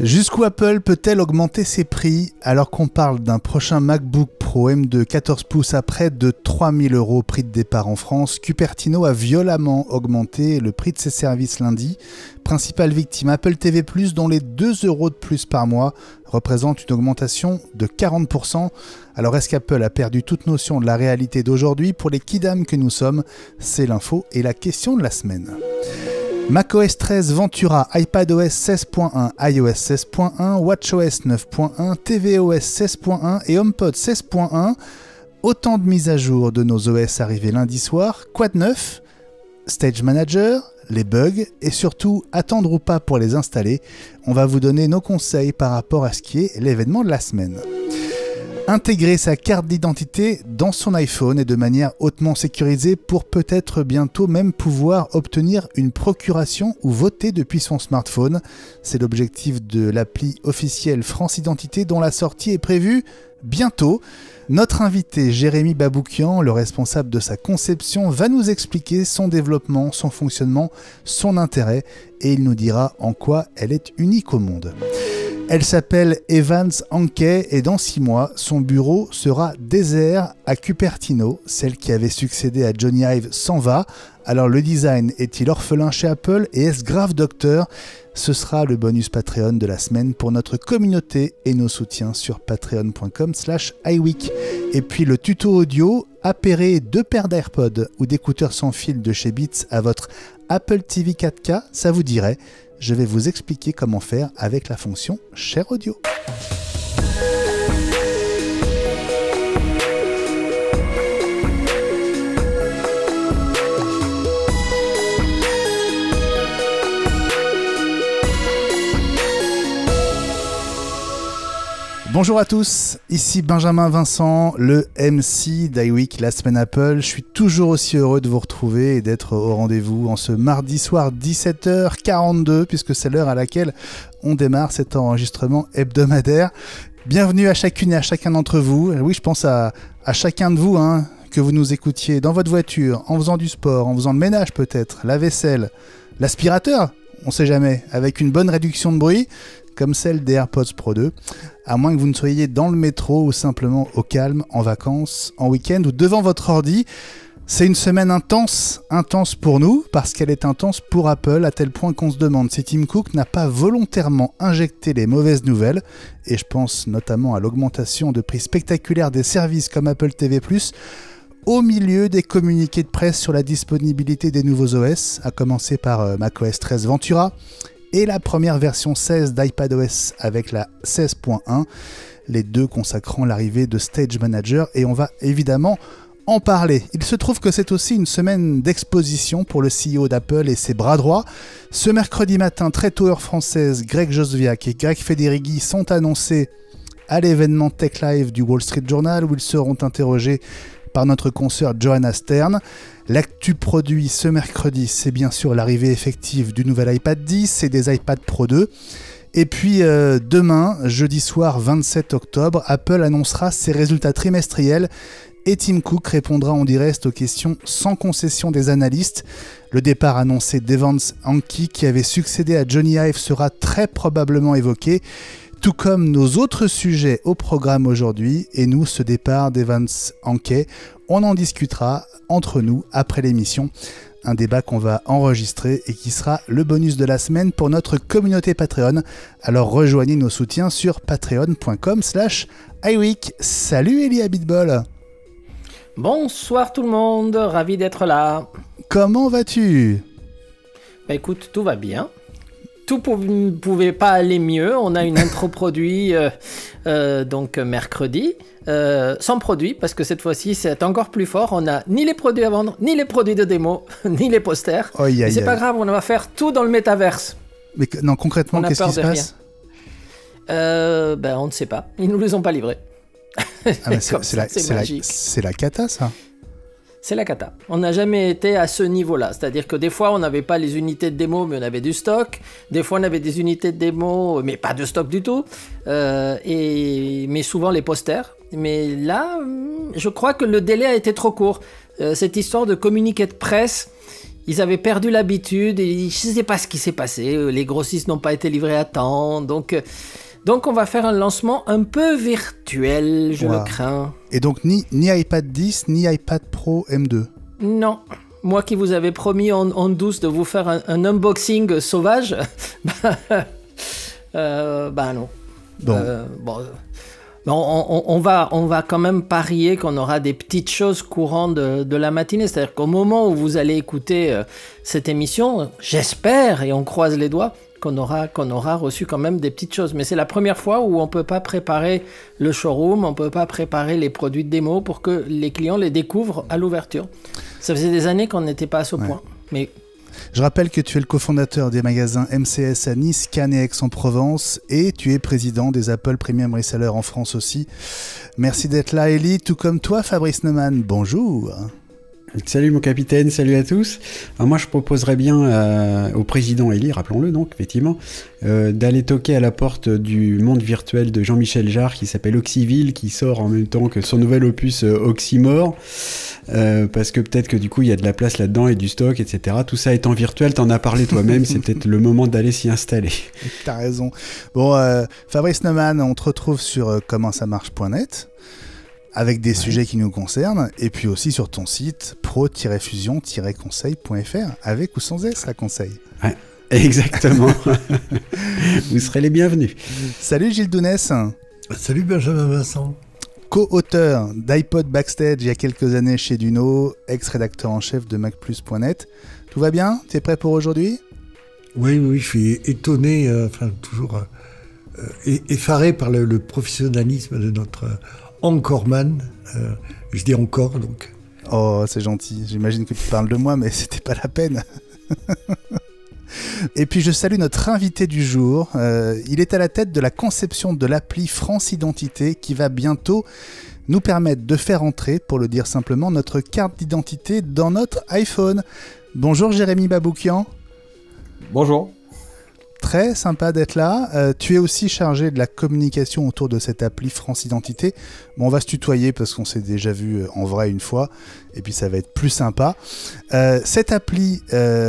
Jusqu'où Apple peut-elle augmenter ses prix alors qu'on parle d'un prochain MacBook Pro M2 14 pouces à près de 3000 euros prix de départ en France Cupertino a violemment augmenté le prix de ses services lundi. Principale victime Apple TV ⁇ dont les 2 euros de plus par mois représentent une augmentation de 40%. Alors est-ce qu'Apple a perdu toute notion de la réalité d'aujourd'hui Pour les kidams que nous sommes, c'est l'info et la question de la semaine macOS 13, Ventura, iPadOS 16.1, iOS 16.1, WatchOS 9.1, tvOS 16.1 et HomePod 16.1. Autant de mises à jour de nos OS arrivées lundi soir, de neuf Stage Manager, les bugs et surtout attendre ou pas pour les installer. On va vous donner nos conseils par rapport à ce qui est l'événement de la semaine intégrer sa carte d'identité dans son iPhone et de manière hautement sécurisée pour peut-être bientôt même pouvoir obtenir une procuration ou voter depuis son smartphone. C'est l'objectif de l'appli officielle France Identité dont la sortie est prévue bientôt. Notre invité Jérémy Baboukian, le responsable de sa conception, va nous expliquer son développement, son fonctionnement, son intérêt et il nous dira en quoi elle est unique au monde. Elle s'appelle Evans Anquet et dans six mois, son bureau sera désert à Cupertino. Celle qui avait succédé à Johnny Ive s'en va. Alors le design est-il orphelin chez Apple et est-ce grave docteur Ce sera le bonus Patreon de la semaine pour notre communauté et nos soutiens sur patreon.com slash iWeek. Et puis le tuto audio, appairer deux paires d'AirPods ou d'écouteurs sans fil de chez Beats à votre Apple TV 4K, ça vous dirait je vais vous expliquer comment faire avec la fonction Share Audio. Bonjour à tous, ici Benjamin Vincent, le MC d'iWeek la semaine Apple. Je suis toujours aussi heureux de vous retrouver et d'être au rendez-vous en ce mardi soir 17h42, puisque c'est l'heure à laquelle on démarre cet enregistrement hebdomadaire. Bienvenue à chacune et à chacun d'entre vous. Oui, je pense à, chacun de vous, hein, que vous nous écoutiez dans votre voiture, en faisant du sport, en faisant le ménage peut-être, la vaisselle, l'aspirateur, on sait jamais, avec une bonne réduction de bruit, comme celle des AirPods Pro 2 à moins que vous ne soyez dans le métro ou simplement au calme, en vacances, en week-end ou devant votre ordi. C'est une semaine intense, intense pour nous, parce qu'elle est intense pour Apple, à tel point qu'on se demande si Tim Cook n'a pas volontairement injecté les mauvaises nouvelles, et je pense notamment à l'augmentation de prix spectaculaire des services comme Apple TV ⁇ au milieu des communiqués de presse sur la disponibilité des nouveaux OS, à commencer par euh, macOS 13 Ventura, et la première version 16 d'iPadOS avec la 16.1, les deux consacrant l'arrivée de Stage Manager et on va évidemment en parler. Il se trouve que c'est aussi une semaine d'exposition pour le CEO d'Apple et ses bras droits. Ce mercredi matin, très tôt heure française, Greg Josviak et Greg Federighi sont annoncés à l'événement Tech Live du Wall Street Journal où ils seront interrogés par notre consoeur Johanna Stern. L'actu produit ce mercredi, c'est bien sûr l'arrivée effective du nouvel iPad 10 et des iPad Pro 2. Et puis euh, demain, jeudi soir 27 octobre, Apple annoncera ses résultats trimestriels et Tim Cook répondra en direct aux questions sans concession des analystes. Le départ annoncé d'Evans Anki, qui avait succédé à Johnny Ive, sera très probablement évoqué tout comme nos autres sujets au programme aujourd'hui et nous ce départ d'Evans Anquet. On en discutera entre nous après l'émission. Un débat qu'on va enregistrer et qui sera le bonus de la semaine pour notre communauté Patreon. Alors rejoignez nos soutiens sur patreon.com slash iWeek. Salut Elia Bitball Bonsoir tout le monde, ravi d'être là. Comment vas-tu Bah écoute, tout va bien tout ne pouvait pas aller mieux. On a une intro produit euh, euh, donc mercredi, euh, sans produit, parce que cette fois-ci c'est encore plus fort. On n'a ni les produits à vendre, ni les produits de démo, ni les posters. Oh, c'est pas grave, on va faire tout dans le métaverse. Mais non, concrètement, qu'est-ce qui se passe ben, On ne sait pas. Ils ne nous les ont pas livrés. Ah, c'est la, la, la cata ça c'est la cata. On n'a jamais été à ce niveau-là. C'est-à-dire que des fois, on n'avait pas les unités de démo, mais on avait du stock. Des fois, on avait des unités de démo, mais pas de stock du tout. Euh, et, mais souvent, les posters. Mais là, hum, je crois que le délai a été trop court. Euh, cette histoire de communiqué de presse, ils avaient perdu l'habitude. Je ne sais pas ce qui s'est passé. Euh, les grossistes n'ont pas été livrés à temps. Donc. Donc on va faire un lancement un peu virtuel, je le crains. Et donc ni, iPad 10, ni iPad Pro M2 Non. Moi qui vous avais promis en, douce de vous faire un, unboxing sauvage, ben, euh, bah non. Bon. Euh, euh, on, va, on va quand même parier qu'on aura des petites choses courantes de, la matinée. C'est-à-dire qu'au moment où vous allez écouter euh, cette émission, j'espère et on croise les doigts, qu'on aura, reçu quand même des petites choses. Mais c'est la première fois où on ne peut pas préparer le showroom, on ne peut pas préparer les produits de démo pour que les clients les découvrent à l'ouverture. Ça faisait des années qu'on n'était pas à ce point. Mais je rappelle que tu es le cofondateur des magasins MCS à Nice, Cannes et en provence et tu es président des Apple Premium Reseller en France aussi. Merci d'être là, Ellie, tout comme toi, Fabrice Neumann. Bonjour. Salut mon capitaine, salut à tous. moi je proposerais bien euh, au président Élie, rappelons-le donc, effectivement, euh, d'aller toquer à la porte du monde virtuel de Jean-Michel Jarre qui s'appelle Oxyville, qui sort en même temps que son nouvel opus euh, Oxymore, parce que peut-être que du coup il y a de la place là-dedans et du stock, etc. Tout ça étant virtuel, t'en as parlé toi-même, c'est peut-être le moment d'aller s'y installer. T'as raison. Bon, Fabrice Neumann, on te retrouve sur comment avec des sujets qui nous concernent, et puis aussi sur ton site pro-fusion-conseil.fr, avec ou sans S la conseil. Ouais, exactement. Vous serez les bienvenus. Salut Gilles Dounès. Salut Benjamin Vincent. Co-auteur d'iPod Backstage il y a quelques années chez Duno, ex-rédacteur en chef de MacPlus.net. Tout va bien Tu es prêt pour aujourd'hui oui, oui, je suis étonné, euh, enfin toujours euh, euh, effaré par le, professionnalisme de notre Encoreman. Euh, je dis encore, donc. Oh, c'est gentil. J'imagine que tu parles de moi, mais c'était pas la peine. Et puis je salue notre invité du jour. Euh, il est à la tête de la conception de l'appli France Identité qui va bientôt nous permettre de faire entrer, pour le dire simplement, notre carte d'identité dans notre iPhone. Bonjour Jérémy Baboukian. Bonjour très sympa d'être là. Euh, tu es aussi chargé de la communication autour de cette appli France Identité. on va se tutoyer parce qu'on s'est déjà vu euh, en vrai une fois, et puis ça va être plus sympa. Euh, cette appli,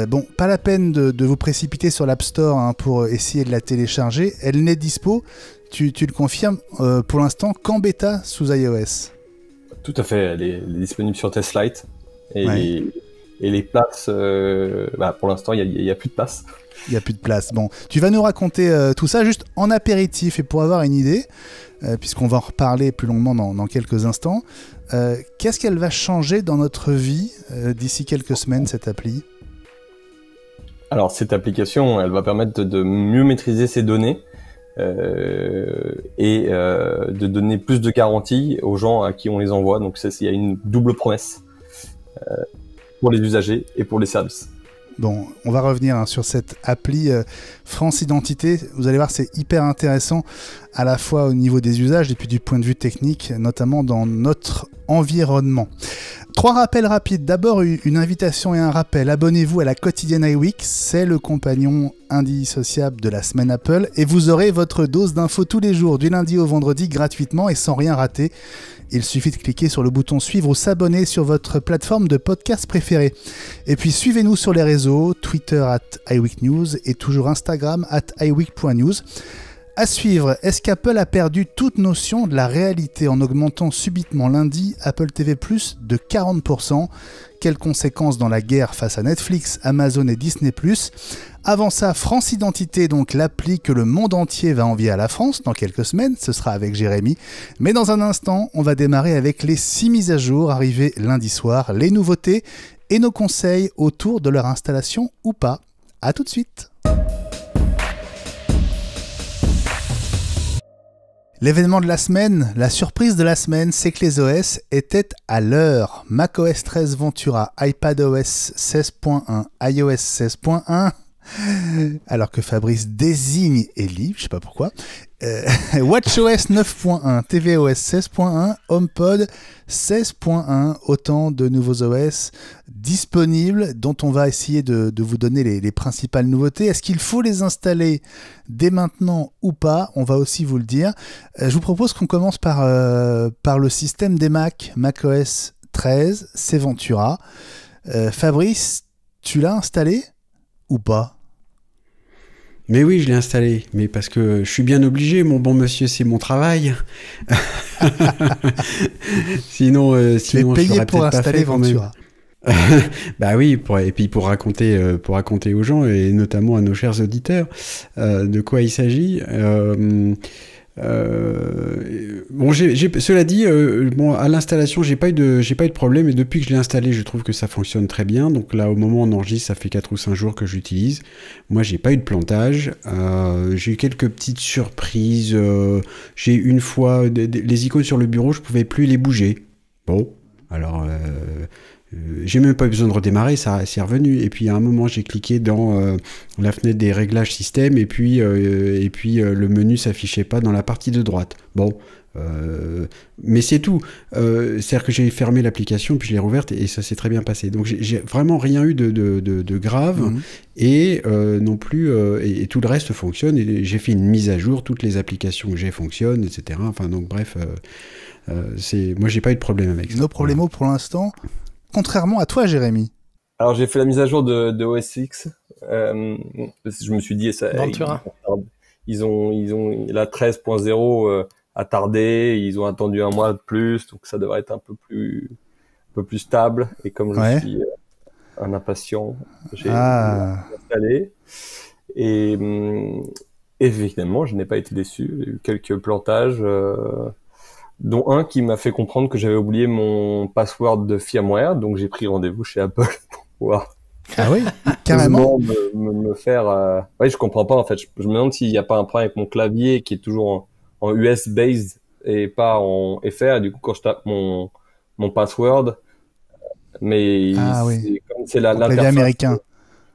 bon, pas la peine de, vous précipiter sur l'App Store hein, pour essayer de la télécharger. Elle n'est dispo, tu, le confirmes, pour l'instant qu'en bêta sous iOS. Tout à fait, elle est, disponible sur TestFlight Et, et, les places, bah, pour l'instant, il n'y a plus de places. Il n'y a plus de place. Bon, tu vas nous raconter euh, tout ça juste en apéritif et pour avoir une idée, euh, puisqu'on va en reparler plus longuement dans, quelques instants, euh, qu'est-ce qu'elle va changer dans notre vie d'ici quelques semaines, cette appli Alors, cette application, elle va permettre de mieux maîtriser ses données. et de donner plus de garanties aux gens à qui on les envoie. Donc il y a une double promesse pour les usagers et pour les services. Bon, on va revenir hein, sur cette appli euh, France Identité. Vous allez voir, c'est hyper intéressant à la fois au niveau des usages et puis du point de vue technique, notamment dans notre environnement. Trois rappels rapides. D'abord, une invitation et un rappel. Abonnez-vous à la quotidienne iWeek, c'est le compagnon indissociable de la semaine Apple, et vous aurez votre dose d'infos tous les jours, du lundi au vendredi, gratuitement et sans rien rater. Il suffit de cliquer sur le bouton suivre ou s'abonner sur votre plateforme de podcast préférée. Et puis suivez-nous sur les réseaux, Twitter at iWeekNews et toujours Instagram at iWeek.news. À suivre, est-ce qu'Apple a perdu toute notion de la réalité en augmentant subitement lundi Apple TV de 40% Quelles conséquences dans la guerre face à Netflix, Amazon et Disney Plus avant ça, France Identité, donc l'appli que le monde entier va envier à la France dans quelques semaines. Ce sera avec Jérémy. Mais dans un instant, on va démarrer avec les 6 mises à jour arrivées lundi soir, les nouveautés et nos conseils autour de leur installation ou pas. A tout de suite L'événement de la semaine, la surprise de la semaine, c'est que les OS étaient à l'heure. Mac OS 13 Ventura, iPad OS 16.1, iOS 16.1, alors que Fabrice désigne Ellie, je sais pas pourquoi. Euh, WatchOS 9.1, tvOS 16.1, HomePod 16.1, autant de nouveaux OS disponibles dont on va essayer de, vous donner les, principales nouveautés. Est-ce qu'il faut les installer dès maintenant ou pas On va aussi vous le dire. Euh, je vous propose qu'on commence par, euh, par le système des Mac, macOS 13, c'est Ventura. Fabrice, tu l'as installé ou pas mais oui, je l'ai installé, mais parce que je suis bien obligé, mon bon monsieur, c'est mon travail. sinon, euh, sinon, payé pour installer Ventura. bah oui, et puis pour raconter, euh, pour raconter aux gens et notamment à nos chers auditeurs euh, de quoi il s'agit. Euh, euh, bon, j'ai cela dit, euh, bon, à l'installation, j'ai pas eu de, j'ai pas eu de problème. Et depuis que je l'ai installé, je trouve que ça fonctionne très bien. Donc là, au moment où on enregistre, ça fait 4 ou 5 jours que j'utilise. Moi, j'ai pas eu de plantage. Euh, j'ai eu quelques petites surprises. j'ai une fois les icônes sur le bureau, je pouvais plus les bouger. Bon, alors euh, j'ai même pas eu besoin de redémarrer, ça s'est revenu. Et puis à un moment, j'ai cliqué dans euh, la fenêtre des réglages système et puis, euh, et puis le menu s'affichait pas dans la partie de droite. Bon, mais c'est tout. C'est-à-dire que j'ai fermé l'application puis je l'ai rouverte et ça s'est très bien passé. Donc j'ai vraiment rien eu de, de, grave mhm. et non plus et, tout le reste fonctionne. j'ai fait une mise à jour, toutes les applications que j'ai fonctionnent, etc. Enfin donc bref, c'est moi j'ai pas eu de problème avec ça. Nos problèmes pour l'instant contrairement à toi, Jérémy. Alors j'ai fait la mise à jour de, de OS X. Euh, je me suis dit, ça, Ils, ont, ils ont, la 13.0 euh, a tardé, ils ont attendu un mois de plus, donc ça devrait être un peu plus, un peu plus stable. Et comme je suis euh, un impatient, j'ai ah. installé. Et, hum, évidemment, je n'ai pas été déçu. Il y a eu quelques plantages. Euh, dont un qui m'a fait comprendre que j'avais oublié mon password de firmware, donc j'ai pris rendez-vous chez Apple pour pouvoir. Ah oui, carrément. Me, faire. Euh... Oui, je comprends pas en fait. Je, me demande s'il n'y a pas un problème avec mon clavier qui est toujours en, US based et pas en FR. Et du coup, quand je tape mon mon password, mais ah, c'est la l'interface. américain.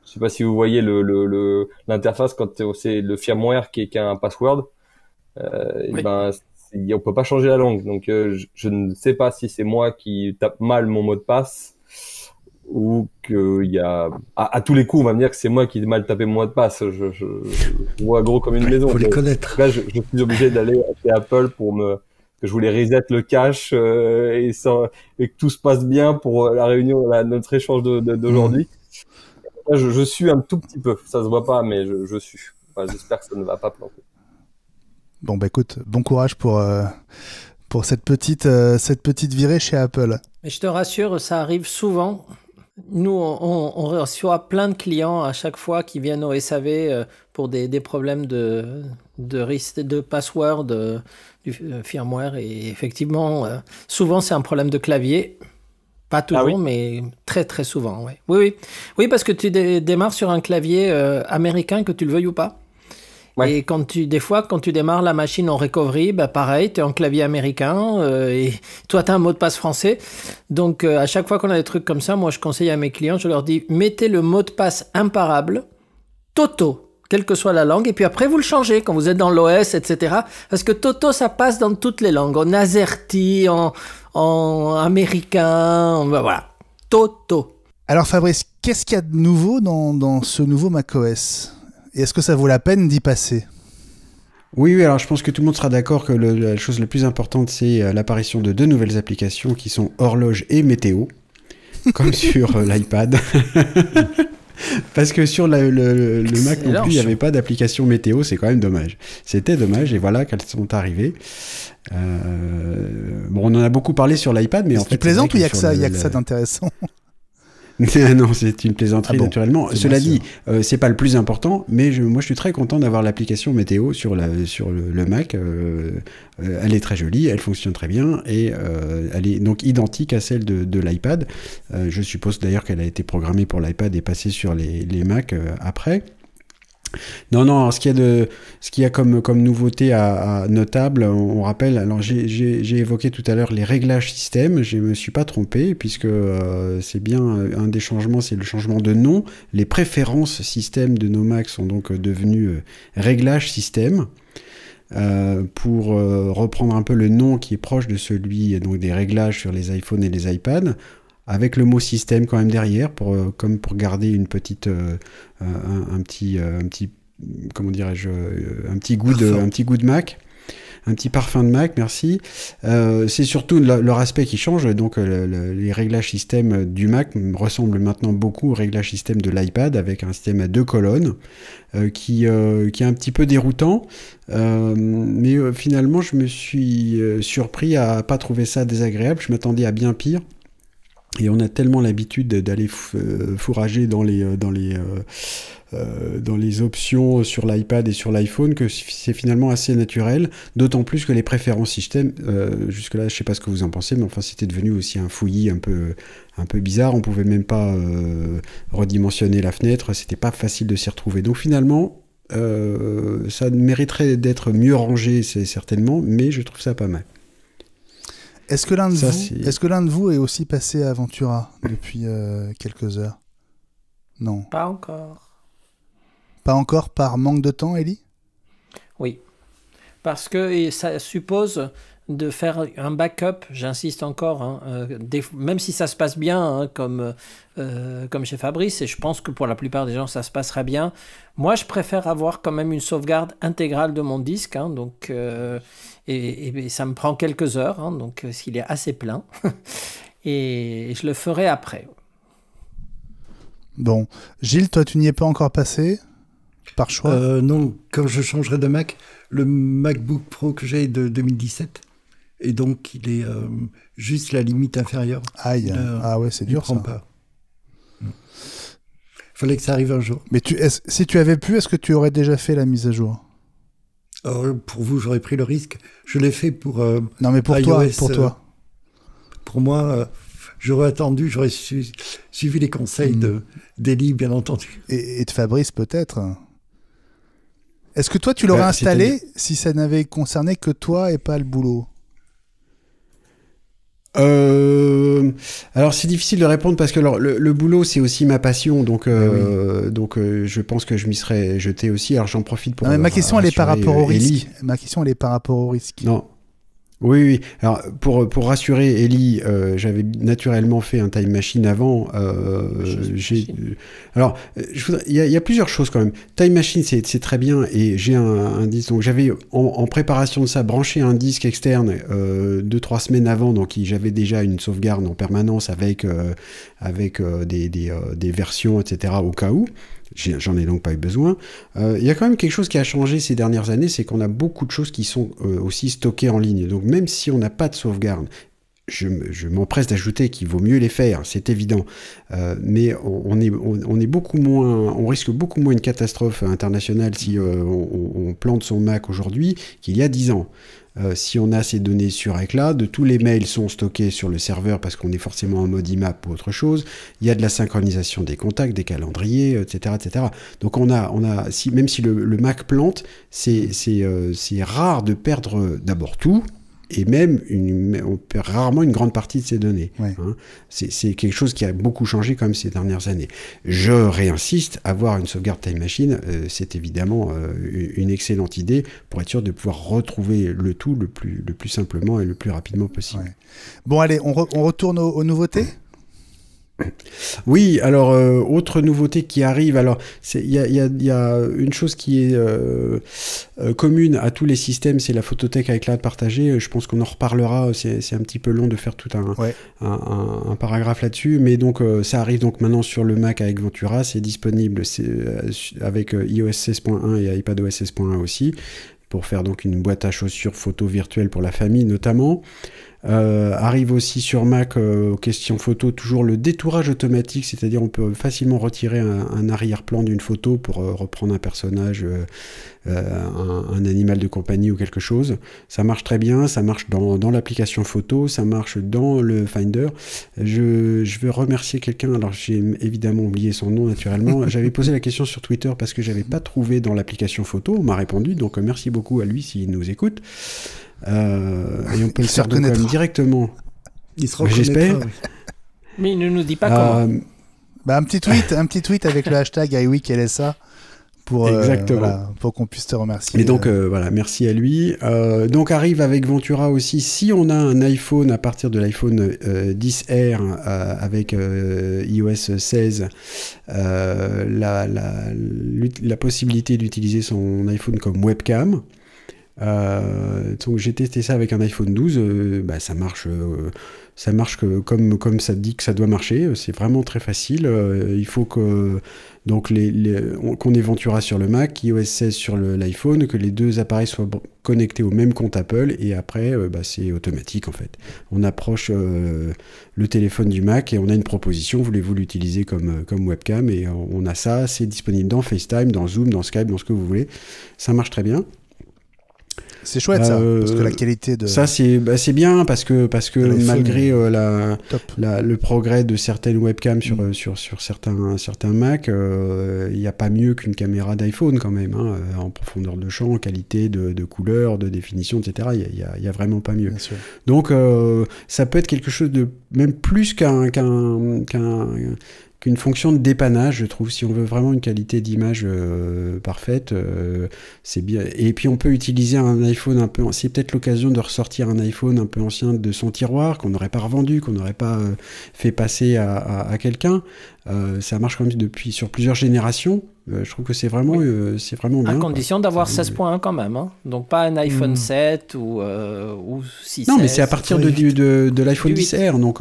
Je sais pas si vous voyez le l'interface quand c'est le firmware qui est, qu'un un password. Euh, oui. ben on peut pas changer la langue. Donc, euh, je, ne sais pas si c'est moi qui tape mal mon mot de passe ou qu'il y a à, tous les coups on va me dire que c'est moi qui ai mal tapé mon mot de passe. Je, je, vois gros comme une maison. Faut les connaître. Là, je, suis obligé d'aller chez Apple pour me que je voulais reset le cache euh, et, sans, et que tout se passe bien pour euh, la réunion, la, notre échange d'aujourd'hui. Mhm. je, je, suis un tout petit peu, ça se voit pas, mais je, je suis. J'espère que ça ne va pas planter. Bon, bah écoute, bon courage pour, euh, pour cette, petite, euh, cette petite virée chez Apple. Mais je te rassure, ça arrive souvent. Nous, on, reçoit plein de clients à chaque fois qui viennent au SAV euh, pour des, des problèmes de, de, risque, de password, de, du firmware. Et effectivement, souvent, c'est un problème de clavier. Pas ah toujours, mais très très souvent. Oui, oui. Oui, parce que tu démarres sur un clavier américain, que tu le veuilles ou pas. Et quand tu, des fois, quand tu démarres la machine en recovery, bah, pareil, tu es en clavier américain euh, et toi, tu as un mot de passe français. Donc, euh, à chaque fois qu'on a des trucs comme ça, moi, je conseille à mes clients, je leur dis, mettez le mot de passe imparable, Toto, quelle que soit la langue, et puis après, vous le changez quand vous êtes dans l'OS, etc. Parce que Toto, ça passe dans toutes les langues, en azerty, en, américain, bah, voilà. Toto. Alors, Fabrice, qu'est-ce qu'il y a de nouveau dans ce nouveau macOS et est-ce que ça vaut la peine d'y passer oui, alors je pense que tout le monde sera d'accord que la chose la plus importante, c'est euh, l'apparition de deux nouvelles applications qui sont horloge et météo, comme sur euh, l'iPad. Parce que sur le, Mac non plus, il n'y avait pas d'application météo, c'est quand même dommage. C'était dommage, et voilà qu'elles sont arrivées. Euh, bon, on en a beaucoup parlé sur l'iPad, mais en fait. Tu plaisant ou il n'y a que ça, a que ça d'intéressant Ah non, c'est une plaisanterie, ah naturellement. Cela dit, ce euh, c'est pas le plus important, mais moi, je suis très content d'avoir l'application météo sur, le, Mac. Euh, euh, elle est très jolie, elle fonctionne très bien, et elle est donc identique à celle de, l'iPad. je suppose d'ailleurs qu'elle a été programmée pour l'iPad et passée sur les, les Mac après. Non, non, ce qu'il y a, a comme, nouveauté à, notable, on, rappelle, alors j'ai, évoqué tout à l'heure les réglages système, je ne me suis pas trompé, puisque euh, c'est bien un des changements, c'est le changement de nom. Les préférences système de Nomax sont donc euh, devenues euh, réglages système. pour reprendre un peu le nom qui est proche de celui donc des réglages sur les iPhones et les iPads, avec le mot système quand même derrière, pour, euh, comme pour garder une petite, euh, un, petit, euh, un petit, comment dirais-je, un petit goût de, un petit goût de Mac un petit parfum de Mac, merci. c'est surtout leur aspect qui change, donc les réglages système du Mac ressemblent maintenant beaucoup aux réglages système de l'iPad avec un système à deux colonnes qui, qui est un petit peu déroutant, mais finalement je me suis surpris à pas trouver ça désagréable, je m'attendais à bien pire. Et on a tellement l'habitude d'aller euh, fourrager dans les, euh, dans, les, euh, dans les options sur l'iPad et sur l'iPhone que c'est finalement assez naturel, d'autant plus que les préférences système, jusque-là je ne sais pas ce que vous en pensez, mais enfin c'était devenu aussi un fouillis un peu, un peu bizarre, on ne pouvait même pas redimensionner la fenêtre, c'était pas facile de s'y retrouver. Donc finalement, ça mériterait d'être mieux rangé, c'est certainement, mais je trouve ça pas mal. Est-ce que l'un de, vous est aussi passé à Aventura depuis euh, quelques heures Non. Pas encore. Pas encore par manque de temps, Ellie Oui. Parce que ça suppose de faire un backup, j'insiste encore, hein, euh, même si ça se passe bien, hein, comme, euh, comme chez Fabrice, et je pense que pour la plupart des gens ça se passera bien, moi je préfère avoir quand même une sauvegarde intégrale de mon disque, hein, donc, euh, et, ça me prend quelques heures, donc s'il est assez plein, et, je le ferai après. Bon, Gilles, toi tu n'y es pas encore passé par choix Non, comme je changerai de Mac, le MacBook Pro que j'ai de 2017 et donc, il est euh, juste la limite inférieure. Aïe. ah ouais, c'est dur. Prend ça. pas. Mm. Fallait que ça arrive un jour. Mais si tu avais pu, est-ce que tu aurais déjà fait la mise à jour oh, Pour vous, j'aurais pris le risque. Je l'ai fait pour. Euh, non, mais pour toi. Pour euh, toi. pour moi, j'aurais attendu, j'aurais suivi les conseils de mm. d'Eli, bien entendu. Et, de Fabrice, peut-être. Est-ce que toi, tu l'aurais bah, installé si ça n'avait concerné que toi et pas le boulot euh, alors c'est difficile de répondre parce que alors, le, boulot c'est aussi ma passion donc euh, ah donc euh, je pense que je m'y serais jeté aussi alors j'en profite pour. ma question elle est par rapport au euh, risque. Ma question elle est par rapport au risque. Non oui, oui. Alors, pour, pour rassurer Ellie, euh, j'avais naturellement fait un time machine avant. Euh, euh, alors, il y, a plusieurs choses quand même. Time machine, c'est très bien et j'ai un, disque. Donc, j'avais en, préparation de ça branché un disque externe deux, trois semaines avant. Donc, j'avais déjà une sauvegarde en permanence avec, avec des versions, etc. au cas où. J'en ai donc pas eu besoin. Euh, il y a quand même quelque chose qui a changé ces dernières années, c'est qu'on a beaucoup de choses qui sont euh, aussi stockées en ligne. Donc même si on n'a pas de sauvegarde, je, m'empresse d'ajouter qu'il vaut mieux les faire, c'est évident. Euh, mais on, est, beaucoup moins, on risque beaucoup moins une catastrophe internationale si on, on plante son Mac aujourd'hui qu'il y a 10 ans. Euh, si on a ces données sur iCloud, tous les mails sont stockés sur le serveur parce qu'on est forcément en mode IMAP ou autre chose. Il y a de la synchronisation des contacts, des calendriers, etc., euh, etc. Donc on a, on a, si, même si le, Mac plante, euh, c'est rare de perdre d'abord tout, et même on perd rarement une grande partie de ces données. Hein. C'est quelque chose qui a beaucoup changé quand même ces dernières années. Je réinsiste, avoir une sauvegarde Time Machine, euh, c'est évidemment euh, une excellente idée pour être sûr de pouvoir retrouver le tout le plus, le plus simplement et le plus rapidement possible. Bon allez, on, retourne aux, nouveautés oui, alors euh, autre nouveauté qui arrive, alors il y, a, une chose qui est euh, euh, commune à tous les systèmes, c'est la photothèque avec la partagée, Je pense qu'on en reparlera, c'est un petit peu long de faire tout un, un, paragraphe là-dessus, mais donc ça arrive donc maintenant sur le Mac avec Ventura, c'est disponible avec iOS 16.1 et iPadOS 16.1 aussi pour faire donc une boîte à chaussures photo virtuelle pour la famille notamment. Euh, arrive aussi sur Mac, euh, aux questions photo, toujours le détourage automatique, c'est-à-dire on peut facilement retirer un, arrière-plan d'une photo pour euh, reprendre un personnage, un, animal de compagnie ou quelque chose. Ça marche très bien, ça marche dans, l'application photo, ça marche dans le Finder. Je, veux remercier quelqu'un, alors j'ai évidemment oublié son nom naturellement. J'avais posé la question sur Twitter parce que j'avais pas trouvé dans l'application photo, on m'a répondu, donc merci beaucoup à lui s'il nous écoute. Euh, et on peut le faire directement. Il se J'espère. Mais il ne nous dit pas comment. Euh, bah, un petit tweet, un petit tweet avec le hashtag IWeekLSA pour, euh, Exactement. pour qu'on puisse te remercier. Mais donc, voilà, merci à lui. donc, arrive avec Ventura aussi. Si on a un iPhone à partir de l'iPhone 10R avec iOS 16, la, possibilité d'utiliser son iPhone comme webcam. Euh, donc j'ai testé ça avec un iPhone 12, euh, bah, ça marche, euh, ça marche comme, comme ça dit que ça doit marcher, c'est vraiment très facile. il faut que donc les, qu'on éventuera sur le Mac, iOS 16 sur l'iPhone, que les deux appareils soient connectés au même compte Apple et après bah, c'est automatique en fait. On approche le téléphone du Mac et on a une proposition, voulez-vous l'utiliser comme, comme webcam et on a ça, c'est disponible dans FaceTime, dans Zoom, dans Skype, dans ce que vous voulez. Ça marche très bien. C'est chouette ça, euh, parce que la qualité de. Ça, c'est bah, bien parce que, parce que malgré euh, la, le progrès de certaines webcams sur, mm. euh, sur, sur certains, certains Mac, il n'y a pas mieux qu'une caméra d'iPhone quand même, hein, en profondeur de champ, en qualité de, couleur, de définition, etc. Il n'y a, vraiment pas mieux. Donc, ça peut être quelque chose de même plus qu'un. Une fonction de dépannage, je trouve. Si on veut vraiment une qualité d'image euh, parfaite, euh, c'est bien. Et puis on peut utiliser un iPhone un peu. C'est peut-être l'occasion de ressortir un iPhone un peu ancien de son tiroir qu'on n'aurait pas revendu, qu'on n'aurait pas euh, fait passer à quelqu'un. Euh, ça marche quand même depuis sur plusieurs générations. Euh, je trouve que c'est vraiment, oui. À euh, condition d'avoir 16.1 hein, quand même. Hein. Donc pas un iPhone 7 hmm. ou, 6. Non, mais c'est à partir de, de, l'iPhone 10R. Donc,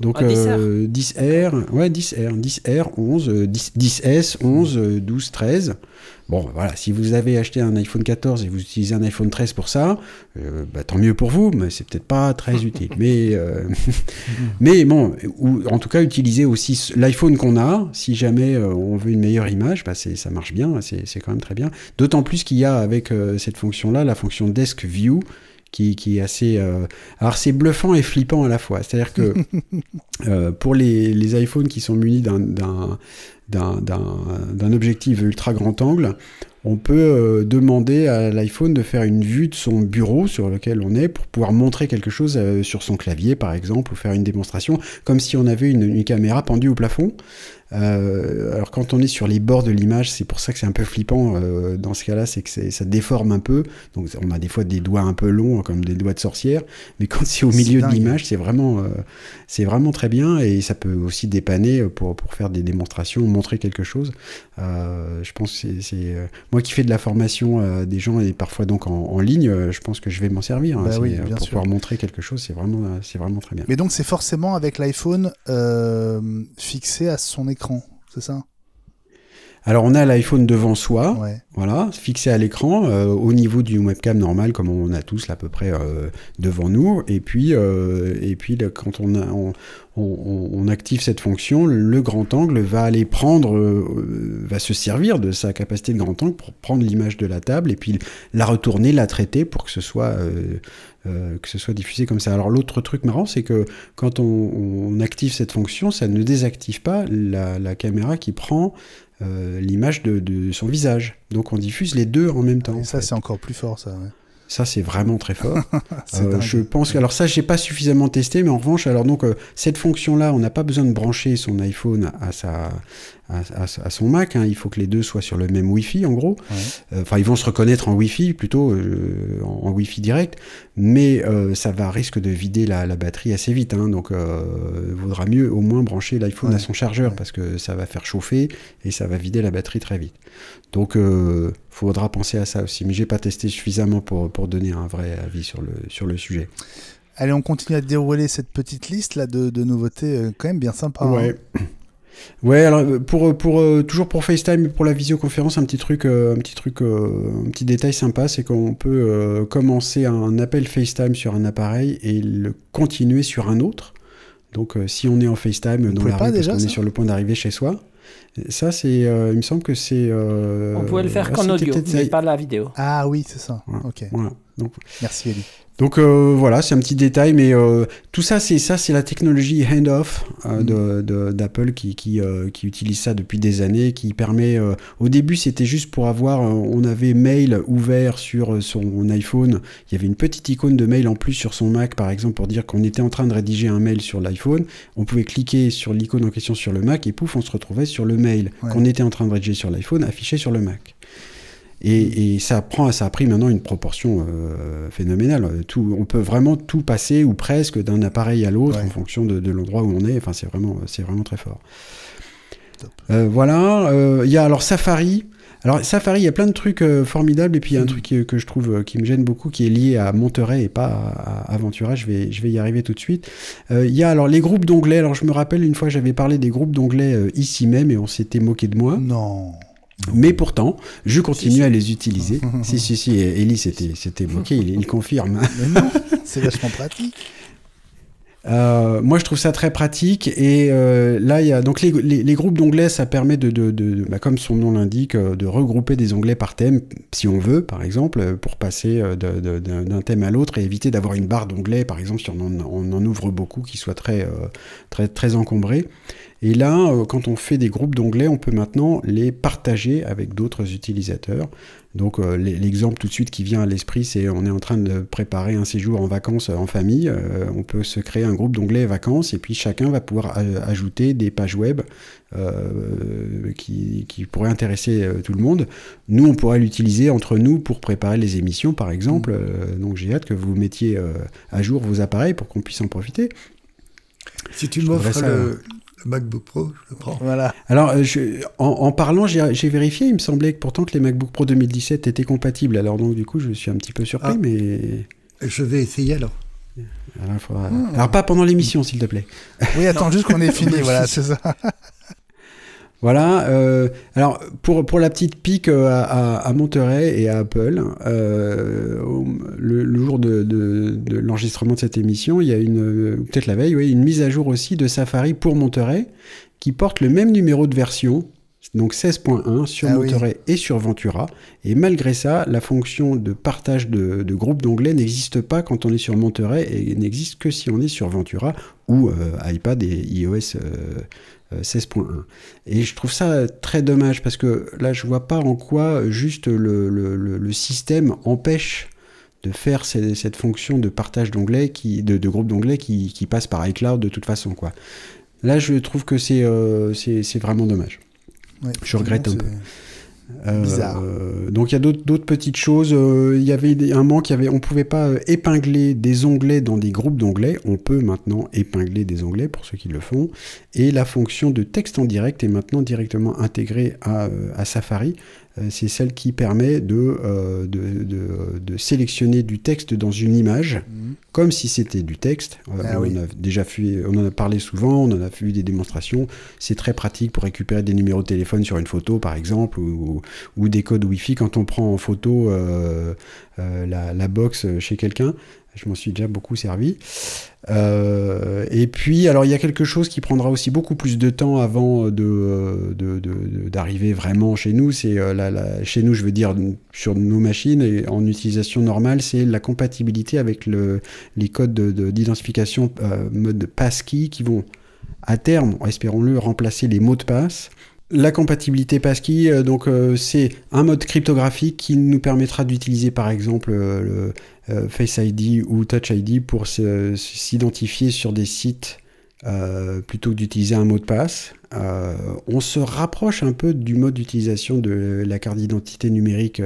10R, 10R, 11, 10, s 11, 12, 13. Bon, bah, voilà, si vous avez acheté un iPhone 14 et vous utilisez un iPhone 13 pour ça, euh, bah, tant mieux pour vous, mais c'est peut-être pas très utile. Mais, euh, mais bon, ou, en tout cas, utilisez aussi l'iPhone qu'on a. Si jamais euh, on veut une meilleure image, bah, ça marche bien, c'est quand même très bien. D'autant plus qu'il y a avec cette fonction-là, la fonction Desk View, qui, est assez. Euh, alors, c'est bluffant et flippant à la fois. C'est-à-dire que euh, pour les, les iPhones qui sont munis d'un objectif ultra grand angle, on peut euh, demander à l'iPhone de faire une vue de son bureau sur lequel on est pour pouvoir montrer quelque chose sur son clavier par exemple ou faire une démonstration comme si on avait une, une caméra pendue au plafond euh, alors quand on est sur les bords de l'image, c'est pour ça que c'est un peu flippant euh, dans ce cas-là, c'est que ça déforme un peu. Donc on a des fois des doigts un peu longs, hein, comme des doigts de sorcière, mais quand c'est au milieu de l'image, c'est vraiment, euh, c'est vraiment très bien et ça peut aussi dépanner pour, faire des démonstrations, montrer quelque chose. je pense que c'est moi qui fais de la formation des gens et parfois donc en, ligne, je pense que je vais m'en servir hein. bah pour pouvoir montrer quelque chose. C'est vraiment, c'est vraiment très bien. Mais donc c'est forcément avec l'iPhone fixé à son écran c'est ça alors on a l'iPhone devant soi, voilà, fixé à l'écran, euh, au niveau du webcam normal, comme on a tous là, à peu près euh, devant nous. Et puis, euh, et puis quand on, on, active cette fonction, le grand angle va aller prendre, va se servir de sa capacité de grand angle pour prendre l'image de la table et puis la retourner, la traiter pour que ce soit que ce soit diffusé comme ça. Alors l'autre truc marrant, c'est que quand on, active cette fonction, ça ne désactive pas la, la caméra qui prend euh, l'image de, son visage. Donc on diffuse les deux en même temps. ça, c'est encore plus fort, ça. Ça, c'est vraiment très fort. Euh, je pense que, alors ça, j'ai pas suffisamment testé, mais en revanche, alors donc, euh, cette fonction-là, on n'a pas besoin de brancher son iPhone à sa, à, son Mac. Hein. Il faut que les deux soient sur le même Wi-Fi, en gros. Euh, enfin, ils vont se reconnaître en Wi-Fi, plutôt euh, en, Wi-Fi direct, mais euh, ça va risque de vider la, batterie assez vite. Hein. donc, il vaudra mieux au moins brancher l'iPhone à son chargeur, parce que ça va faire chauffer et ça va vider la batterie très vite. Donc, il faudra penser à ça aussi. Mais j'ai pas testé suffisamment pour, pour donner un vrai avis sur le, sur le sujet. Allez, on continue à dérouler cette petite liste là de, nouveautés quand même bien sympa. Hein. Ouais. Ouais, alors euh, pour, euh, pour, euh, toujours pour FaceTime et pour la visioconférence, un petit truc, un petit, truc, un petit détail sympa, c'est qu'on peut commencer un appel FaceTime sur un appareil et le continuer sur un autre. Donc si on est en FaceTime on dans la est sur le point d'arriver chez soi, ça, c'est, il me semble que c'est. on pouvait le faire qu'en audio, mais pas la vidéo. Ah oui, c'est ça. Ok. Voilà. Donc, Merci Donc euh, voilà, c'est un petit détail, mais euh, tout ça, c'est ça, c'est la technologie handoff euh, mm. d'Apple qui, qui, utilise ça depuis des années, qui permet. au début, c'était juste pour avoir, on avait Mail ouvert sur son iPhone. Il y avait une petite icône de Mail en plus sur son Mac, par exemple, pour dire qu'on était en train de rédiger un mail sur l'iPhone. On pouvait cliquer sur l'icône en question sur le Mac et pouf, on se retrouvait sur le mail qu'on était en train de rédiger sur l'iPhone, affiché sur le Mac. Et, ça prend, ça a pris maintenant une proportion euh, phénoménale. Tout, on peut vraiment tout passer ou presque d'un appareil à l'autre en fonction de, l'endroit où on est. Enfin, c'est vraiment, c'est vraiment très fort. Euh, voilà. Euh, il y a alors Safari. Alors Safari, il y a plein de trucs formidables et puis il y a un mm. truc que je trouve qui me gêne beaucoup, qui est lié à Monterey et pas à, à Aventura. Je vais, je vais y arriver tout de suite. Il y a alors les groupes d'onglets. Alors je me rappelle une fois, j'avais parlé des groupes d'onglets ici même et on s'était moqué de moi. Non. Mais pourtant, je continue à les utiliser. si, si, si, Elie, s'était évoqué il, il, confirme. Mais non, c'est vachement pratique. Euh, moi, je trouve ça très pratique. Et euh, là, il y a donc les, groupes d'onglets, ça permet de, bah, comme son nom l'indique, euh, de regrouper des onglets par thème, si on veut, par exemple, pour passer d'un thème à l'autre et éviter d'avoir une barre d'onglets, par exemple, si on en, ouvre beaucoup, qui soit très, très, très encombrée. Et là, euh, quand on fait des groupes d'onglets, on peut maintenant les partager avec d'autres utilisateurs. Donc euh, l'exemple tout de suite qui vient à l'esprit, c'est on est en train de préparer un séjour en vacances euh, en famille. on peut se créer un groupe d'onglets vacances et puis chacun va pouvoir ajouter des pages web qui, qui, pourraient intéresser tout le monde. Nous, on pourrait l'utiliser entre nous pour préparer les émissions, par exemple. donc j'ai hâte que vous mettiez à jour vos appareils pour qu'on puisse en profiter. Si tu m'offres le, hein le MacBook Pro, je le prends. Voilà. Alors, euh, je, en, parlant, j'ai vérifié, il me semblait que pourtant que les MacBook Pro 2017 étaient compatibles. Alors, donc, du coup, je suis un petit peu surpris, ah. mais. Je vais essayer alors. Ah, hmm. Alors, pas pendant l'émission, s'il te plaît. Oui, attends juste qu'on ait fini, voilà, c'est ça. Voilà. Euh, alors, pour, pour la petite pique euh, à, Monterey et à Apple, euh, le, jour de, l'enregistrement de cette émission, il y a une, peut-être la veille, oui, une mise à jour aussi de Safari pour Monterey qui porte le même numéro de version, donc 16.1 sur ah Monterey et sur Ventura. Et malgré ça, la fonction de partage de, groupe d'onglets n'existe pas quand on est sur Monterey et n'existe que si on est sur Ventura ou iPad et iOS 16.1. Et je trouve ça très dommage parce que là, je vois pas en quoi juste le, le, système empêche de faire cette, fonction de partage d'onglets, qui, de, de groupe d'onglets qui, qui, passe par iCloud de toute façon. Quoi. Là, je trouve que c'est euh, c'est vraiment dommage. je regrette un peu. Euh, Bizarre. Euh, donc il y a d'autres petites choses. Euh, il y avait un manque, on ne pouvait pas épingler des onglets dans des groupes d'onglets. On peut maintenant épingler des onglets pour ceux qui le font. Et la fonction de texte en direct est maintenant directement intégrée à Safari. Euh, c'est celle qui permet euh, de, sélectionner du texte dans une image, mhm. comme si c'était du texte. on ah a déjà on en a parlé souvent, on en a fait des démonstrations. C'est très pratique pour récupérer des numéros de téléphone sur une photo, par exemple, ou, des codes Wi-Fi quand on prend en photo euh, la, box chez quelqu'un. Je m'en suis déjà beaucoup servi. Euh, et puis, alors il y a quelque chose qui prendra aussi beaucoup plus de temps avant d'arriver vraiment chez nous. C'est euh, chez nous, je veux dire sur nos machines et en utilisation normale, c'est la compatibilité avec les codes d'identification euh, mode passkey qui vont à terme, espérons-le, remplacer les mots de passe. La compatibilité passkey, euh, donc euh, c'est un mode cryptographique qui nous permettra d'utiliser par exemple euh, le Face ID ou Touch ID pour s'identifier sur des sites plutôt que d'utiliser un mot de passe. on se rapproche un peu du mode d'utilisation de la carte d'identité numérique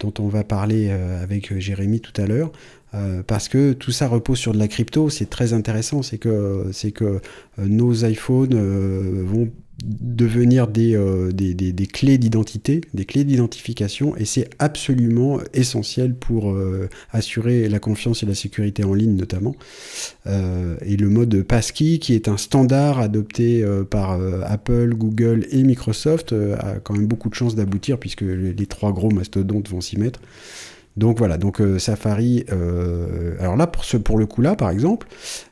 dont on va parler avec Jérémy tout à l'heure. Euh, parce que tout ça repose sur de la crypto, c'est très intéressant, c'est que, euh, nos iPhones euh, vont devenir des, clés d'identité, des clés d'identification, et c'est absolument essentiel pour assurer la confiance et la sécurité en ligne notamment. et le mode passkey, qui est un standard adopté par Apple, Google et Microsoft, a quand même beaucoup de chances d'aboutir, puisque les trois gros mastodontes vont s'y mettre. Donc voilà, donc euh, Safari, euh, alors là, pour, ce, pour le coup là, par exemple,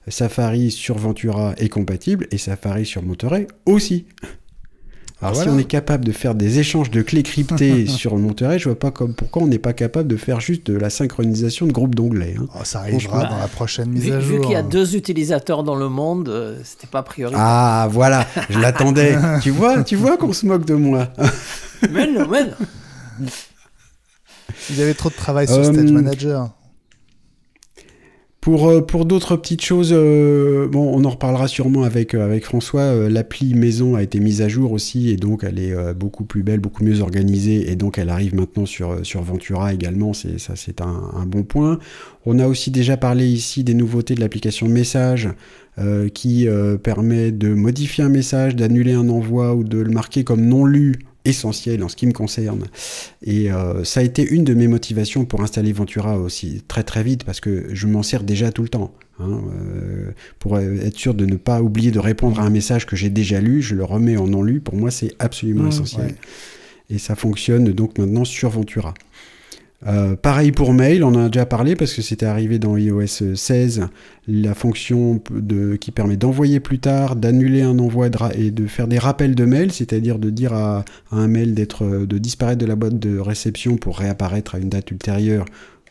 Safari sur Ventura est compatible et Safari sur Monterey aussi. Alors si on est capable de faire des échanges de clés cryptées sur Monterey, je vois pas comme pourquoi on n'est pas capable de faire juste de la synchronisation de groupes d'onglets. Hein. Ah, ça arrivera dans la prochaine mise à jour. Vu qu'il y a deux utilisateurs dans le monde, euh, c'était pas priori. Ah voilà, je l'attendais. tu vois, tu vois qu'on se moque de moi. mais non, Il y avait trop de travail sur Stage euh, Manager. Euh, pour, d'autres petites choses, euh, bon, on en reparlera sûrement avec, avec François. L'appli maison a été mise à jour aussi et donc elle est beaucoup plus belle, beaucoup mieux organisée et donc elle arrive maintenant sur, Ventura également. C'est, ça, c'est un, un, bon point. On a aussi déjà parlé ici des nouveautés de l'application Message qui permet de modifier un message, d'annuler un envoi ou de le marquer comme non lu essentiel en ce qui me concerne. Et euh, ça a été une de mes motivations pour installer Ventura aussi très très vite parce que je m'en sers déjà tout le temps. Hein. Euh, pour être sûr de ne pas oublier de répondre à un message que j'ai déjà lu, je le remets en non lu. Pour moi, c'est absolument mmh, essentiel. Et ça fonctionne donc maintenant sur Ventura. Euh, pareil pour mail, on en a déjà parlé parce que c'était arrivé dans iOS 16, la fonction qui permet d'envoyer plus tard, d'annuler un envoi et, de faire des rappels de mail, c'est-à-dire de dire à, un mail euh, de disparaître de la boîte de réception pour réapparaître à une date ultérieure,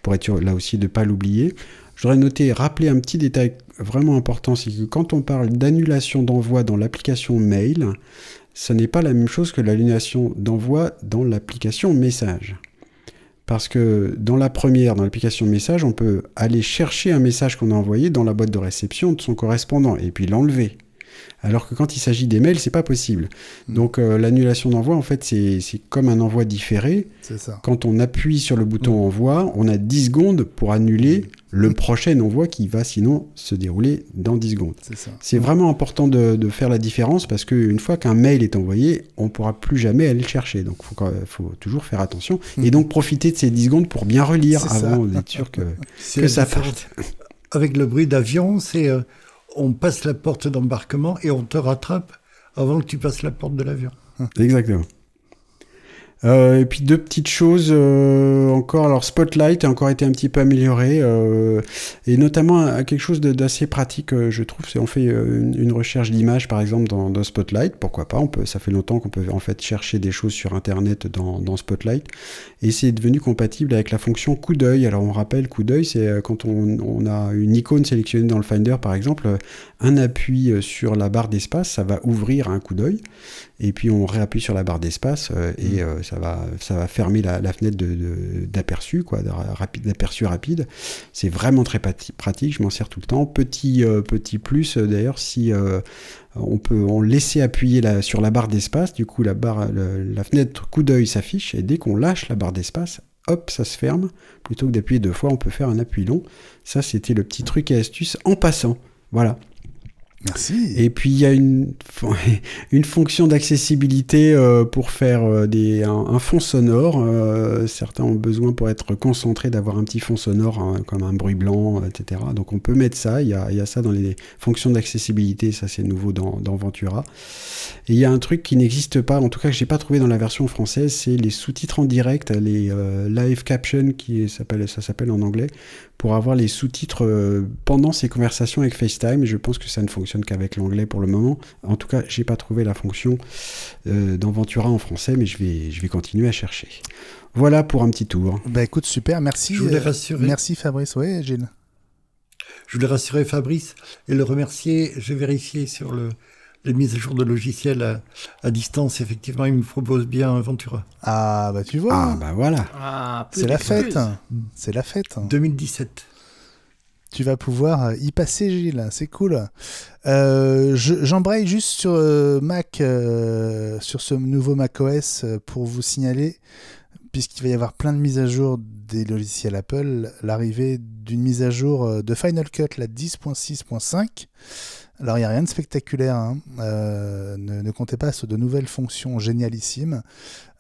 pour être là aussi de ne pas l'oublier. J'aurais noté, rappeler un petit détail vraiment important, c'est que quand on parle d'annulation d'envoi dans l'application mail, ce n'est pas la même chose que l'annulation d'envoi dans l'application message. Parce que dans la première, dans l'application de message, on peut aller chercher un message qu'on a envoyé dans la boîte de réception de son correspondant et puis l'enlever. Alors que quand il s'agit des mails, c'est pas possible. Mm. Donc euh, l'annulation d'envoi, en fait, c'est comme un envoi différé. Quand on appuie sur le bouton mm. envoi, on a 10 secondes pour annuler mm. le prochain envoi qui va sinon se dérouler dans 10 secondes. C'est vraiment important de, faire la différence parce qu'une fois qu'un mail est envoyé, on pourra plus jamais aller le chercher. Donc il faut, toujours faire attention et donc profiter de ces 10 secondes pour bien relire avant d'être sûr que, ça parte. Avec le bruit d'avion, c'est... Euh, on passe la porte d'embarquement et on te rattrape avant que tu passes la porte de l'avion. Exactement. Euh, et puis deux petites choses euh, encore. Alors Spotlight a encore été un petit peu amélioré euh, et notamment quelque chose d'assez pratique, je trouve, c'est on fait une, recherche d'image par exemple dans, Spotlight. Pourquoi pas On peut, ça fait longtemps qu'on peut en fait chercher des choses sur Internet dans, Spotlight et c'est devenu compatible avec la fonction coup d'œil. Alors on rappelle coup d'œil, c'est quand on, on, a une icône sélectionnée dans le Finder par exemple, un appui sur la barre d'espace, ça va ouvrir un coup d'œil et puis on réappuie sur la barre d'espace euh, et mm. euh, ça, va, ça va fermer la, fenêtre d'aperçu, de, d'aperçu rapide. C'est vraiment très pratique, je m'en sers tout le temps. Petit, euh, petit plus d'ailleurs, si on peut en laisser appuyer sur la barre d'espace, du coup la, barre, la fenêtre coup d'œil s'affiche et dès qu'on lâche la barre d'espace, hop, ça se ferme. Plutôt que d'appuyer deux fois, on peut faire un appui long. Ça, c'était le petit truc et astuce en passant. Voilà. Et puis il y a une, une fonction d'accessibilité euh, pour faire euh, des, un, fond sonore. Euh, certains ont besoin pour être concentrés d'avoir un petit fond sonore, hein, comme un bruit blanc, etc. Donc on peut mettre ça. Il y a, y a ça dans les fonctions d'accessibilité. Ça c'est nouveau dans, dans, Ventura. Et il y a un truc qui n'existe pas, en tout cas que j'ai pas trouvé dans la version française, c'est les sous-titres en direct, les live captions qui s'appelle, ça s'appelle en anglais, pour avoir les sous-titres euh, pendant ces conversations avec FaceTime. je pense que ça ne fonctionne qu'avec l'anglais pour le moment. En tout cas, je n'ai pas trouvé la fonction euh, d'Aventura en français, mais je vais, je vais continuer à chercher. Voilà pour un petit tour. Bah écoute, super, merci. Je euh, Merci Fabrice, oui Gilles. Je voulais rassurer Fabrice et le remercier. vais vérifier sur le, les mises à jour de logiciels à, distance, effectivement, ils me proposent bien Ventura. Ah, bah tu vois. Ah, bah voilà. Ah, hein. c'est la fête. C'est la fête. 2017. Tu vas pouvoir euh, y passer, Gilles. C'est cool. Euh, j'embraye juste sur euh, Mac, sur ce nouveau macOS, pour vous signaler, puisqu'il va y avoir plein de mises à jour des logiciels Apple, l'arrivée d'une mise à jour de Final Cut, la 10.6.5 alors, il n'y a rien de spectaculaire. Hein. Euh, ne, comptez pas sur de nouvelles fonctions génialissimes.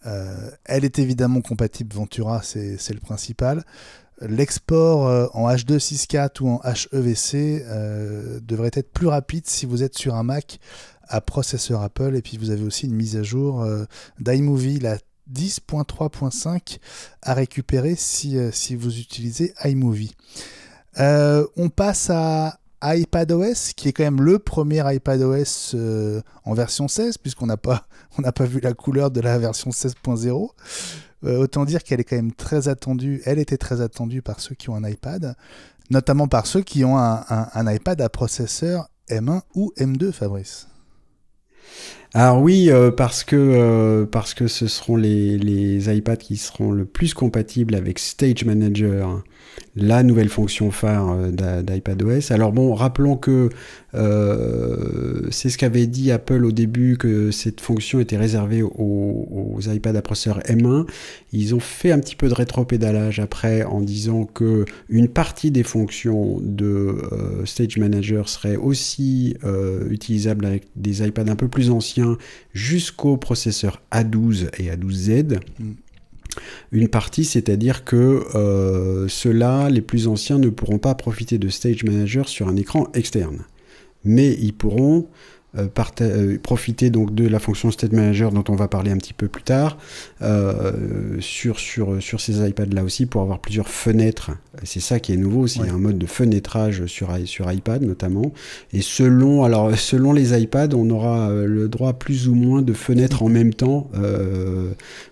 Euh, elle est évidemment compatible Ventura, c'est le principal. L'export euh, en H264 ou en HEVC devrait être plus rapide si vous êtes sur un Mac à processeur Apple. Et puis, vous avez aussi une mise à jour d'iMovie, la 10.3.5 à récupérer si, si vous utilisez iMovie. on passe à iPadOS, qui est quand même le premier iPadOS euh, en version 16, puisqu'on n'a pas, on pas vu la couleur de la version 16.0. Euh, autant dire qu'elle est quand même très attendue, elle était très attendue par ceux qui ont un iPad, notamment par ceux qui ont un iPad à processeur M1 ou M2, Fabrice. Alors oui, euh, parce que euh, parce que ce seront les, les iPads qui seront le plus compatibles avec Stage Manager, hein, la nouvelle fonction phare euh, d'iPadOS. Alors bon, rappelons que c'est ce qu'avait dit Apple au début que cette fonction était réservée aux, iPads à processeur M1. Ils ont fait un petit peu de rétropédalage après en disant que une partie des fonctions de Stage Manager serait aussi utilisable avec des iPads un peu plus anciens jusqu'au processeur A12 et A12Z. Mm. Une partie, c'est-à-dire que euh, ceux-là, les plus anciens, ne pourront pas profiter de Stage Manager sur un écran externe. Mais ils pourront euh, euh, profiter donc de la fonction State Manager dont on va parler un petit peu plus tard euh, sur, sur, sur ces iPads là aussi pour avoir plusieurs fenêtres. C'est ça qui est nouveau aussi, un mode de fenêtrage sur, sur iPad notamment. Et selon, alors, selon les iPads, on aura le droit plus ou moins de fenêtres en même temps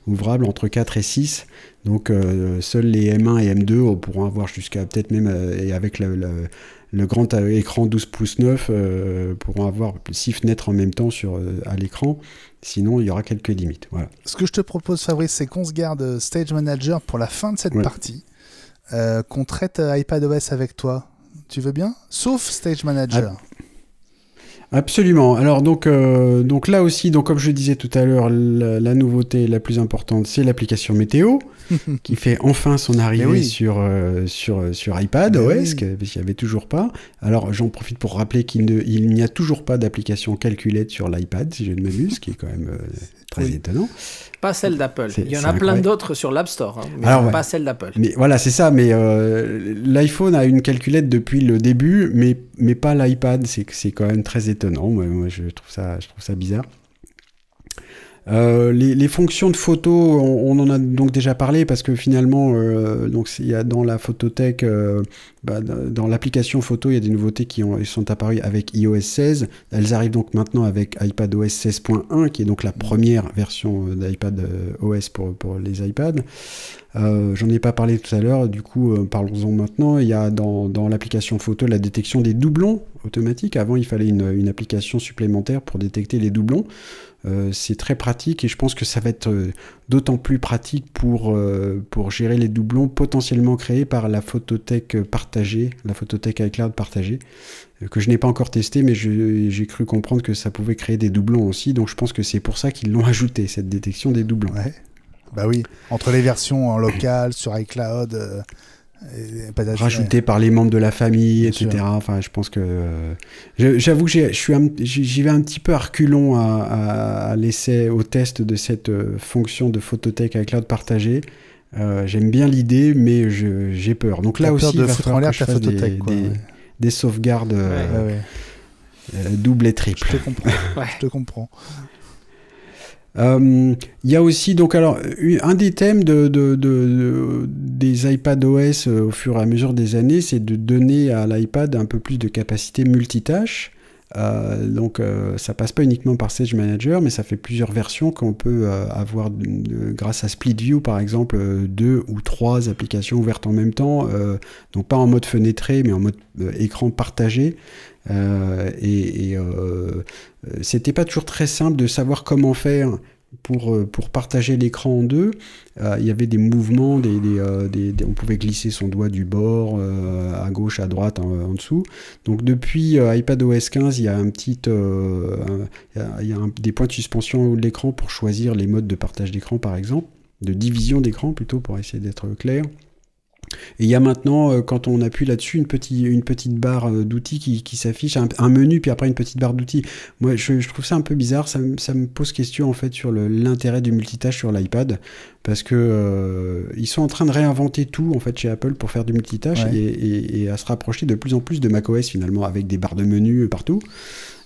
ouvrables entre 4 et 6. Donc seuls les M1 et M2 pourront avoir jusqu'à peut-être même et avec le le grand écran 12 pouces 9 euh, pourront avoir 6 fenêtres en même temps sur, euh, à l'écran. Sinon, il y aura quelques limites. Voilà. Ce que je te propose, Fabrice, c'est qu'on se garde euh, Stage Manager pour la fin de cette partie, qu'on traite iPadOS avec toi. Tu veux bien Sauf Stage Manager. Absolument. Alors donc donc là aussi donc comme je disais tout à l'heure la, nouveauté la plus importante c'est l'application météo qui fait enfin son arrivée sur, euh, sur, euh, sur iPad OS, parce qu'il n'y avait toujours pas. Alors j'en profite pour rappeler qu'il il n'y a toujours pas d'application calculette sur l'iPad, si je ne m'abuse, ce qui est quand même euh, très étonnant. Pas celle d'Apple. Il y en a plein d'autres sur l'App Store, hein, mais pas celle d'Apple. Mais voilà, c'est ça. Mais l'iPhone a une calculette depuis le début, mais, mais pas l'iPad. C'est quand même très étonnant. Moi, moi, je, trouve ça, je trouve ça bizarre. Euh, les, fonctions de photo, on, en a donc déjà parlé parce que finalement, euh, donc il y a dans la photothèque, euh, bah, dans l'application photo, il y a des nouveautés qui sont apparues avec iOS 16. Elles arrivent donc maintenant avec iPadOS 16.1, qui est donc la première version d'iPad OS pour, les iPads. J'en ai pas parlé tout à l'heure, du coup parlons-en maintenant. Il y a dans, l'application photo la détection des doublons automatique. Avant, il fallait une application supplémentaire pour détecter les doublons. Euh, c'est très pratique et je pense que ça va être euh, d'autant plus pratique pour, euh, pour gérer les doublons potentiellement créés par la photothèque partagée, la photothèque iCloud partagée, que je n'ai pas encore testé, mais j'ai cru comprendre que ça pouvait créer des doublons aussi, donc je pense que c'est pour ça qu'ils l'ont ajouté, cette détection des doublons. Bah oui, entre les versions en local, sur iCloud. Rajouté par les membres de la famille, etc. Enfin, je pense que. Euh, j'avoue que j'y vais un petit peu arculon à, à, l'essai, au test de cette euh, fonction de photothèque avec cloud partagé. Euh, j'aime bien l'idée, mais j'ai peur. Donc là aussi, de il va foutre en Des, sauvegardes doubles double et triple. Je te comprends. je te comprends. Euh, il y a aussi donc alors un des thèmes de, des iPad OS euh, au fur et à mesure des années, c'est de donner à l'iPad un peu plus de capacité multitâche. Euh, donc ça passe pas uniquement par Sage Manager, mais ça fait plusieurs versions qu'on peut avoir grâce à Split View par exemple deux ou trois applications ouvertes en même temps, donc pas en mode fenêtré mais en mode écran partagé. Euh, et, euh, euh, c'était pas toujours très simple de savoir comment faire pour, pour partager l'écran en deux, il y avait des mouvements, on pouvait glisser son doigt du bord à gauche, à droite, en, dessous. Donc depuis iPadOS 15, il y a un des points de suspension au de l'écran pour choisir les modes de partage d'écran, par exemple, de division d'écran plutôt pour essayer d'être clair. Et il y a maintenant, euh, quand on appuie là-dessus, une, petite, barre euh, d'outils qui, s'affiche, un, menu, puis après une petite barre d'outils. Moi, je, trouve ça un peu bizarre, ça, me pose question en fait sur l'intérêt du multitâche sur l'iPad, parce que euh, ils sont en train de réinventer tout en fait chez Apple pour faire du multitâche et, et, à se rapprocher de plus en plus de macOS finalement, avec des barres de menu partout.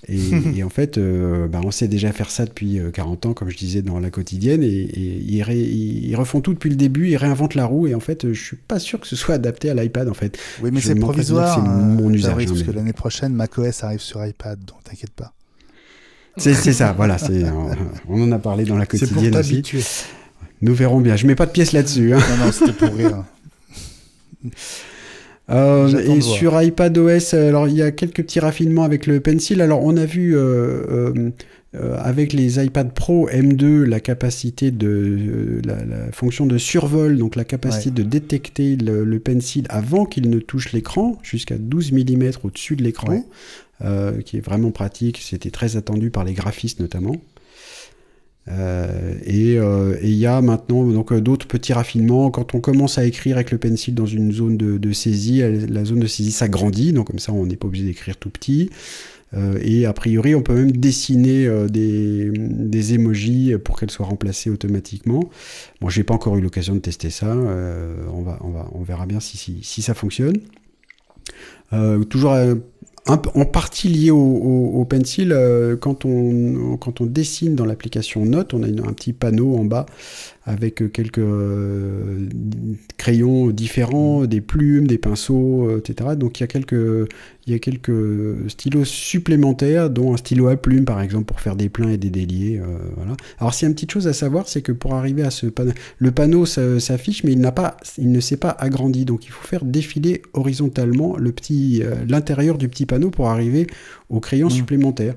Et, en fait, euh, bah, on sait déjà faire ça depuis 40 euh, ans, comme je disais dans la quotidienne, et, ils, refont tout depuis le début, ils réinventent la roue, et en fait, euh, je suis pas sûr que ce soit adapté à l'iPad, en fait. Oui, mais c'est provisoire. mon usage. Hein, parce que l'année prochaine, macOS arrive sur iPad, donc t'inquiète pas. C'est ça, voilà. On, en a parlé dans la quotidienne aussi. Nous verrons bien. Je mets pas de pièce là-dessus. Hein. Non, non, c'était pour rire. Euh, et sur iPadOS, alors il y a quelques petits raffinements avec le Pencil. Alors on a vu euh, euh, avec les iPad Pro M2 la capacité de la, la, fonction de survol, donc la capacité de détecter le, Pencil avant qu'il ne touche l'écran, jusqu'à 12 mm au-dessus de l'écran, qui est vraiment pratique. C'était très attendu par les graphistes notamment. Euh, euh, et il y a maintenant donc euh, d'autres petits raffinements. Quand on commence à écrire avec le pencil dans une zone de, saisie, la zone de saisie s'agrandit, donc comme ça on n'est pas obligé d'écrire tout petit. et a priori, on peut même dessiner des, émojis pour qu'elles soient remplacées automatiquement. Bon, j'ai pas encore eu l'occasion de tester ça. on, va, va, on verra bien si, ça fonctionne. toujours en partie lié au, pencil. Euh, quand, on, dessine dans l'application Note, on a un petit panneau en bas avec euh, quelques euh, crayons différents, mm. des plumes, des pinceaux, euh, etc. Donc il y a quelques, stylos supplémentaires, dont un stylo à plume par exemple pour faire des pleins et des déliés. voilà. Alors s'il y une petite chose à savoir, c'est que pour arriver à ce panneau, le panneau s'affiche, mais il n'a pas, il ne s'est pas agrandi. Donc il faut faire défiler horizontalement le l'intérieur du petit panneau pour arriver aux crayons mm. supplémentaire.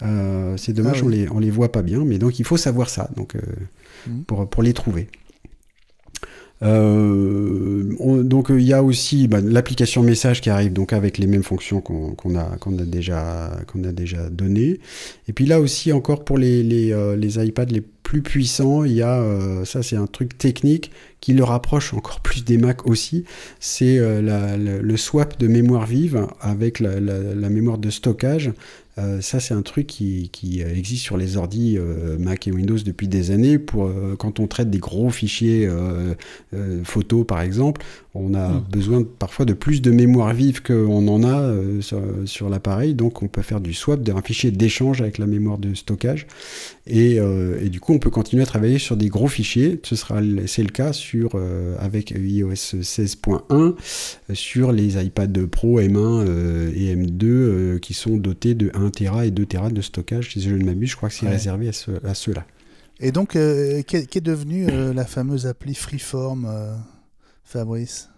supplémentaires. c'est dommage, ah on les, les voit pas bien, mais donc il faut savoir ça. Donc Mhm. pour, les trouver. Euh, donc euh, il y a aussi bah, l'application message qui arrive donc avec les mêmes fonctions qu'on a, déjà, qu'on donné. Et puis là aussi encore pour les, les, euh, les iPads les plus puissants, il y a ça c'est un truc technique qui le rapproche encore plus des Mac aussi. C'est le swap de mémoire vive avec la mémoire de stockage euh, ça, c'est un truc qui, euh, existe sur les ordi euh, Mac et Windows depuis des années. Pour, quand on traite des gros fichiers photos, par exemple, on a mm. besoin parfois de plus de mémoire vive qu'on en a euh, sur, l'appareil, donc on peut faire du swap, d'un fichier d'échange avec la mémoire de stockage, euh, et, du coup on peut continuer à travailler sur des gros fichiers. Ce sera c'est le cas sur euh, avec iOS 16.1 sur les iPad Pro M1 et M2 qui sont dotés de 1 Tera et 2 Tera de stockage. Si je ne m'abuse, je crois que c'est réservé à, ceux-là. Et donc, qu'est devenue la fameuse appli Freeform Fabrice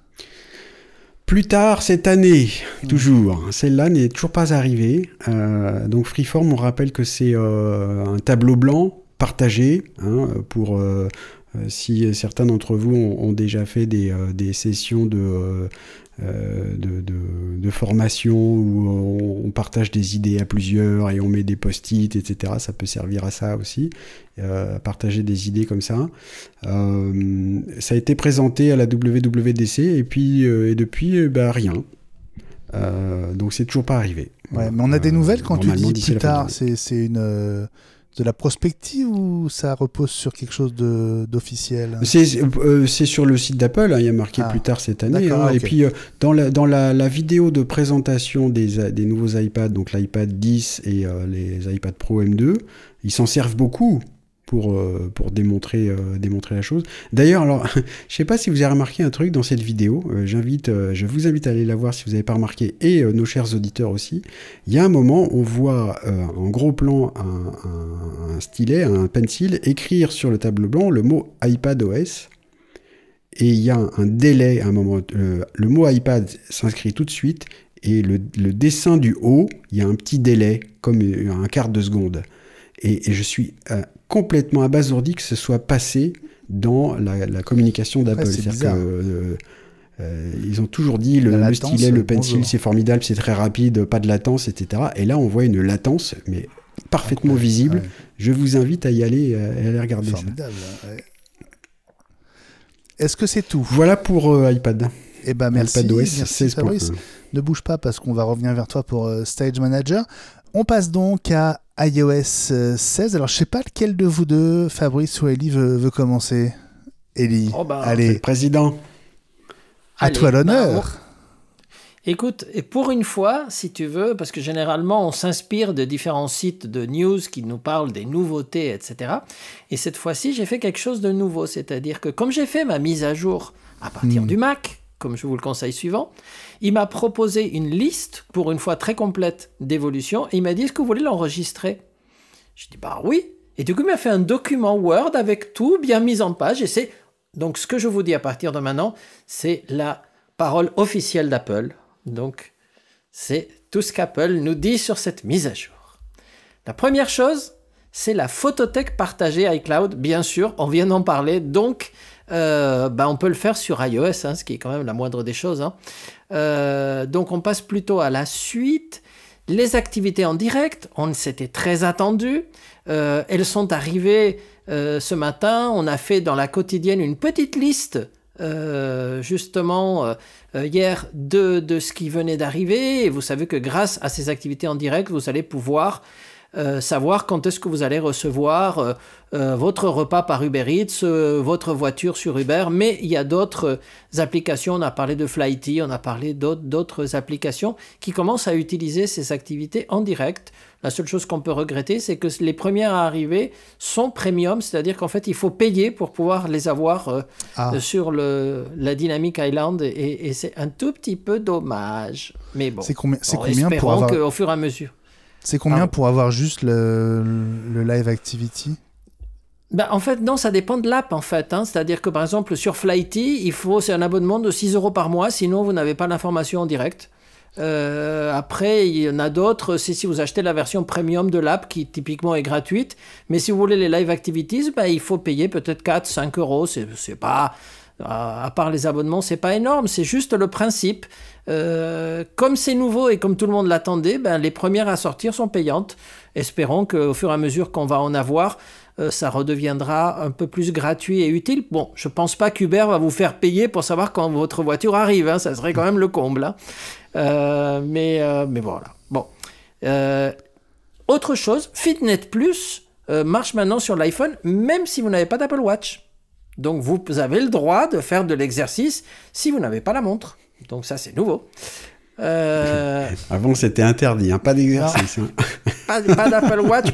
plus tard cette année, toujours. Hein, celle-là n'est toujours pas arrivée. Euh, donc Freeform, on rappelle que c'est euh, un tableau blanc partagé hein, pour euh, si certains d'entre vous ont, déjà fait des, des sessions de euh, de, formation où on, partage des idées à plusieurs et on met des post-it, etc. Ça peut servir à ça aussi, euh, partager des idées comme ça. Euh, ça a été présenté à la WWDC et puis et depuis, bah, rien. donc c'est toujours pas arrivé. mais on a des nouvelles quand tu dis plus tard. C'est une de la prospective ou ça repose sur quelque chose d'officiel euh, C'est sur le site d'Apple, hein, il y a marqué ah. plus tard cette année. Hein. Et puis euh, dans, la, dans la, vidéo de présentation des, des nouveaux iPads, donc l'iPad 10 et euh, les iPad Pro M2, ils s'en servent beaucoup pour, euh, pour démontrer, euh, démontrer la chose. D'ailleurs, alors, je sais pas si vous avez remarqué un truc dans cette vidéo, euh, j'invite, je vous invite à aller la voir si vous n'avez pas remarqué, et nos chers auditeurs aussi. Il y a un moment, on voit en gros plan un, stylet, un pencil, écrire sur le tableau blanc le mot iPad OS et il y a un, délai à un moment. le mot iPad s'inscrit tout de suite, et le, le dessin du haut, il y a un petit délai, comme un quart de seconde. Et, je suis complètement abasourdi que ce soit passé dans la, communication d'Apple. Euh, euh, ils ont toujours dit le, stylet, le pencil, c'est formidable, c'est très rapide, pas de latence, etc. Et là, on voit une latence, mais parfaitement visible. Je vous invite à y aller, euh, à aller regarder ça. Est-ce que c'est tout Voilà pour iPad. Et eh ben merci, Ne bouge pas parce qu'on va revenir vers toi pour Stage Manager. On passe donc à iOS 16. Euh, Alors, je sais pas lequel de vous deux, Fabrice ou Ellie, veut, commencer. Ellie, oh, bah, allez. président. À toi l'honneur. Bah, Écoute, et pour une fois, si tu veux, parce que généralement on s'inspire de différents sites de news qui nous parlent des nouveautés, etc. Et cette fois-ci, j'ai fait quelque chose de nouveau, c'est-à-dire que comme j'ai fait ma mise à jour à partir hmm. du Mac, comme je vous le conseille suivant, il m'a proposé une liste, pour une fois très complète, d'évolution, et il m'a dit, est-ce que vous voulez l'enregistrer Je dis, bah oui. Et du coup, il m'a fait un document Word avec tout bien mis en page, et c'est... Donc ce que je vous dis à partir de maintenant, c'est la parole officielle d'Apple. Donc c'est tout ce qu'Apple nous dit sur cette mise à jour. La première chose, c'est la photothèque partagée iCloud, bien sûr, on vient d'en parler, donc euh, bah, on peut le faire sur iOS, hein, ce qui est quand même la moindre des choses. Hein. Euh, donc on passe plutôt à la suite. Les activités en direct, on s'était très attendu. Euh, elles sont arrivées ce matin. On a fait dans la quotidienne une petite liste justement hier de, de, ce qui venait d'arriver. Et vous savez que grâce à ces activités en direct, vous allez pouvoir euh, savoir quand est-ce que vous allez recevoir euh, euh, votre repas par Uber Eats, votre voiture sur Uber. Mais il y a d'autres applications, on a parlé de Flighty, on a parlé d'autres applications qui commencent à utiliser ces activités en direct. La seule chose qu'on peut regretter, c'est que les premières à arriver sont premium, c'est-à-dire qu'en fait, il faut payer pour pouvoir les avoir ah. sur le, la Dynamic Island, et, c'est un tout petit peu dommage. Mais bon, c'est combien, pour avoir... qu'au fur et à mesure. C'est combien pour avoir juste le, live activity bah, en fait, non, ça dépend de l'app, en fait. Hein. C'est-à-dire que, par exemple, sur Flighty, il faut, c'est un abonnement de 6 euros par mois, sinon vous n'avez pas l'information en direct. Euh, après, il y en a d'autres, c'est si vous achetez la version premium de l'app, qui typiquement est gratuite. Mais si vous voulez les live activities, ben, il faut payer peut-être 4, 5 euros. C'est pas à part les abonnements, c'est pas énorme, c'est juste le principe. Euh, comme c'est nouveau et comme tout le monde l'attendait, ben, les premières à sortir sont payantes. Espérons qu'au fur et à mesure qu'on va en avoir, euh, ça redeviendra un peu plus gratuit et utile. Bon, je pense pas qu'Uber va vous faire payer pour savoir quand votre voiture arrive, hein, ça serait quand même le comble. Hein. Euh, mais, mais voilà. Bon. autre chose, Fitnet Plus marche maintenant sur l'iPhone, même si vous n'avez pas d'Apple Watch. Donc vous avez le droit de faire de l'exercice si vous n'avez pas la montre. Donc ça, c'est nouveau. Euh, Avant, c'était interdit, hein. pas d'exercice. Hein. pas, d'Apple Watch,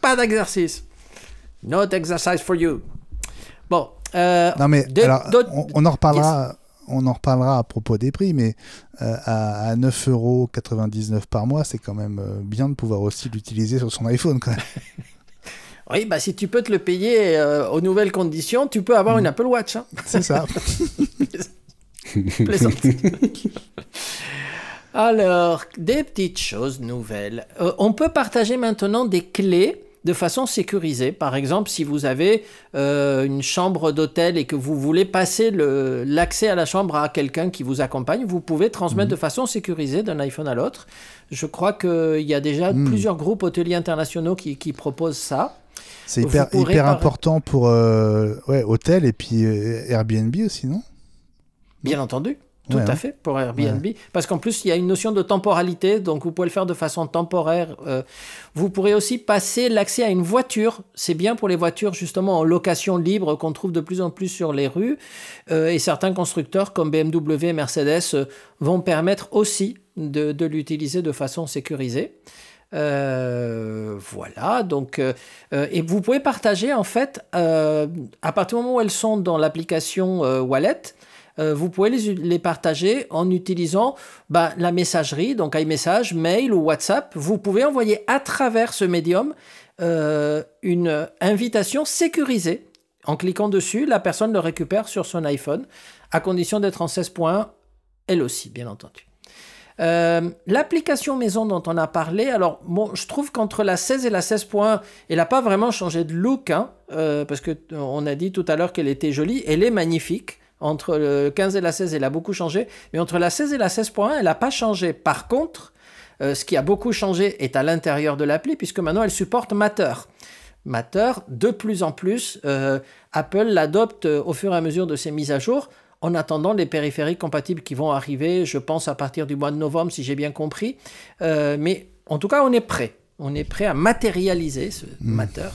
pas d'exercice. Not exercise for you. Bon. Euh, non mais alors, on, en reparlera. On en reparlera à propos des prix, mais euh, à, 9,99 euros par mois, c'est quand même bien de pouvoir aussi l'utiliser sur son iPhone. oui, bah, si tu peux te le payer aux nouvelles conditions, tu peux avoir mm. une Apple Watch. Hein. C'est ça. Alors, des petites choses nouvelles. Euh, on peut partager maintenant des clés de façon sécurisée. Par exemple, si vous avez euh, une chambre d'hôtel et que vous voulez passer l'accès à la chambre à quelqu'un qui vous accompagne, vous pouvez transmettre mhm. de façon sécurisée d'un iPhone à l'autre. Je crois qu'il y a déjà hmm. plusieurs groupes hôteliers internationaux qui, proposent ça. C'est hyper, important pour euh, hôtel et puis euh, Airbnb aussi, non Bien entendu. Tout à fait, pour Airbnb. Parce qu'en plus, il y a une notion de temporalité, donc vous pouvez le faire de façon temporaire. Euh. vous pourrez aussi passer l'accès à une voiture. C'est bien pour les voitures, justement, en location libre qu'on trouve de plus en plus sur les rues. Euh, et certains constructeurs, comme BMW et Mercedes, euh, vont permettre aussi de, l'utiliser de façon sécurisée. voilà, donc, et vous pouvez partager en fait, à partir du moment où elles sont dans l'application Wallet, euh, vous pouvez les, partager en utilisant bah, la messagerie, donc iMessage, mail ou WhatsApp. Vous pouvez envoyer à travers ce médium euh, une invitation sécurisée. En cliquant dessus, la personne le récupère sur son iPhone, à condition d'être en 16.1, elle aussi, bien entendu. Euh, l'application maison dont on a parlé, alors je trouve qu'entre la 16 et la 16.1, elle n'a pas vraiment changé de look, hein, parce qu'on a dit tout à l'heure qu'elle était jolie, elle est magnifique. Entre le 15 et la 16, elle a beaucoup changé. Mais entre la 16 et la 16.1, elle n'a pas changé. Par contre, euh, ce qui a beaucoup changé est à l'intérieur de l'appli, puisque maintenant elle supporte Matter. Matter, de plus en plus, euh, Apple l'adopte euh, au fur et à mesure de ses mises à jour. En attendant les périphériques compatibles qui vont arriver, je pense à partir du mois de novembre, si j'ai bien compris. mais en tout cas, on est prêt. On est prêt à matérialiser ce mm. Matter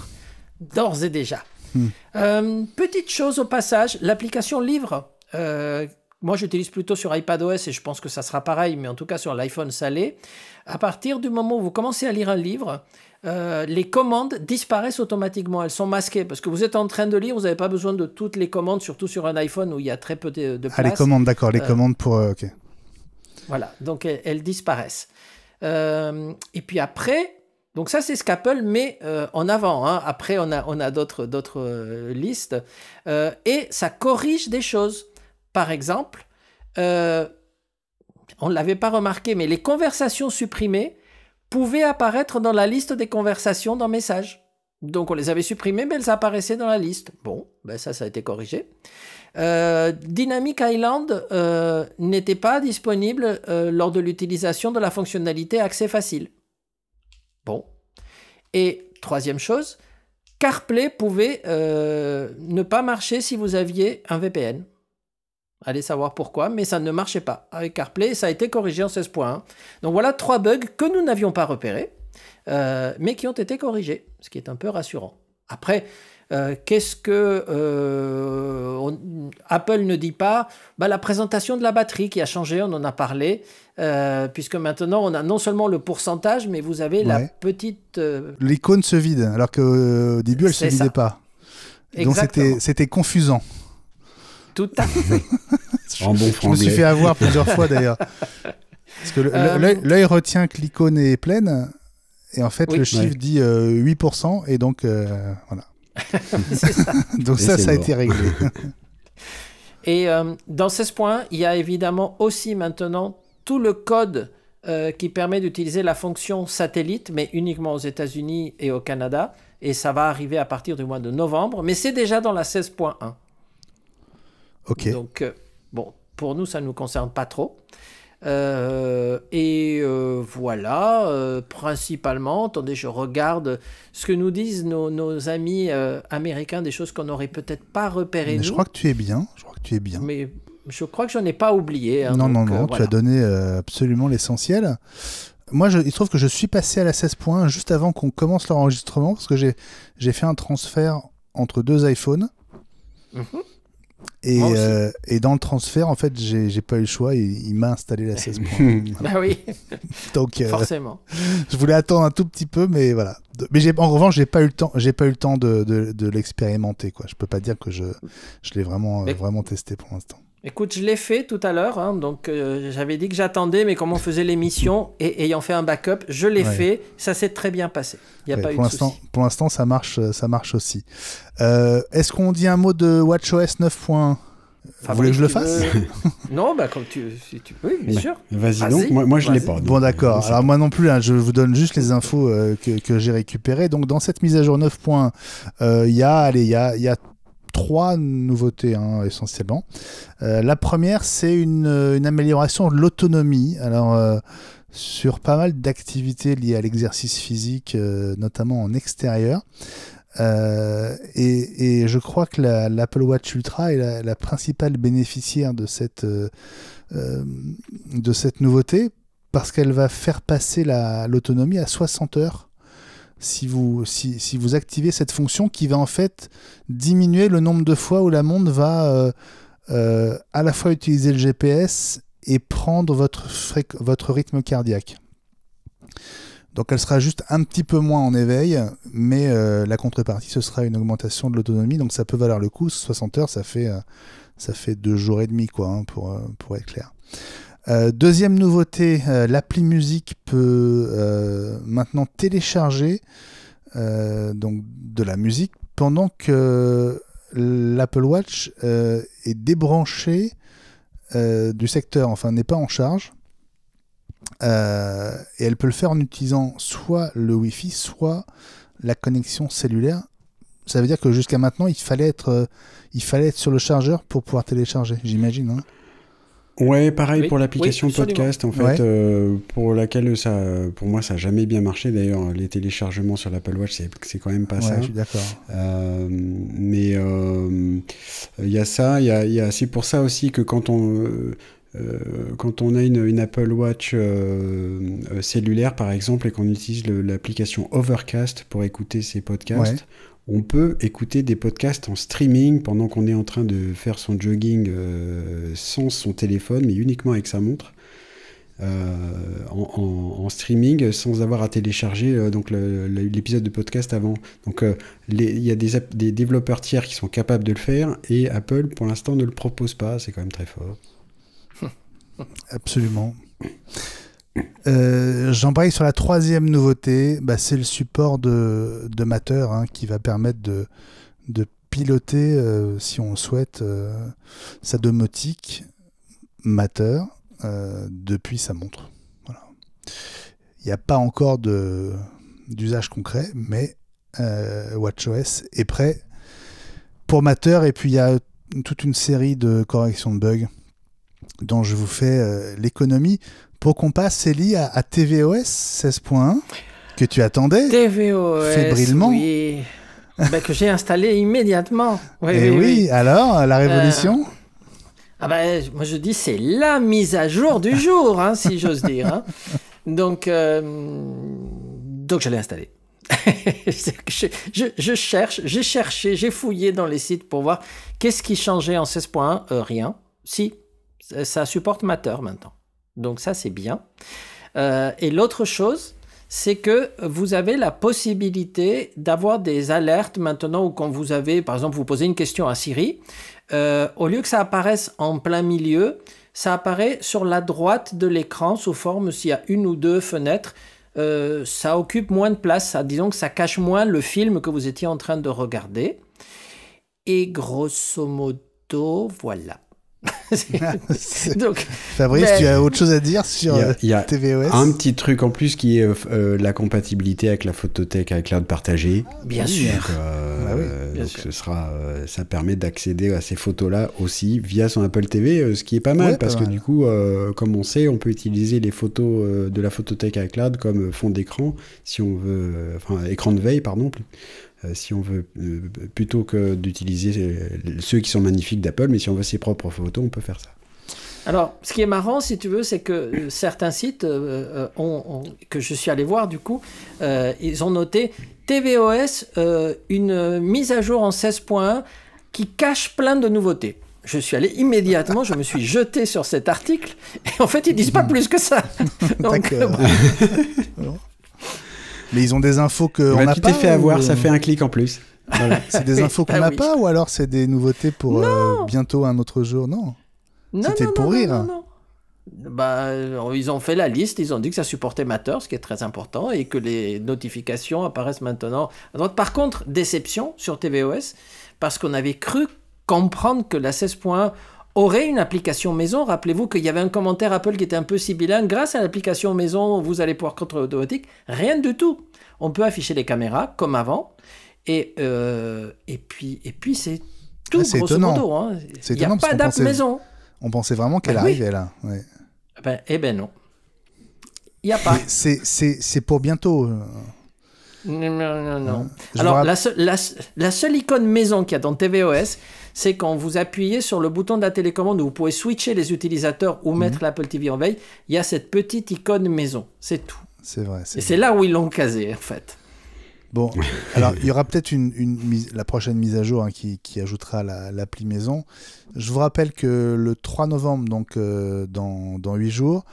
d'ores et déjà. Hmm. Euh, petite chose au passage, l'application Livre. Euh, moi, j'utilise plutôt sur iPadOS et je pense que ça sera pareil, mais en tout cas sur l'iPhone, ça l'est. À partir du moment où vous commencez à lire un livre, euh, les commandes disparaissent automatiquement. Elles sont masquées parce que vous êtes en train de lire, vous n'avez pas besoin de toutes les commandes, surtout sur un iPhone où il y a très peu de, place. Ah, les commandes, d'accord, les commandes pour. Voilà, donc elles disparaissent. et puis après, donc ça, c'est ce qu'Apple met euh, en avant. Hein. Après, on a, d'autres, euh, listes. Euh, et ça corrige des choses. Par exemple, on ne l'avait pas remarqué, mais les conversations supprimées pouvaient apparaître dans la liste des conversations dans Message. Donc on les avait supprimées, mais elles apparaissaient dans la liste. Bon, ben ça, ça a été corrigé. Dynamic Island n'était pas disponible lors de l'utilisation de la fonctionnalité accès facile. Bon. Et troisième chose, CarPlay pouvait euh, ne pas marcher si vous aviez un VPN. Allez savoir pourquoi, mais ça ne marchait pas avec CarPlay ça a été corrigé en 16.1. Hein. Donc voilà trois bugs que nous n'avions pas repérés, euh, mais qui ont été corrigés, ce qui est un peu rassurant. Après, euh, qu'est-ce que euh, Apple ne dit pas bah, La présentation de la batterie qui a changé, on en a parlé, euh, puisque maintenant on a non seulement le pourcentage, mais vous avez la petite... L'icône se vide, alors qu'au début elle ne se vidait pas. Donc c'était confusant. Tout à fait. je, me suis fait avoir plusieurs fois d'ailleurs. Parce que l'œil retient que l'icône est pleine, et en fait le chiffre dit 8%, et donc voilà. Donc ça, ça a été réglé. et euh, dans 16 points, il y a évidemment aussi maintenant tout le code euh, qui permet d'utiliser la fonction satellite, mais uniquement aux États-Unis et au Canada. Et ça va arriver à partir du mois de novembre, mais c'est déjà dans la 16.1. Ok. Donc, euh, bon, pour nous, ça ne nous concerne pas trop. Euh, et euh, voilà, euh, principalement, attendez, je regarde ce que nous disent nos, amis américains, des choses qu'on n'aurait peut-être pas repérées. je crois que tu es bien, je crois que tu es bien. Mais je crois que j'en ai pas oublié. Hein, non, non, non, tu as donné absolument l'essentiel moi, je, il se trouve que je suis passé à la 16.1 juste avant qu'on commence l'enregistrement parce que j'ai fait un transfert entre deux iPhones. Mhm. Euh, et, dans le transfert, en fait, j'ai pas eu le choix. il m'a installé la 16 bah oui. Donc, euh, forcément. Je voulais attendre un tout petit peu, mais voilà. Mais en revanche, j'ai pas eu le temps. J'ai pas eu le temps de, l'expérimenter. Quoi. Je peux pas dire que je, l'ai vraiment, euh, vraiment testé pour l'instant. Écoute, je l'ai fait tout à l'heure, hein, donc euh, j'avais dit que j'attendais, mais comme on faisait l'émission et ayant fait un backup, je l'ai fait, ça s'est très bien passé. Il a pas pour eu de souci. Pour l'instant, ça marche, euh, ça marche aussi. Euh, est-ce qu'on dit un mot de WatchOS 9.1 vous voulez que je le fasse Non, bah tu, si oui, bien bah, sûr. Vas-y donc, moi, moi je l'ai pas. Bon d'accord. Alors moi non plus, hein, je vous donne juste les infos que, j'ai récupérées. Donc dans cette mise à jour 9.1, il y a allez, il y a, y a trois nouveautés hein, essentiellement. Euh, la première, c'est euh, une, amélioration de l'autonomie. Alors, euh, sur pas mal d'activités liées à l'exercice physique, notamment en extérieur. Et, je crois que l'Apple Watch Ultra est la, principale bénéficiaire de cette, de cette nouveauté parce qu'elle va faire passer l'autonomie à 60 heures si vous, si, vous activez cette fonction qui va en fait diminuer le nombre de fois où la montre va euh, euh, à la fois utiliser le GPS et prendre votre, votre rythme cardiaque. Donc elle sera juste un petit peu moins en éveil, mais euh, la contrepartie, ce sera une augmentation de l'autonomie, donc ça peut valoir le coup. 60 heures, ça fait, ça fait deux jours et demi, quoi, hein, pour, pour être clair. Euh, deuxième nouveauté, euh, l'appli musique peut euh, maintenant télécharger donc de la musique pendant que l'Apple Watch est débranché du secteur, enfin n'est pas en charge. et elle peut le faire en utilisant soit le Wi-Fi, soit la connexion cellulaire. Ça veut dire que jusqu'à maintenant, il fallait, être, il fallait être sur le chargeur pour pouvoir télécharger, j'imagine. Hein. Ouais, pareil pour l'application podcast en fait, euh, pour laquelle ça, pour moi, ça n'a jamais bien marché. D'ailleurs, les téléchargements sur l'Apple Watch, c'est quand même pas ça. Je suis d'accord. Euh, mais euh, il y a ça, y a, c'est pour ça aussi que quand on quand on a une, Apple Watch cellulaire, par exemple, et qu'on utilise l'application Overcast pour écouter ses podcasts, on peut écouter des podcasts en streaming pendant qu'on est en train de faire son jogging euh, sans son téléphone, mais uniquement avec sa montre. Euh, en, streaming sans avoir à télécharger euh, donc l'épisode de podcast avant. Donc il y a des, des, développeurs tiers qui sont capables de le faire et Apple pour l'instant ne le propose pas. C'est quand même très fort. Absolument. Euh, j'en parle sur la troisième nouveauté, bah, c'est le support de, de Matter hein, qui va permettre de, de piloter, euh, si on le souhaite, euh, sa domotique Matter depuis sa montre. Il n'y a pas encore d'usage concret, mais WatchOS est prêt pour Matter et puis il y a toute une série de corrections de bugs dont je vous fais l'économie pour qu'on passe, Célie, à, TVOS 16.1 que tu attendais TVOS, fébrilement. Oui. Ben, que j'ai installé immédiatement. Oui, Et eh oui, alors, la révolution euh, Ah ben, moi je dis c'est la mise à jour du jour, hein, si j'ose dire. Hein. Donc, euh, donc je l'ai installé. je, cherche, j'ai cherché, j'ai fouillé dans les sites pour voir qu'est-ce qui changeait en 16.1. Euh, rien. Si, ça supporte Matter maintenant. Donc ça, c'est bien. Euh, et l'autre chose, c'est que vous avez la possibilité d'avoir des alertes maintenant ou quand vous avez, par exemple, vous posez une question à Siri, euh, au lieu que ça apparaisse en plein milieu, ça apparaît sur la droite de l'écran sous forme s'il y a une ou deux fenêtres. Euh, ça occupe moins de place, ça, disons que ça cache moins le film que vous étiez en train de regarder. Et grosso modo, voilà. Donc, Fabrice, tu as autre chose à dire sur il y a, euh, Un petit truc en plus qui est euh, euh, la compatibilité avec la photothèque, avec cloud partagé. Bien sûr. Bah donc, Ce sera, ça permet d'accéder à ces photos-là aussi via son Apple TV, ce qui est pas mal parce que du coup, comme on sait, on peut utiliser les photos de la photothèque iCloud comme fond d'écran, si on veut, enfin écran de veille, pardon, euh, si on veut, euh, plutôt que d'utiliser euh, ceux qui sont magnifiques d'Apple, mais si on veut ses propres photos, on peut faire ça. Alors, ce qui est marrant, si tu veux, c'est que certains sites que je suis allé voir, du coup, ils ont noté TVOS, une mise à jour en 16.1 qui cache plein de nouveautés. Je suis allé immédiatement, je me suis jeté sur cet article, et en fait, ils disent pas plus que ça. D'accord. Mais ils ont des infos que on n'a pas. Tu t'es fait avoir, ça euh, fait un clic en plus. c'est des infos qu'on n'a pas ou alors c'est des nouveautés pour euh, bientôt un autre jour Non. C'était pour rire. Non, bah, euh, ils ont fait la liste, ils ont dit que ça supportait Matter, ce qui est très important, et que les notifications apparaissent maintenant. Donc, par contre, déception sur TVOS, parce qu'on avait cru comprendre que la 16.1 aurait une application maison. Rappelez-vous qu'il y avait un commentaire Apple qui était un peu sibilant. Grâce à l'application maison, vous allez pouvoir contrôler l'automatique, Rien du tout. On peut afficher les caméras comme avant. Et, euh, et puis, et puis c'est tout, C'est grosso hein. Il n'y a pas d'app maison. On pensait vraiment qu'elle ben arrivait là. Eh ben, eh ben non. Il n'y a pas. C'est pour bientôt. Euh. Non, non, non. Alors, la, la, seule icône maison qu'il y a dans TVOS, c'est quand vous appuyez sur le bouton de la télécommande où vous pouvez switcher les utilisateurs ou mettre mhm. l'Apple TV en veille, il y a cette petite icône maison. C'est tout. C'est vrai. Et c'est là où ils l'ont casé, en fait. Bon, alors il y aura peut-être une, la prochaine mise à jour hein, qui, ajoutera l'appli maison. Je vous rappelle que le 3 novembre, donc euh, dans, dans 8 jours,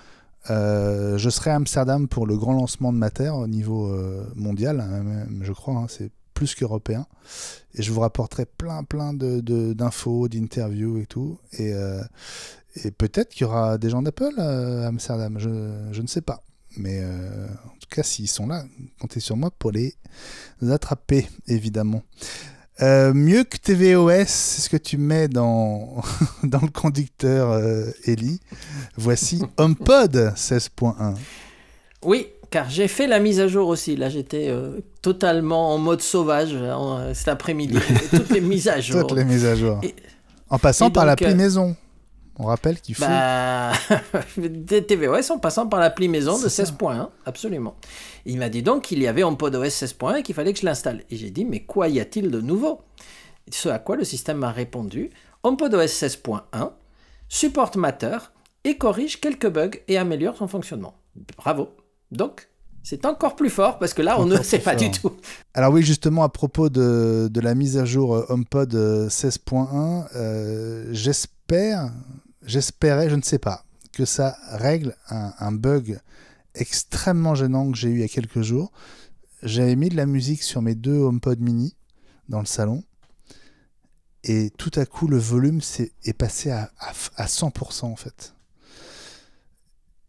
euh, je serai à Amsterdam pour le grand lancement de Mater au niveau euh, mondial, hein, je crois. Hein, c'est plus qu'européen. Et je vous rapporterai plein, plein d'infos, de, d'infos, d'interviews et tout. Et, euh, et peut-être qu'il y aura des gens d'Apple euh, à Amsterdam, je, je, ne sais pas. Mais euh, en tout cas, s'ils sont là, comptez sur moi pour les attraper, évidemment. mieux que TVOS, c'est ce que tu mets dans, dans le conducteur, Ellie. Voici HomePod 16.1. Oui, car j'ai fait la mise à jour aussi. Là, j'étais euh, totalement en mode sauvage euh, euh, cet après-midi. Toutes les mises à jour. Toutes les mises à jour. en passant par l'appli maison. On rappelle qu'il faut. Bah... TVOS en passant par l'appli maison de 16.1, absolument. Il m'a dit donc qu'il y avait en PodOS 16.1 et qu'il fallait que je l'installe. Et j'ai dit, mais quoi y a-t-il de nouveau Ce à quoi le système m'a répondu OS 16.1 supporte Matter et corrige quelques bugs et améliore son fonctionnement. Bravo donc, c'est encore plus fort parce que là, on ne sait pas du tout. Alors oui, justement, à propos de, la mise à jour euh, HomePod 16.1, euh, euh, j'espère, j'espérais, je ne sais pas, que ça règle un, bug extrêmement gênant que j'ai eu il y a quelques jours. J'avais mis de la musique sur mes deux HomePod mini dans le salon. Et tout à coup, le volume est, passé à 100% en fait.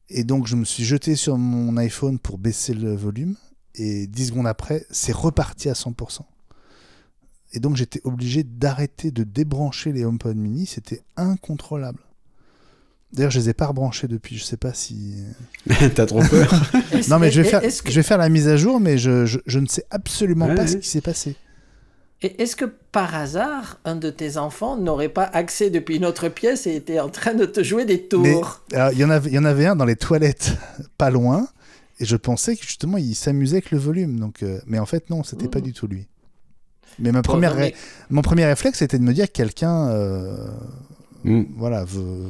Et donc je me suis jeté sur mon iPhone pour baisser le volume. Et 10 secondes après, c'est reparti à 100%. Et donc j'étais obligé d'arrêter de débrancher les HomePod mini. C'était incontrôlable. D'ailleurs, je les ai pas rebranchés depuis. Je sais pas si. T'as trop peur. non, mais je vais, faire, je vais faire la mise à jour, mais je, je, ne sais absolument pas ce qui s'est passé. Et est-ce que par hasard, un de tes enfants n'aurait pas accès depuis une autre pièce et était en train de te jouer des tours Il y, en avait, y en avait un dans les toilettes, pas loin, et je pensais que justement il s'amusait avec le volume. Donc, euh, mais en fait, non, c'était pas hmm. du tout lui. Mais, ma première mon premier réflexe était de me dire quelqu'un euh, hmm. voilà, veut,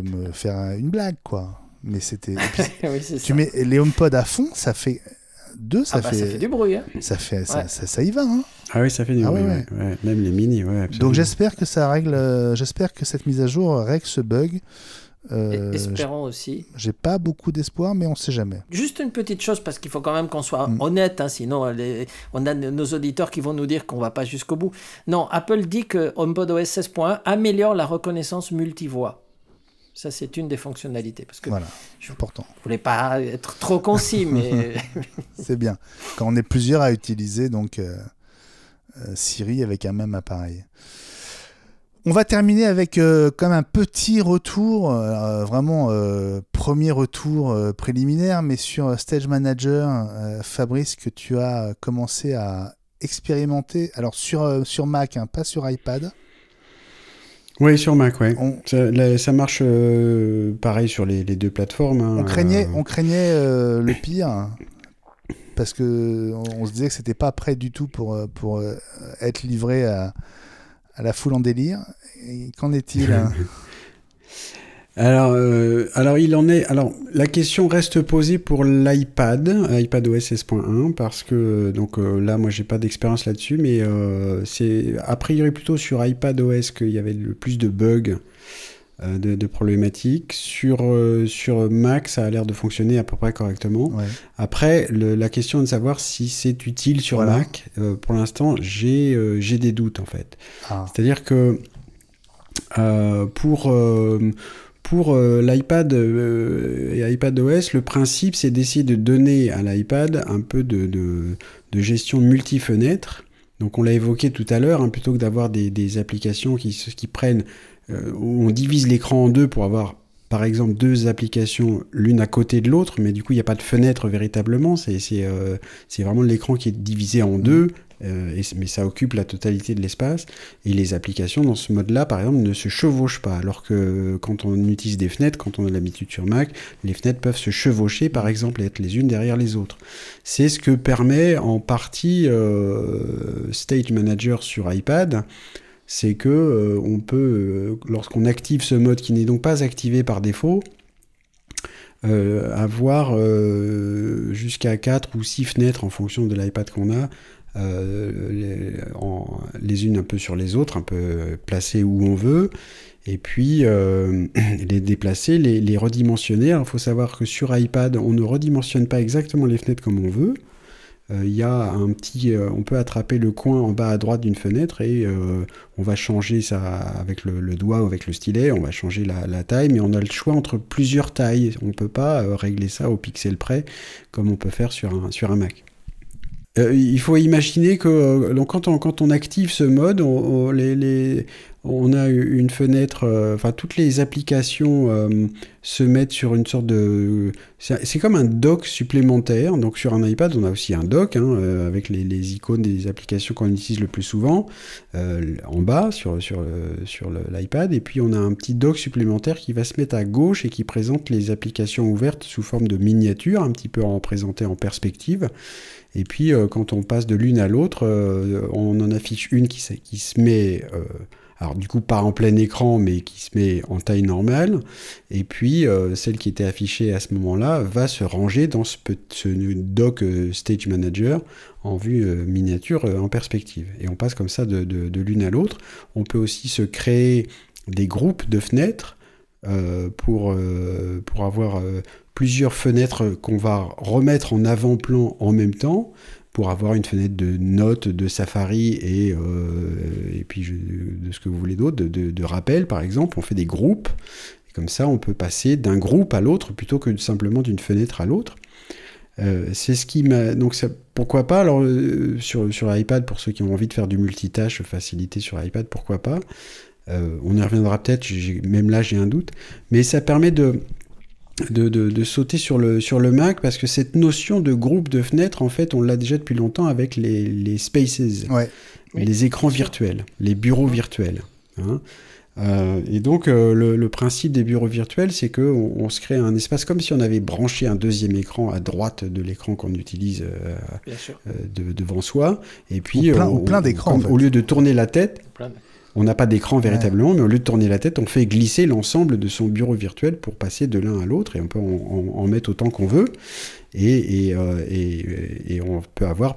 me faire une blague, quoi mais c'était tu mets les HomePod à fond ça fait ah bah, hein. ça, fait, ça fait du bruit. Ça, fait, ça, ça, y va. Hein ah oui, ça fait du ah bruit. Même les mini. Donc j'espère que ça règle. Euh, j'espère que cette mise à jour règle ce bug. Euh, aussi. J'ai pas beaucoup d'espoir, mais on sait jamais. Juste une petite chose, parce qu'il faut quand même qu'on soit mm. honnête, hein, sinon euh, on a nos auditeurs qui vont nous dire qu'on va pas jusqu'au bout. Non, Apple dit que HomePod OS 16.1 améliore la reconnaissance multivoix. Ça, c'est une des fonctionnalités. Parce que voilà, je important. ne voulais pas être trop concis, mais. c'est bien. Quand on est plusieurs à utiliser donc euh, euh, Siri avec un même appareil. On va terminer avec euh, comme un petit retour, vraiment premier retour préliminaire, mais sur Stage Manager, Fabrice, que tu as commencé à expérimenter, alors sur, sur Mac, hein, pas sur iPad. Oui, sur Mac, oui. Ça, marche euh, pareil sur les, deux plateformes. Hein, on craignait, euh. on craignait euh, le pire parce que on, se disait que c'était pas prêt du tout pour, pour être livré à, la foule en délire. Qu'en est-il hein Alors, euh, alors il en est. Alors, la question reste posée pour l'iPad, iPadOS S.1, parce que donc euh, là, moi, j'ai pas d'expérience là-dessus, mais euh, c'est a priori plutôt sur iPadOS qu'il y avait le plus de bugs, euh, de, de, problématiques. Sur euh, sur Mac, ça a l'air de fonctionner à peu près correctement. Après, le, la question de savoir si c'est utile sur Mac, pour l'instant, j'ai j'ai des doutes en fait. Ah. C'est-à-dire que pour pour euh, l'iPad euh, et iPadOS, le principe c'est d'essayer de donner à l'iPad un peu de, gestion multi fenêtres Donc on l'a évoqué tout à l'heure, hein, plutôt que d'avoir des, applications qui, qui prennent, euh, où on divise l'écran en deux pour avoir par exemple deux applications l'une à côté de l'autre, mais du coup il n'y a pas de fenêtre véritablement, euh, c'est vraiment l'écran qui est divisé en deux, euh, mais ça occupe la totalité de l'espace, et les applications dans ce mode-là par exemple ne se chevauchent pas, alors que quand on utilise des fenêtres, quand on a l'habitude sur Mac, les fenêtres peuvent se chevaucher par exemple et être les unes derrière les autres. C'est ce que permet en partie State euh, Stage Manager sur iPad c'est que euh, on peut, euh, lorsqu'on active ce mode qui n'est donc pas activé par défaut, euh, avoir jusqu'à 4 ou 6 fenêtres en fonction de l'iPad qu'on a, les, unes un peu sur les autres, un peu placées où on veut, et puis les déplacer, les, les redimensionner. Il faut savoir que sur iPad, on ne redimensionne pas exactement les fenêtres comme on veut il euh, y a un petit, euh, on peut attraper le coin en bas à droite d'une fenêtre et euh, on va changer ça avec le, doigt ou avec le stylet, on va changer la, taille, mais on a le choix entre plusieurs tailles. On ne peut pas régler ça au pixel près comme on peut faire sur un, sur un Mac. Euh, il faut imaginer que euh, quand, on, active ce mode, on, a une fenêtre, euh, enfin toutes les applications se mettent sur une sorte de... C'est comme un dock supplémentaire, donc sur un iPad on a aussi un dock hein, avec les, icônes des applications qu'on utilise le plus souvent en bas sur, l'iPad, et puis on a un petit dock supplémentaire qui va se mettre à gauche et qui présente les applications ouvertes sous forme de miniature, un petit peu représentées en perspective. Et puis, euh, quand on passe de l'une à l'autre, euh, on en affiche une qui, qui se met euh, alors du coup pas en plein écran mais qui se met en taille normale et puis celle qui était affichée à ce moment-là va se ranger dans ce, doc Stage Manager en vue miniature en perspective et on passe comme ça de, l'une à l'autre on peut aussi se créer des groupes de fenêtres pour, pour avoir plusieurs fenêtres qu'on va remettre en avant-plan en même temps pour avoir une fenêtre de notes de Safari et, euh, puis de ce que vous voulez d'autre, de, de, rappel par exemple. On fait des groupes. comme ça, on peut passer d'un groupe à l'autre plutôt que simplement d'une fenêtre à l'autre. Euh, c'est ce qui m'a. Donc, pourquoi pas Alors, euh, sur, sur iPad, pour ceux qui ont envie de faire du multitâche facilité sur iPad, pourquoi pas On y reviendra peut-être, même là, j'ai un doute. Mais ça permet de, de, sauter sur le, sur le Mac parce que cette notion de groupe de fenêtres, en fait, on l'a déjà depuis longtemps avec les, les spaces, les écrans virtuels, les bureaux virtuels. Hein. Euh, et donc, euh, le, principe des bureaux virtuels, c'est qu'on on se crée un espace comme si on avait branché un deuxième écran à droite de l'écran qu'on utilise euh, devant soi. Et puis, Au lieu de tourner la tête. On n'a pas d'écran véritablement, mais au lieu de tourner la tête, on fait glisser l'ensemble de son bureau virtuel pour passer de l'un à l'autre et on peut en, mettre autant qu'on veut. Euh, et, on peut avoir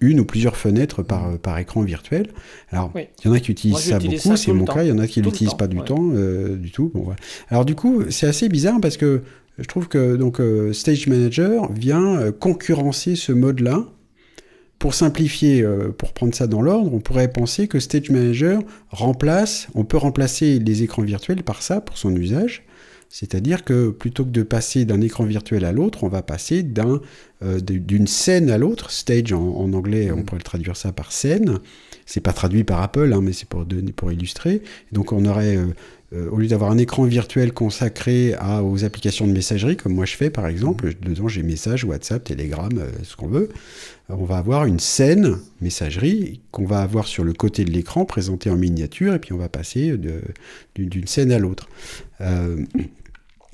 une ou plusieurs fenêtres par, mm. écran virtuel. Alors, il y en a qui utilisent ça beaucoup, c'est mon cas, il y en a qui ne l'utilisent pas du euh, tout. Alors du coup, c'est assez bizarre parce que je trouve que donc, euh, Stage Manager vient concurrencer ce mode-là pour simplifier, euh, pour prendre ça dans l'ordre, on pourrait penser que Stage Manager remplace, on peut remplacer les écrans virtuels par ça pour son usage. C'est-à-dire que plutôt que de passer d'un écran virtuel à l'autre, on va passer euh, d'une scène à l'autre. Stage en, anglais, on mm. pourrait le traduire ça par scène. C'est pas traduit par Apple, hein, mais c'est pour, pour, illustrer. Donc on aurait euh, euh, au lieu d'avoir un écran virtuel consacré aux applications de messagerie, comme moi je fais par exemple, mhm. dedans j'ai message, WhatsApp, Telegram, euh, ce qu'on veut, euh, on va avoir une scène messagerie qu'on va avoir sur le côté de l'écran présentée en miniature, et puis on va passer d'une scène à l'autre.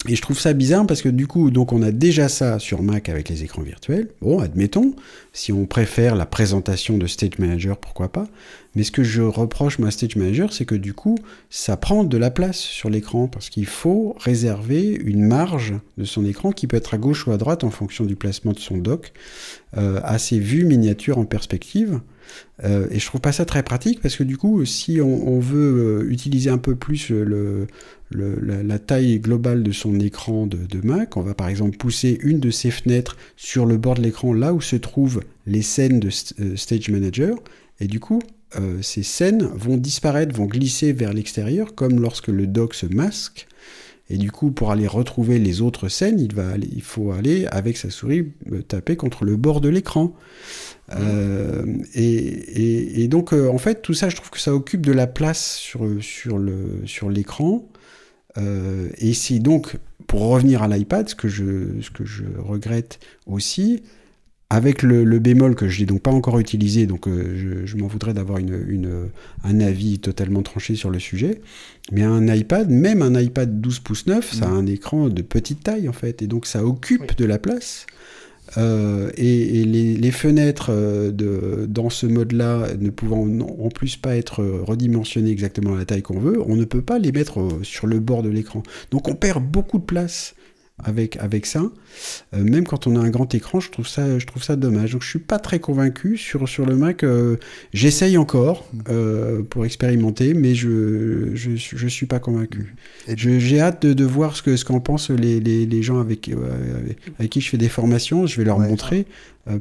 Et je trouve ça bizarre parce que du coup, donc on a déjà ça sur Mac avec les écrans virtuels. Bon, admettons, si on préfère la présentation de Stage Manager, pourquoi pas. Mais ce que je reproche moi à Stage Manager, c'est que du coup, ça prend de la place sur l'écran parce qu'il faut réserver une marge de son écran qui peut être à gauche ou à droite en fonction du placement de son doc euh, à ses vues miniatures en perspective. Euh, et je trouve pas ça très pratique parce que du coup, si on veut euh, utiliser un peu plus le, la, taille globale de son écran de, de, Mac. On va par exemple pousser une de ses fenêtres sur le bord de l'écran, là où se trouvent les scènes de euh, Stage Manager. Et du coup, euh, ces scènes vont disparaître, vont glisser vers l'extérieur, comme lorsque le dock se masque. Et du coup, pour aller retrouver les autres scènes, il, faut aller avec sa souris euh, taper contre le bord de l'écran. et, donc, en fait, tout ça, je trouve que ça occupe de la place sur l'écran. Euh, et c'est donc, pour revenir à l'iPad, ce, que je, ce que je regrette aussi, avec le, bémol que je n'ai donc pas encore utilisé, donc euh, je, m'en voudrais d'avoir un avis totalement tranché sur le sujet, mais un iPad, même un iPad 12 pouces 9, ça a mm. un écran de petite taille en fait, et donc ça occupe de la place. Euh, et, les, fenêtres euh, dans ce mode-là ne pouvant en plus pas être redimensionnées exactement à la taille qu'on veut, on ne peut pas les mettre euh, sur le bord de l'écran. Donc on perd beaucoup de place avec, avec ça. Euh, même quand on a un grand écran, je trouve ça, je trouve ça dommage. Donc je suis pas très convaincu sur, sur le Mac. Euh, j'essaye encore euh, pour expérimenter, mais je, je, suis pas convaincu. J'ai hâte de, de, voir ce qu'en ce qu'en pensent les, les, gens avec, avec, qui je fais des formations. Je vais leur montrer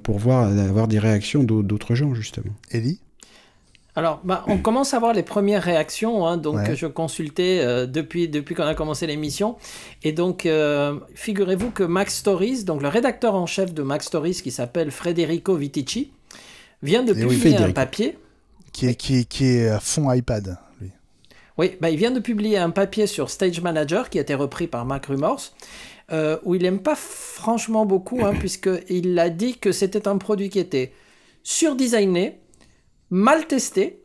pour voir avoir des réactions d'autres gens justement. Ellie alors, bah, on commence à voir les premières réactions. Hein, donc, euh, je consultais euh, depuis, qu'on a commencé l'émission. Et donc, euh, figurez-vous que Max Stories, donc le rédacteur en chef de Max Stories, qui s'appelle Federico Vitici, vient de eh publier un papier. Qui est, qui, à fond iPad, lui. Oui, bah, il vient de publier un papier sur Stage Manager qui a été repris par Mac Rumors. où il n'aime pas franchement beaucoup, hein, puisqu'il a dit que c'était un produit qui était surdesigné, mal testé,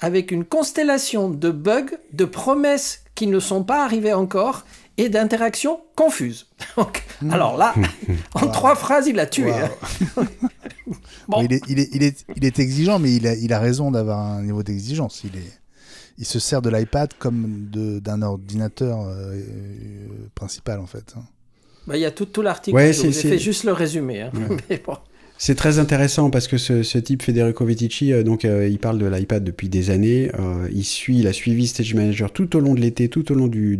avec une constellation de bugs, de promesses qui ne sont pas arrivées encore et d'interactions confuses. Hmm. alors là, en trois phrases, il a tué. Hein. il, est, il, est, exigeant, mais il a, il a raison d'avoir un niveau d'exigence. Il, il se sert de l'iPad comme d'un ordinateur euh, euh, principal, en fait. Hein. Bah, il y a tout, tout l'article, ouais, je fait juste le résumé. Hein. C'est très intéressant parce que ce, type Federico Vettici, euh, donc euh, il parle de l'iPad depuis des années. Euh, il suit, il a suivi Stage Manager tout au long de l'été, tout au long du,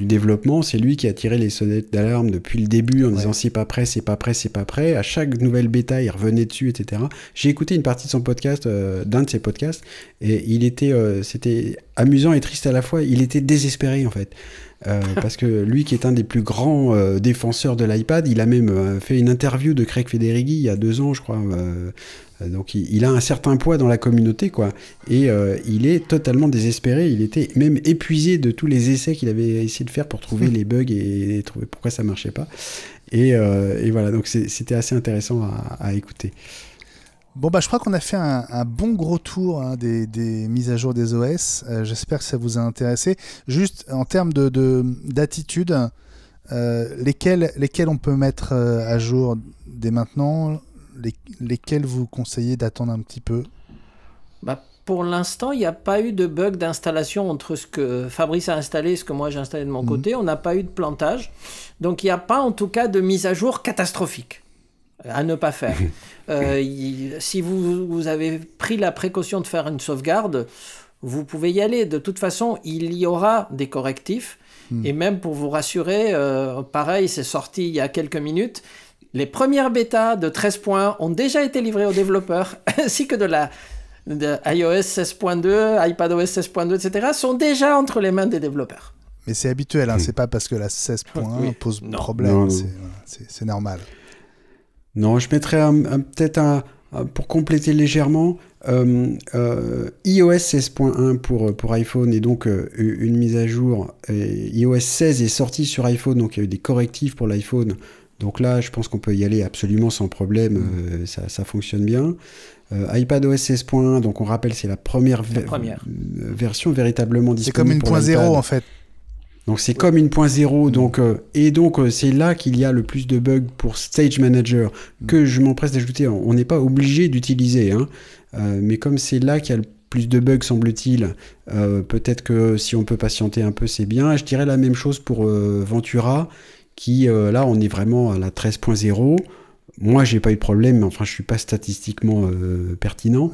développement. C'est lui qui a tiré les sonnettes d'alarme depuis le début en disant c'est pas prêt, c'est pas prêt, c'est pas prêt. À chaque nouvelle bêta, il revenait dessus, etc. J'ai écouté une partie de son podcast, d'un de ses podcasts, et il était, c'était amusant et triste à la fois. Il était désespéré en fait. Euh, parce que lui, qui est un des plus grands euh, défenseurs de l'iPad, il a même euh, fait une interview de Craig Federighi il y a deux ans, je crois. donc il, a un certain poids dans la communauté, quoi. Et il est totalement désespéré. Il était même épuisé de tous les essais qu'il avait essayé de faire pour trouver hmm. les bugs et, trouver pourquoi ça marchait pas. Et, voilà, donc c'était assez intéressant à écouter. Bon, bah, je crois qu'on a fait un, bon gros tour hein, des, mises à jour des OS. Euh, j'espère que ça vous a intéressé. Juste en termes d'attitude, de, d'attitude, euh, lesquelles, on peut mettre euh, à jour dès maintenant Lesquelles vous conseillez d'attendre un petit peu bah, Pour l'instant, il n'y a pas eu de bug d'installation entre ce que Fabrice a installé et ce que moi j'ai installé de mon mmh. côté. On n'a pas eu de plantage. Donc, il n'y a pas en tout cas de mise à jour catastrophique à ne pas faire. Euh, si vous, avez pris la précaution de faire une sauvegarde, vous pouvez y aller. De toute façon, il y aura des correctifs. Hmm. Et même pour vous rassurer, euh, pareil, c'est sorti il y a quelques minutes. Les premières bêtas de 13 points ont déjà été livrées aux développeurs, ainsi que de la iOS 16.2, iPadOS 16.2, etc., sont déjà entre les mains des développeurs. Mais c'est habituel, hein, hmm. c'est pas parce que la 16.1 pose problème, c'est normal. Non, je mettrais peut-être un, pour compléter légèrement, euh, euh, iOS 16.1 pour, euh, pour iPhone et donc une mise à jour. iOS 16 est sorti sur iPhone, donc il y a eu des correctifs pour l'iPhone. Donc là, je pense qu'on peut y aller absolument sans problème, mm. ça, fonctionne bien. iPadOS 16.1, donc on rappelle, c'est la première, version véritablement disponible. C'est comme une point en fait. Donc c'est comme une donc euh, et donc euh, c'est là qu'il y a le plus de bugs pour Stage Manager que je m'empresse d'ajouter. On n'est pas obligé d'utiliser, hein. euh, mais comme c'est là qu'il y a le plus de bugs semble-t-il, peut-être que si on peut patienter un peu c'est bien. je dirais la même chose pour Ventura qui là on est vraiment à la 13.0 moi, j'ai pas eu de problème, mais enfin, je suis pas statistiquement euh, pertinent.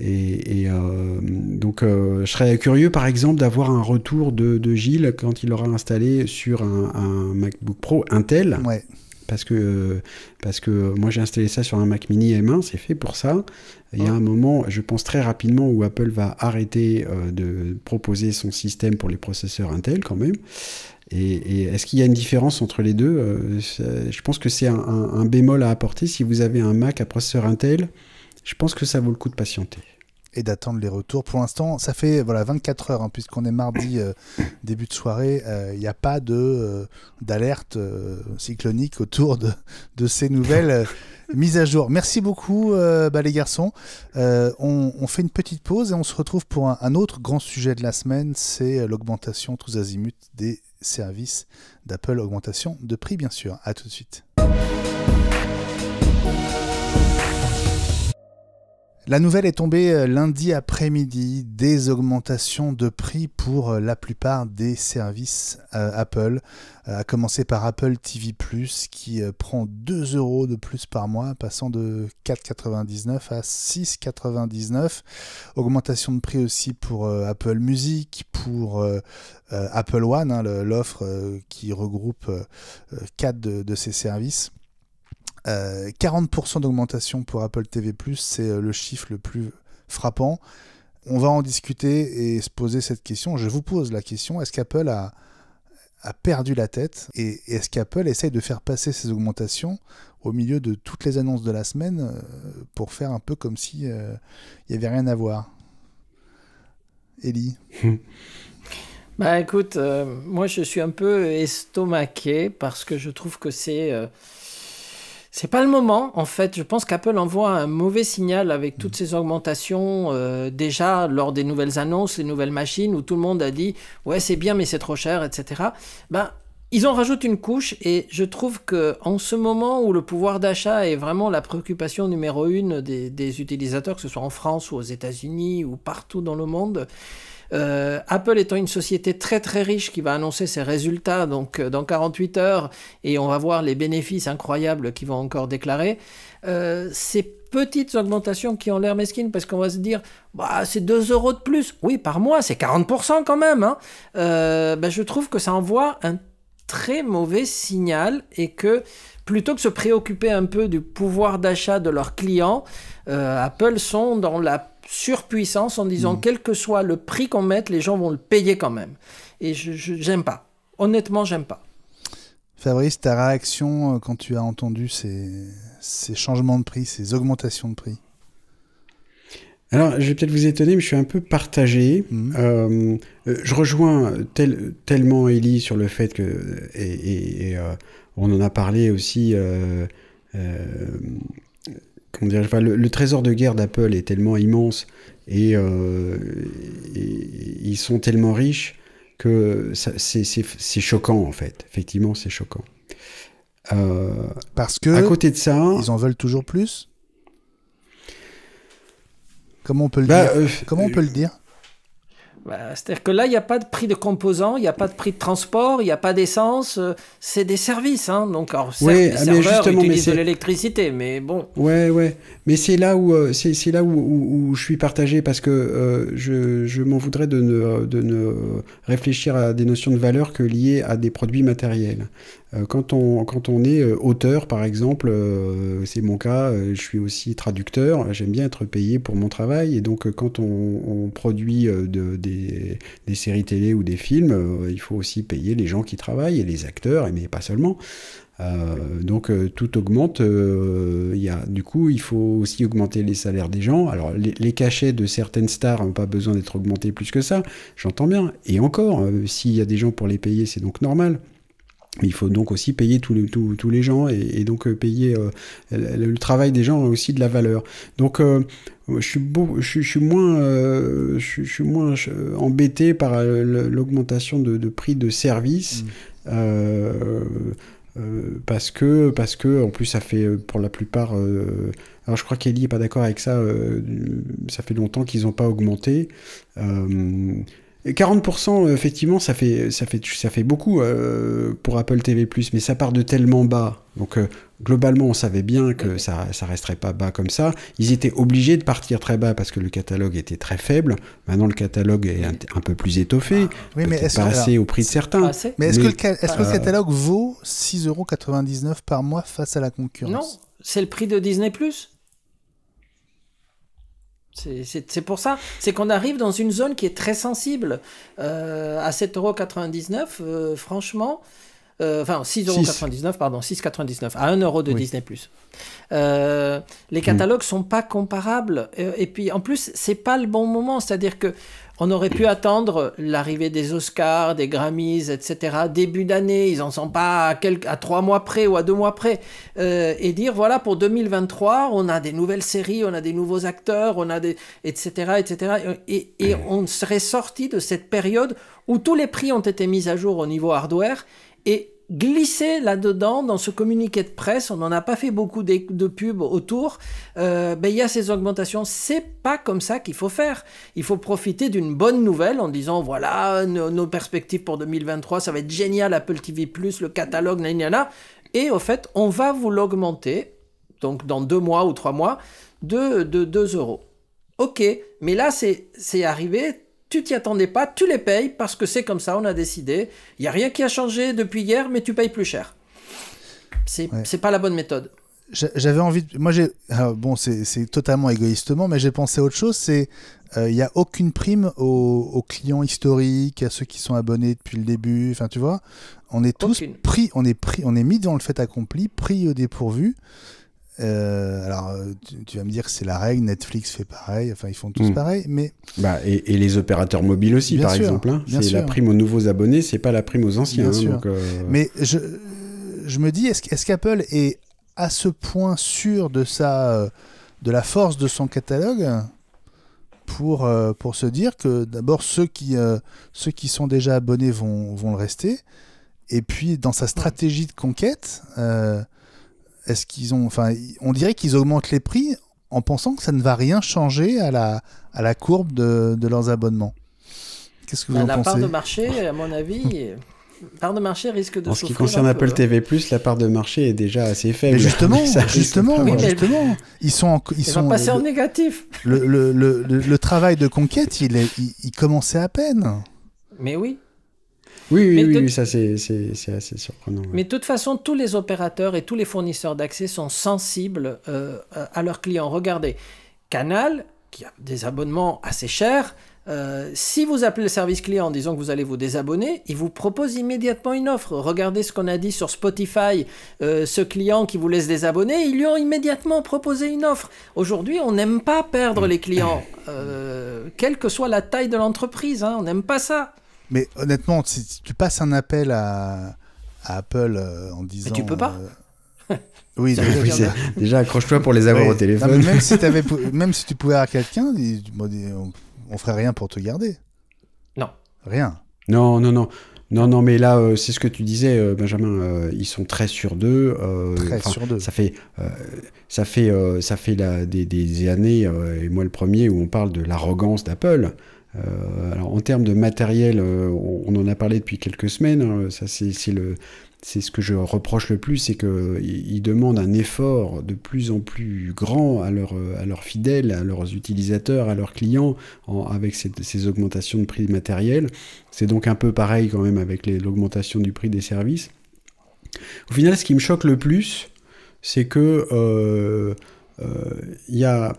Et, euh, donc, euh, je serais curieux, par exemple, d'avoir un retour de, Gilles quand il l'aura installé sur un, MacBook Pro Intel. Ouais. Parce que, parce que moi, j'ai installé ça sur un Mac Mini M1, c'est fait pour ça. Il y a un moment, je pense très rapidement, où Apple va arrêter de proposer son système pour les processeurs Intel quand même. Et, est-ce qu'il y a une différence entre les deux euh, Je pense que c'est un, bémol à apporter. Si vous avez un Mac à processeur Intel, je pense que ça vaut le coup de patienter. Et d'attendre les retours. Pour l'instant, ça fait voilà 24 heures, hein, puisqu'on est mardi euh, début de soirée. Euh, il n'y a pas de d'alerte cyclonique autour de, ces nouvelles mises à jour. Merci beaucoup, bah, les garçons. On, fait une petite pause et on se retrouve pour un autre grand sujet de la semaine. C'est l'augmentation tous azimuts des Service d'Apple, augmentation de prix bien sûr. À tout de suite. La nouvelle est tombée euh, lundi après-midi, des augmentations de prix pour euh, la plupart des services euh, Apple, à commencer par Apple TV ⁇ qui prend 2 euros de plus par mois, passant de 4,99 à 6,99. Augmentation de prix aussi pour Apple Music, pour Apple One, hein, l'offre qui regroupe 4 de, de ces services. 40% euh, d'augmentation pour Apple TV ⁇ c'est euh, le chiffre le plus frappant. On va en discuter et se poser cette question. Je vous pose la question, est-ce qu'Apple a, perdu la tête Et est-ce qu'Apple essaye de faire passer ces augmentations au milieu de toutes les annonces de la semaine euh, pour faire un peu comme si il n'y avait rien à voir Ellie Bah écoute, moi je suis un peu estomaqué parce que je trouve que c'est c'est pas le moment, en fait. Je pense qu'Apple envoie un mauvais signal avec toutes mm. ces augmentations. Euh, déjà, lors des nouvelles annonces, les nouvelles machines, où tout le monde a dit Ouais, c'est bien, mais c'est trop cher, etc. Ben, ils en rajoutent une couche et je trouve que en ce moment où le pouvoir d'achat est vraiment la préoccupation numéro une des utilisateurs, que ce soit en France ou aux États-Unis ou partout dans le monde, euh, Apple étant une société très très riche qui va annoncer ses résultats donc euh, dans 48 heures et on va voir les bénéfices incroyables qu'ils vont encore déclarer. Euh, ces petites augmentations qui ont l'air mesquines parce qu'on va se dire bah, c'est 2 euros de plus, oui par mois c'est 40% quand même, hein. bah, je trouve que ça envoie un très mauvais signal et que plutôt que se préoccuper un peu du pouvoir d'achat de leurs clients, Apple sont dans la surpuissance en disant mm. quel que soit le prix qu'on mette, les gens vont le payer quand même. Et je n'aime pas. Honnêtement, j'aime pas. Fabrice, ta réaction euh, quand tu as entendu ces, changements de prix, ces augmentations de prix alors, je vais peut-être vous étonner, mais je suis un peu partagé. Mm. Euh, euh, je rejoins tel, tellement Elie sur le fait que, et, on en a parlé aussi le, trésor de guerre d'Apple est tellement immense et, euh, ils sont tellement riches que c'est choquant en fait. Effectivement, c'est choquant. Euh, Parce que à côté de ça, ils en veulent toujours plus. Comment on peut le bah, euh, Comment on peut le dire bah, c'est-à-dire que là, il n'y a pas de prix de composants, il n'y a pas de prix de transport, il n'y a pas d'essence. Euh, c'est des services, hein. Donc, alors, de l'électricité, mais bon. Ouais, ouais. Mais c'est là où euh, c'est là où, je suis partagé parce que euh, je, m'en voudrais de ne, de ne réfléchir à des notions de valeur que liées à des produits matériels. Euh, quand on, quand on est euh, auteur, par exemple, euh, c'est mon cas, je suis aussi traducteur, j'aime bien être payé pour mon travail, et donc quand on, produit des, séries télé ou des films, il faut aussi payer les gens qui travaillent, et les acteurs, mais pas seulement. donc tout augmente. y a, du coup, il faut aussi augmenter les salaires des gens. Alors les, les cachets de certaines stars n'ont pas besoin d'être augmentés plus que ça. J'entends bien. Et encore, s'il y a des gens pour les payer, c'est donc normal il faut donc aussi payer tous les, tous, les gens et, donc euh, payer euh, le, travail des gens a aussi de la valeur. Donc euh, je, suis moins, je, suis moins embêté par l'augmentation de, prix de services mmh. parce que parce que en plus ça fait pour la plupart alors je crois qu'Eli n'est pas d'accord avec ça ça fait longtemps qu'ils n'ont pas augmenté 40%, euh, effectivement, ça fait, ça fait, ça fait beaucoup euh, pour Apple TV, mais ça part de tellement bas. Donc, euh, globalement, on savait bien que ça ne resterait pas bas comme ça. Ils étaient obligés de partir très bas parce que le catalogue était très faible. Maintenant, le catalogue est un, peu plus étoffé. Ah, mais est-ce pas que, assez au prix de certains. Mais est-ce que, que, le catalogue vaut 6,99€ par mois face à la concurrence Non, c'est le prix de Disney. C'est pour ça, c'est qu'on arrive dans une zone qui est très sensible. Euh, à 7,99€, euh, franchement, euh, enfin 6,99€, pardon, 6,99€, à 1€ de Disney+. les catalogues ne mm. sont pas comparables. Et, et puis, en plus, c'est pas le bon moment. C'est-à-dire que on aurait pu attendre l'arrivée des Oscars, des Grammys, etc. Début d'année, ils en sont pas à, quelques, à trois mois près ou à deux mois près, euh, et dire voilà pour 2023, on a des nouvelles séries, on a des nouveaux acteurs, on a des etc. etc. Et, et mmh. on serait sorti de cette période où tous les prix ont été mis à jour au niveau hardware et glisser là-dedans, dans ce communiqué de presse, on n'en a pas fait beaucoup de, pubs autour, euh, ben, il y a ces augmentations. C'est pas comme ça qu'il faut faire. Il faut profiter d'une bonne nouvelle en disant voilà, nos, perspectives pour 2023, ça va être génial, Apple TV, le catalogue, là. Et au fait, on va vous l'augmenter, donc dans deux mois ou trois mois, de, de 2 euros. Ok, mais là, c'est arrivé tu t'y attendais pas, tu les payes parce que c'est comme ça, on a décidé. Il y a rien qui a changé depuis hier, mais tu payes plus cher. C'est n'est pas la bonne méthode. J'avais envie de... Moi, j'ai... Ah, bon, c'est totalement égoïstement, mais j'ai pensé à autre chose. C'est... Euh, il y n'y a aucune prime aux, clients historiques, à ceux qui sont abonnés depuis le début. Enfin, tu vois, on est tous pris, on est pris, on est mis dans le fait accompli, pris au dépourvu. Euh, alors, tu, vas me dire que c'est la règle, Netflix fait pareil, enfin ils font tous hmm. pareil, mais... Bah, et, les opérateurs mobiles aussi, par exemple. Hein. C'est la prime aux nouveaux abonnés, c'est pas la prime aux anciens. Hein, euh, mais je, me dis, est-ce est qu'Apple est à ce point sûr de, sa, euh, de la force de son catalogue pour, pour se dire que d'abord ceux, qui ceux qui sont déjà abonnés vont, vont le rester, et puis dans sa stratégie de conquête est-ce qu'ils ont, enfin, on dirait qu'ils augmentent les prix en pensant que ça ne va rien changer à la, à la courbe de, de leurs abonnements. Qu'est-ce que vous bah, en pensez La part de marché, à mon avis, part de marché risque de. En ce qui concerne Apple hein. TV+, la part de marché est déjà assez faible. Mais justement, justement, justement, ils sont, ils sont. passés en négatif. Le, le, le, travail de conquête, il, est, il commençait à peine. Mais oui. Oui, oui, ça c'est assez surprenant. Mais de toute façon, tous les opérateurs et tous les fournisseurs d'accès sont sensibles euh, à leurs clients. Regardez, Canal, qui a des abonnements assez chers, euh, si vous appelez le service client en disant que vous allez vous désabonner, il vous propose immédiatement une offre. Regardez ce qu'on a dit sur Spotify. Euh, ce client qui vous laisse désabonner, ils lui ont immédiatement proposé une offre. Aujourd'hui, on n'aime pas perdre les clients, quelle que soit la taille de l'entreprise. Hein, on n'aime pas ça. Mais honnêtement, si tu passes un appel à, Apple euh, en disant. Mais tu peux pas euh, Oui, déjà, accroche-toi pour les avoir au téléphone. même, si avais, même si tu pouvais avoir quelqu'un, on, ne ferait rien pour te garder. Non. Rien. Non, non, non. Non, non, mais là, euh, c'est ce que tu disais, Benjamin. ils sont très sûrs deux. très sur deux. Ça fait, ça fait, ça fait des, des, années, et moi le premier, où on parle de l'arrogance d'Apple. Euh, alors en termes de matériel, euh, on, en a parlé depuis quelques semaines. Hein. ça, c'est ce que je reproche le plus, c'est qu'ils demandent un effort de plus en plus grand à, à leurs fidèles, à leurs utilisateurs, à leurs clients, avec ces augmentations de prix de matériel. C'est donc un peu pareil quand même avec l'augmentation du prix des services. Au final, ce qui me choque le plus, c'est que euh, il y a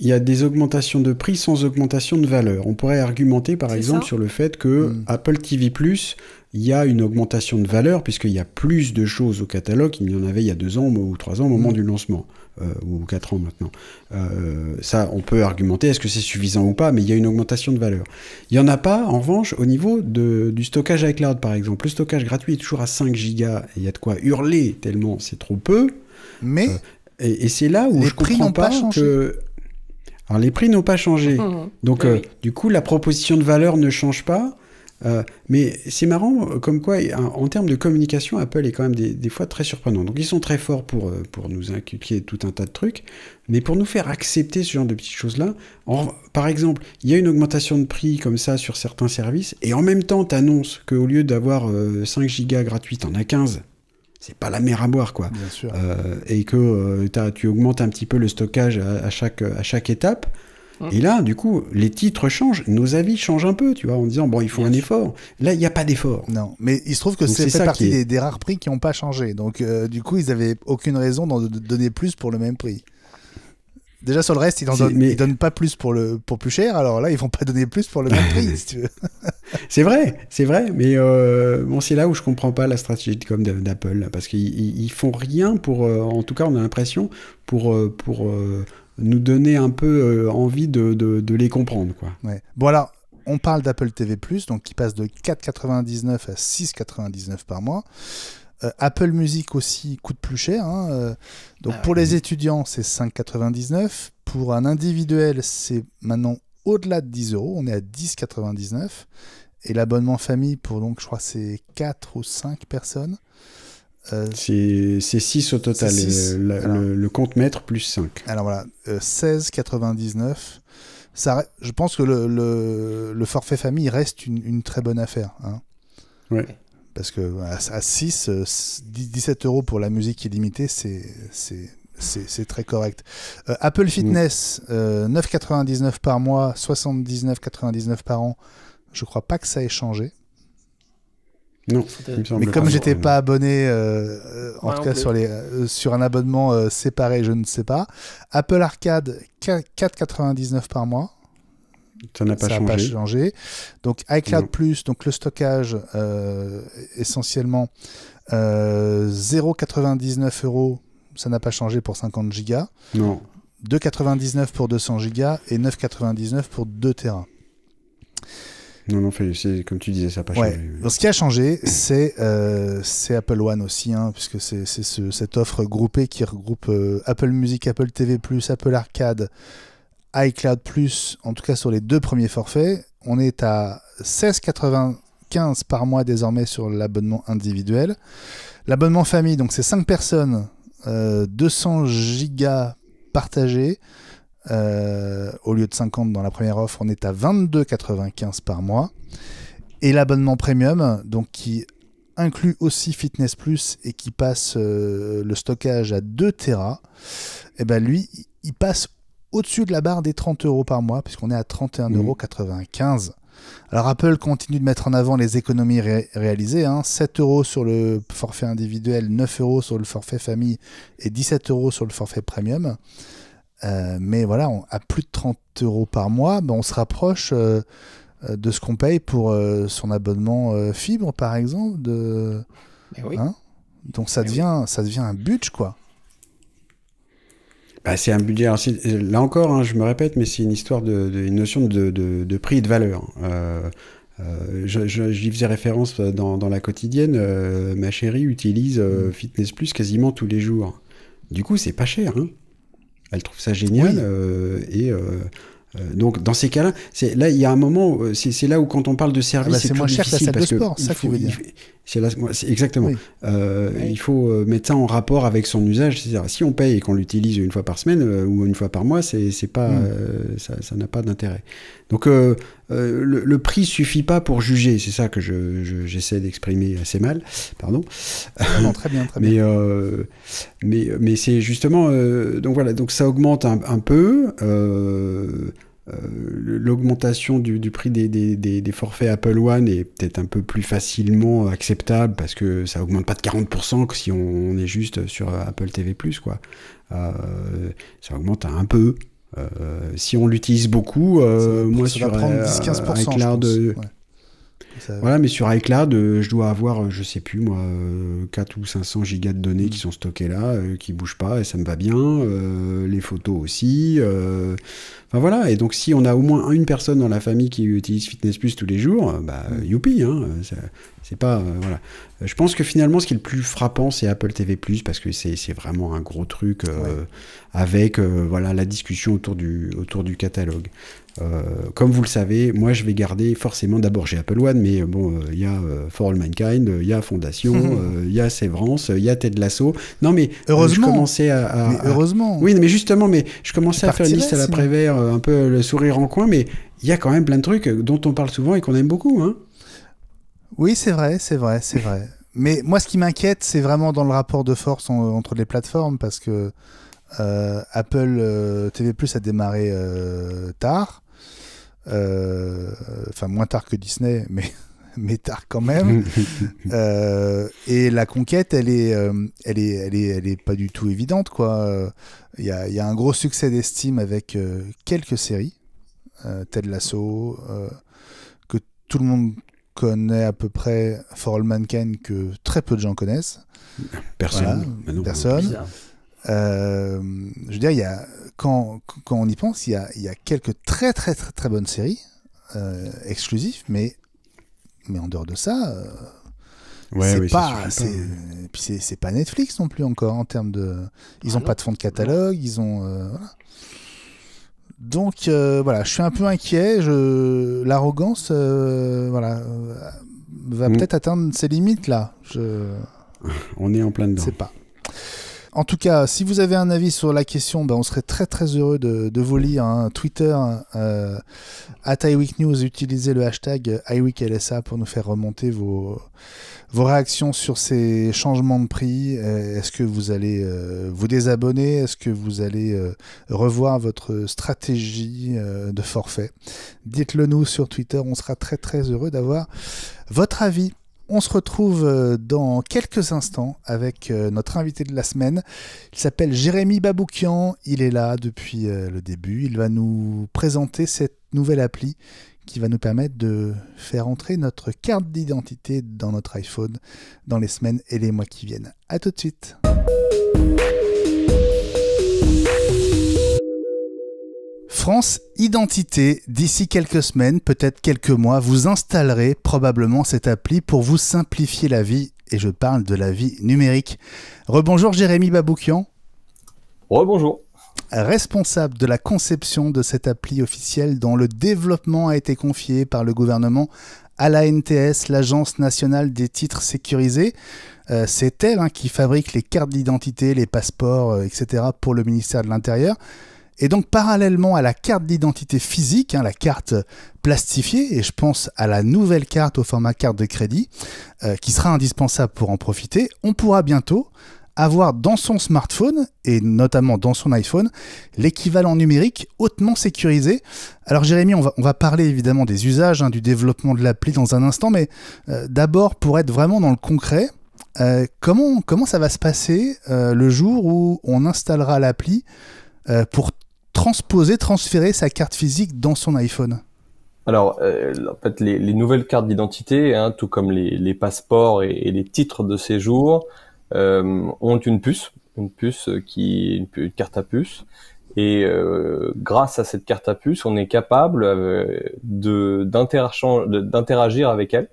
il y a des augmentations de prix sans augmentation de valeur. On pourrait argumenter par exemple sur le fait que hmm. Apple TV Plus, il y a une augmentation de valeur puisqu'il y a plus de choses au catalogue qu'il n'y en avait il y a deux ans ou trois ans au moment hmm. du lancement. Euh, ou quatre ans maintenant. Euh, ça, on peut argumenter, est-ce que c'est suffisant ou pas, mais il y a une augmentation de valeur. Il n'y en a pas, en revanche, au niveau de, du stockage iCloud, par exemple. Le stockage gratuit est toujours à 5 gigas, il y a de quoi hurler tellement c'est trop peu. Mais... Euh, et, c'est là où je prix comprends pas que alors, les prix n'ont pas changé. Mmh. Donc, bah euh, du coup, la proposition de valeur ne change pas. Euh, mais c'est marrant, euh, comme quoi, hein, en, termes de communication, Apple est quand même des, fois très surprenant. Donc, ils sont très forts pour, pour nous inculquer tout un tas de trucs, mais pour nous faire accepter ce genre de petites choses-là, par exemple, il y a une augmentation de prix comme ça sur certains services, et en même temps, tu annonces qu'au lieu d'avoir 5 gigas gratuits, en as 15 c'est pas la mer à boire quoi. Euh, et que euh, tu augmentes un petit peu le stockage à, chaque, à chaque étape. Hein. Et là, du coup, les titres changent, nos avis changent un peu, tu vois, en disant bon, il faut un effort. Là, il n'y a pas d'effort. Non, mais il se trouve que c'est fait partie des, rares prix qui n'ont pas changé. Donc, euh, du coup, ils n'avaient aucune raison de donner plus pour le même prix. Déjà sur le reste, ils ne donnent, pas plus pour le pour plus cher. Alors là, ils vont pas donner plus pour le même prix, c'est vrai, c'est vrai. Mais euh, bon, c'est là où je comprends pas la stratégie de d'Apple, parce qu'ils ne font rien pour. Euh, en tout cas, on a l'impression pour euh, pour nous donner un peu envie de, de, les comprendre, quoi. Ouais. Bon alors, on parle d'Apple TV+, donc qui passe de 4,99 à 6,99 par mois. Euh, Apple Music aussi coûte plus cher. Hein, euh, donc ah pour les étudiants, c'est 5,99. Pour un individuel, c'est maintenant au-delà de 10 euros. On est à 10,99. Et l'abonnement famille pour donc, je crois, c'est 4 ou 5 personnes. Euh, c'est 6 au total. Le, compte maître plus 5. Alors voilà, 16,99. je pense que le, forfait famille reste une, très bonne affaire. Hein. Parce que à 6, 17 euh, euros pour la musique illimitée, c'est c'est très correct. Euh, Apple mm. Fitness, 9,99 euh, par mois, 79,99 par an. Je crois pas que ça ait changé. Non, mais comme j'étais pas abonné, en tout cas sur, les, sur un abonnement séparé, je ne sais pas. Apple Arcade, 4,99 par mois. Ça n'a pas, changé. Donc iCloud Plus, donc le stockage euh, essentiellement euh, 0,99 euros, ça n'a pas changé pour 50 gigas. Non. 2,99 pour 200 gigas et 9,99 pour 2 terrains. Non, non, comme tu disais, ça n'a pas changé. ce qui a changé, c'est euh, Apple One aussi, hein, puisque c'est cette offre groupée qui regroupe euh, Apple Music, Apple TV, Apple Arcade, iCloud Plus, en tout cas sur les deux premiers forfaits, on est à 16,95 par mois désormais sur l'abonnement individuel. L'abonnement famille, donc c'est 5 personnes, 200 euh, gigas partagés. Euh, au lieu de 50 dans la première offre, on est à 22,95 par mois. Et l'abonnement premium, donc qui inclut aussi Fitness Plus et qui passe euh, le stockage à 2 Tera, et eh ben lui, il passe au-dessus de la barre des 30 euros par mois, puisqu'on est à 31,95 mmh. euros. Alors Apple continue de mettre en avant les économies réalisées, hein, 7 euros sur le forfait individuel, 9 euros sur le forfait famille et 17 euros sur le forfait premium. Euh, mais voilà, on, à plus de 30 euros par mois, ben, on se rapproche euh, euh, de ce qu'on paye pour son abonnement fibre, par exemple. De... Eh hein. Donc ça eh devient, ça devient un budget, quoi. Bah, c'est un budget. là encore, hein, je me répète, mais c'est une histoire de, notion de, prix et de valeur. Euh, euh, j'y faisais référence dans, la quotidienne. Euh, ma chérie utilise mm. Fitness Plus quasiment tous les jours. Du coup, c'est pas cher. Hein. Elle trouve ça génial. et donc dans ces cas-là, là il y a un moment, c'est là où quand on parle de service, ah bah, c'est moins cher que ça de sport. Ça faut, c'est exactement. Euh, il faut euh, mettre ça en rapport avec son usage. si on paye et qu'on l'utilise une fois par semaine euh, ou une fois par mois, c'est pas, mm. ça n'a pas d'intérêt. Donc, le, prix prix suffit pas pour juger. C'est ça que j'essaie d'exprimer assez mal. Pardon. Non, très bien, mais, mais mais c'est justement. donc voilà. Donc ça augmente un, peu. Euh, l'augmentation du, prix des, forfaits Apple One est peut-être un peu plus facilement acceptable parce que ça augmente pas de 40% que si on, est juste sur euh, Apple TV+, quoi. Euh, ça augmente un peu, si on l'utilise beaucoup, euh, moi sur 10, 15%, de... Voilà, mais sur iCloud, euh, je dois avoir, euh, je sais plus moi, 4 euh, ou 500 gigas de données mm. qui sont stockées là, qui bougent pas, et ça me va bien. les photos aussi. Enfin voilà, et donc si on a au moins une personne dans la famille qui utilise Fitness Plus tous les jours, bah mm. youpi, hein, c'est pas euh, voilà. Je pense que finalement, ce qui est le plus frappant, c'est Apple TV parce que c'est vraiment un gros truc euh, avec euh, voilà la discussion autour du autour du catalogue. comme vous le savez, moi je vais garder forcément d'abord j'ai Apple One, mais bon, il y a For All Mankind, il y a Fondation, mhm. il y a Sévrance, il y a Ted Lasso. Non mais heureusement, je à, heureusement. Oui, mais justement, mais je commençais à faire une liste à la Prévert, un peu le sourire en coin, mais il y a quand même plein de trucs dont on parle souvent et qu'on aime beaucoup, hein. Oui, c'est vrai, c'est vrai, c'est vrai. Mais moi, ce qui m'inquiète, c'est vraiment dans le rapport de force entre les plateformes, parce que euh, Apple euh, TV Plus a démarré euh, tard, enfin moins tard que Disney, mais, mais tard quand même. et la conquête, elle est, elle est, elle elle est pas du tout évidente, quoi. Il y a, un gros succès d'estime avec quelques séries, Ted l'Assaut, que tout le monde connaît à peu près For All Mankind que très peu de gens connaissent. Personne. Ah personne. Euh, je veux dire, il y a, quand, quand on y pense, il y, a, il y a, quelques très très très très bonnes séries euh, exclusives, mais, mais en dehors de ça, euh, c'est pas, c'est pas Netflix non plus encore en termes de, ils ont ah pas de fonds de catalogue, ils ont euh, donc euh, voilà, je suis un peu inquiet. L'arrogance euh, voilà, euh, va mm. peut-être atteindre ses limites là. On est en plein dedans. Je pas. En tout cas, si vous avez un avis sur la question, ben, on serait très très heureux de, de vous lire. Hein. Twitter, at iWeekNews, utilisez le hashtag iWeekLSA pour nous faire remonter vos, vos réactions sur ces changements de prix, euh, est-ce que vous allez euh, vous désabonner Est-ce que vous allez euh, revoir votre stratégie de forfait Dites-le nous sur Twitter, on sera très très heureux d'avoir votre avis. On se retrouve dans quelques instants avec notre invité de la semaine. Il s'appelle Jérémy Baboukian. Il est là depuis le début. Il va nous présenter cette nouvelle appli qui va nous permettre de faire entrer notre carte d'identité dans notre iPhone dans les semaines et les mois qui viennent. A tout de suite France Identité, d'ici quelques semaines, peut-être quelques mois, vous installerez probablement cette appli pour vous simplifier la vie, et je parle de la vie numérique. Rebonjour Jérémy Baboukian. Rebonjour responsable de la conception de cette appli officielle dont le développement a été confié par le gouvernement à la NTS, l'Agence nationale des titres sécurisés. Euh, c'est elle hein, qui fabrique les cartes d'identité, les passeports, euh, etc. pour le ministère de l'Intérieur. Et donc parallèlement à la carte d'identité physique, hein, la carte plastifiée, et je pense à la nouvelle carte au format carte de crédit, euh, qui sera indispensable pour en profiter, on pourra bientôt avoir dans son smartphone, et notamment dans son iPhone, l'équivalent numérique hautement sécurisé. Alors Jérémy, on va, on va parler évidemment des usages, hein, du développement de l'appli dans un instant, mais euh, d'abord pour être vraiment dans le concret, euh, comment, comment ça va se passer euh, le jour où on installera l'appli pour transposer, transférer sa carte physique dans son iPhone alors, en fait, les, nouvelles cartes d'identité, hein, tout comme les, passeports et, les titres de séjour, euh, ont une puce, une puce qui une, carte à puce. Et euh, grâce à cette carte à puce, on est capable euh, de de d'interagir avec elle.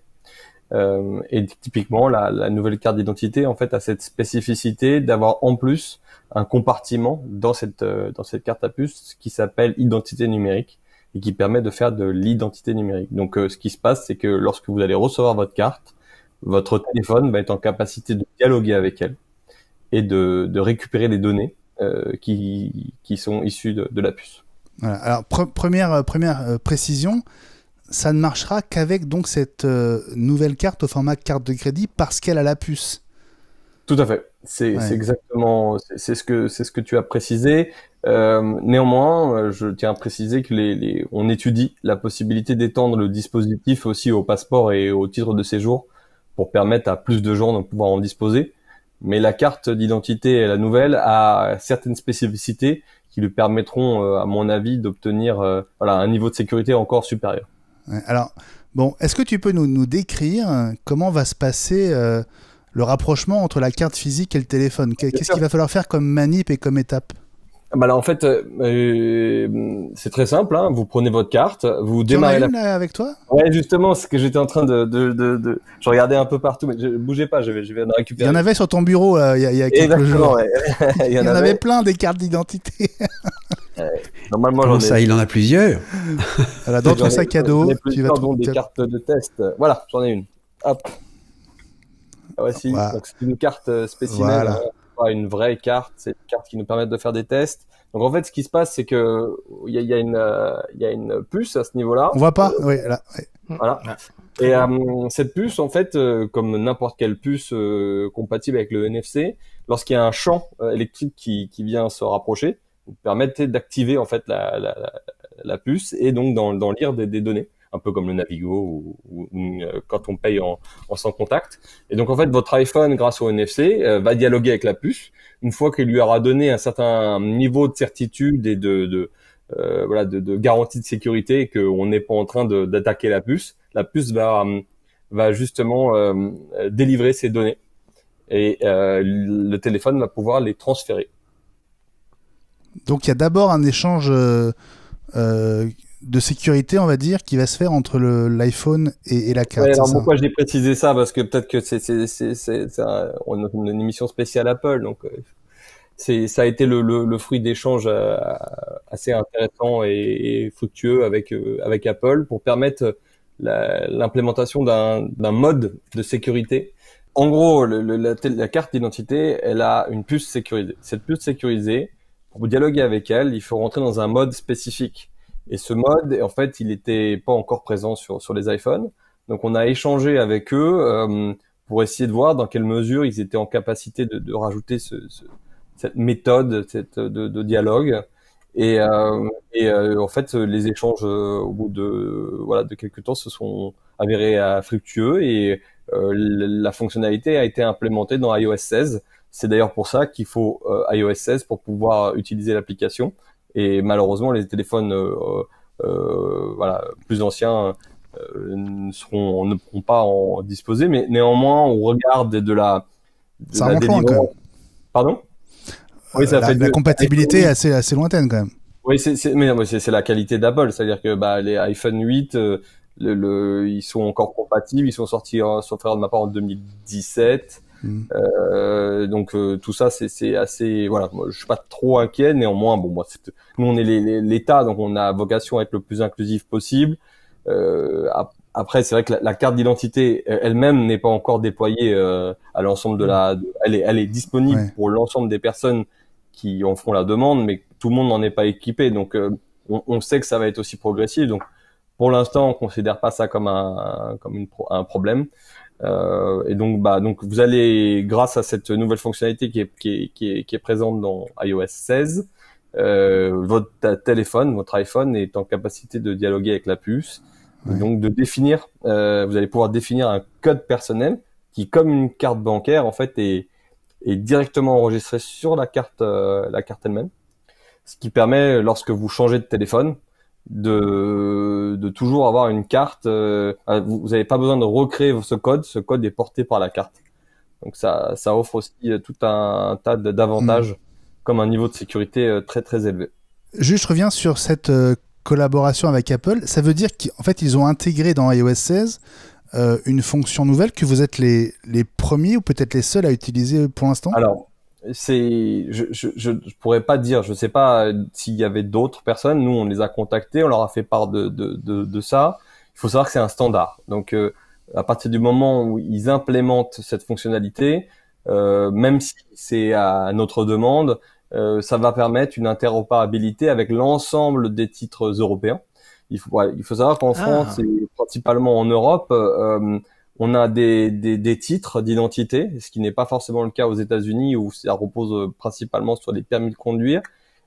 Euh, et typiquement, la, la nouvelle carte d'identité en fait a cette spécificité d'avoir en plus un compartiment dans cette euh, dans cette carte à puce qui s'appelle identité numérique et qui permet de faire de l'identité numérique. Donc, ce qui se passe, c'est que lorsque vous allez recevoir votre carte, votre téléphone va être en capacité de dialoguer avec elle et de, récupérer les données euh, qui, sont issues de, la puce. Alors première, euh, première euh, précision, ça ne marchera qu'avec donc cette nouvelle carte au format carte de crédit parce qu'elle a la puce. Tout à fait. C'est exactement c'est ce que c'est ce que tu as précisé. néanmoins, je tiens à préciser que les on étudie la possibilité d'étendre le dispositif aussi au passeport et au titre de séjour pour permettre à plus de gens de pouvoir en disposer. Mais la carte d'identité, la nouvelle, a certaines spécificités qui lui permettront, euh, à mon avis, d'obtenir euh, voilà, un niveau de sécurité encore supérieur. Alors, bon, est-ce que tu peux nous, décrire euh, comment va se passer le rapprochement entre la carte physique et le téléphone Qu'est-ce qu'il va falloir faire comme manip et comme étape bah là, en fait, euh, euh, c'est très simple. Hein. Vous prenez votre carte, vous démarrez. Tu en as une, avec toi Ouais, justement, ce que j'étais en train de, de, de, de, je regardais un peu partout, mais je bougeais pas. Je vais, je vais en récupérer. Il y en avait sur ton bureau euh, il y, a, quelques jours. il y en, avait... plein des cartes d'identité. normalement, j'en ai... ça, il en a plusieurs. Voilà, dans ton sac à dos, tu vas trouver des cartes de test. Voilà, j'en ai une. Hop. Ah, voici. c'est une carte spéciale pas une vraie carte, c'est une carte qui nous permet de faire des tests. Donc en fait, ce qui se passe, c'est que il y, y, il y a, une puce à ce niveau-là. On voit pas, oui, là. Voilà. Et euh, cette puce, en fait, euh, comme n'importe quelle puce euh, compatible avec le NFC, lorsqu'il y a un champ électrique qui, qui, vient se rapprocher, vous permettez d'activer en fait la, la, la, puce et donc d'en lire des, des données un peu comme le Navigo ou, ou, euh, quand on paye en, sans contact. Et donc en fait, votre iPhone, grâce au NFC, euh, va dialoguer avec la puce. Une fois qu'il lui aura donné un certain niveau de certitude et de, de euh, voilà, de, de, garantie de sécurité et qu'on n'est pas en train d'attaquer la puce, la puce va, va justement délivrer ses données et le téléphone va pouvoir les transférer. Donc il y a d'abord un échange euh, de sécurité, on va dire, qui va se faire entre l'iPhone et, et, la carte. Ouais, alors pourquoi j'ai précisé ça Parce que peut-être que c'est une émission spéciale Apple, donc euh, c'est ça a été le, le, le fruit d'échanges euh, assez intéressants et, fructueux avec euh, avec Apple pour permettre l'implémentation d'un mode de sécurité. En gros, le, la, la, carte d'identité, elle a une puce sécurisée. Cette puce sécurisée, pour dialoguer avec elle, il faut rentrer dans un mode spécifique. Et ce mode, en fait, il n'était pas encore présent sur, sur les iPhones. Donc on a échangé avec eux euh, pour essayer de voir dans quelle mesure ils étaient en capacité de, de rajouter ce, ce, cette méthode cette, de, de dialogue. Et, euh, et euh, en fait, les échanges euh, au bout de voilà de quelques temps se sont avérés fructueux et la fonctionnalité a été implémentée dans iOS 16. C'est d'ailleurs pour ça qu'il faut iOS 16 pour pouvoir utiliser l'application. Et malheureusement, les téléphones euh, euh, voilà, plus anciens euh, ne seront ne pourront pas en disposer. Mais néanmoins, on regarde de la ça la loin, quand Pardon oui, ça fait la compatibilité assez, assez lointaine quand même. Oui, c'est, mais c'est, la qualité d'Apple, c'est-à-dire que bah, les iPhone 8, le, ils sont encore compatibles, ils sont sortis, euh, de ma part, en 2017. Mm. Euh, donc euh, tout ça c'est assez voilà je suis pas trop inquiet néanmoins bon moi nous on est l'État donc on a vocation à être le plus inclusif possible euh, après c'est vrai que la, carte d'identité e-, elle-même n'est pas encore déployée euh, à l'ensemble de la mm. elle est elle est disponible pour l'ensemble des personnes qui en feront la demande mais tout le monde n'en est pas équipé donc euh, on, on, sait que ça va être aussi progressif donc pour l'instant on considère pas ça comme un comme une, un problème euh, et donc, bah, donc vous allez, grâce à cette nouvelle fonctionnalité qui est, qui est, qui est, présente dans iOS 16, euh, votre téléphone, votre iPhone est en capacité de dialoguer avec la puce, donc de définir. Euh, vous allez pouvoir définir un code personnel qui, comme une carte bancaire, en fait, est, est directement enregistré sur la carte, euh, la carte elle-même. Ce qui permet, lorsque vous changez de téléphone, de, de toujours avoir une carte. Euh, euh, vous n'avez pas besoin de recréer ce code. Ce code est porté par la carte. Donc ça, ça offre aussi euh, tout un tas d'avantages, mm. comme un niveau de sécurité très très élevé. Juste, je reviens sur cette collaboration avec Apple. Ça veut dire qu'en fait, ils ont intégré dans iOS 16 une fonction nouvelle que vous êtes les, les premiers ou peut-être les seuls à utiliser pour l'instant Alors, c'est, je, je, je, pourrais pas dire, je sais pas s'il y avait d'autres personnes. Nous, on les a contactés, on leur a fait part de, de, de, de ça. Il faut savoir que c'est un standard. Donc, euh, à partir du moment où ils implémentent cette fonctionnalité, euh, même si c'est à notre demande, euh, ça va permettre une interopérabilité avec l'ensemble des titres européens. Il faut, il faut savoir qu'en ah. France et principalement en Europe, euh, on a des, des, titres d'identité, ce qui n'est pas forcément le cas aux États-Unis où ça repose euh, principalement sur des permis de conduire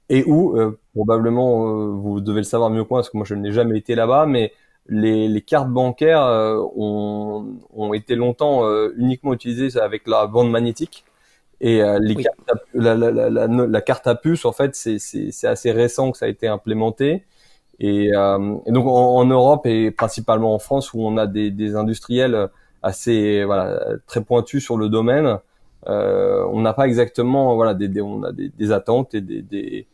et où euh, probablement euh, vous devez le savoir mieux que moi parce que moi je n'ai jamais été là-bas, mais les, les cartes bancaires ont, ont, été longtemps uniquement utilisées avec la bande magnétique. Et la, la, carte à puce, en fait, c'est assez récent que ça a été implémenté. Euh, et, donc en, Europe et principalement en France où on a des, des industriels assez voilà très pointus sur le domaine, euh, on n'a pas exactement voilà des, on a des, des, attentes et des, des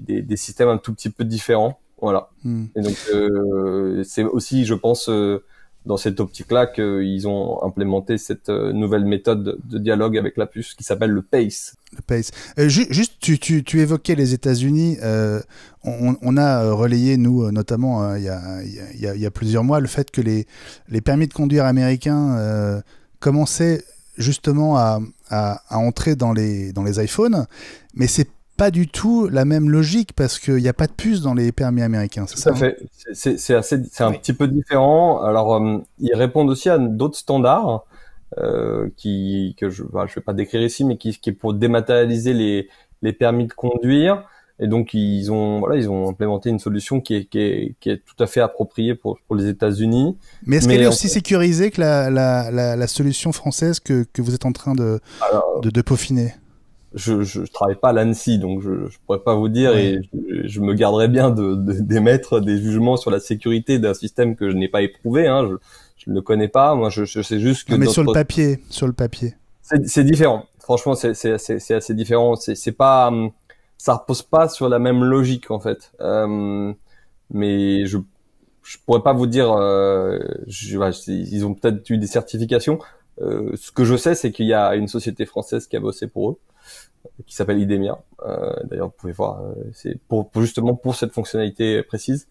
des, systèmes un tout petit peu différents. Voilà. Hmm. Et donc euh, c'est aussi je pense euh, dans cette optique-là qu'ils ont implémenté cette euh, nouvelle méthode de dialogue avec la puce qui s'appelle le PACE. Le PACE. Euh, juste, tu, évoquais les États-Unis. Euh, on, a relayé, nous, notamment, il y, a, plusieurs mois, le fait que les, les permis de conduire américains commençaient justement à, à, entrer dans les, dans les iPhones, mais c'est pas du tout la même logique parce qu'il n'y a pas de puce dans les permis américains. C'est ça, hein fait. C'est assez, un petit peu différent. Alors, euh, ils répondent aussi à d'autres standards euh, qui que je, ne bah, vais pas décrire ici, mais qui, qui est pour dématérialiser les, permis de conduire. Et donc ils ont voilà ils ont implémenté une solution qui est qui est, tout à fait appropriée pour les États-Unis. Mais est-ce qu'elle est aussi sécurisée que la, solution française que vous êtes en train de, de peaufiner je, je, travaille pas à l'ANSI, donc je, je pourrais pas vous dire et je, me garderais bien d'émettre de, des jugements sur la sécurité d'un système que je n'ai pas éprouvé. Hein, je, ne le connais pas. Moi, je, sais juste que. Non, mais sur le papier, sur le papier. C'est différent. Franchement, c'est assez, assez différent. C'est pas, hum, ça repose pas sur la même logique en fait. Hum, mais je je pourrais pas vous dire. Euh, ils ont peut-être eu des certifications. Euh, ce que je sais, c'est qu'il y a une société française qui a bossé pour eux qui s'appelle Idemia. Euh, d'ailleurs, vous pouvez voir, euh, c'est pour, justement pour cette fonctionnalité précise.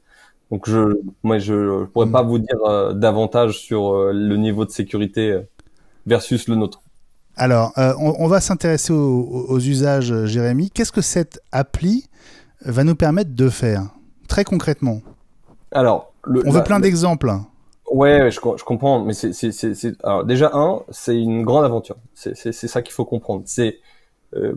Donc, je, moi, je, pourrais pas vous dire euh, davantage sur le niveau de sécurité versus le nôtre. Alors, on, va s'intéresser aux, usages, Jérémy. Qu'est-ce que cette appli va nous permettre de faire très concrètement Alors, on veut plein d'exemples. Hein. Ouais, je, comprends, mais c'est, déjà un, c'est une grande aventure. C'est, ça qu'il faut comprendre. C'est euh,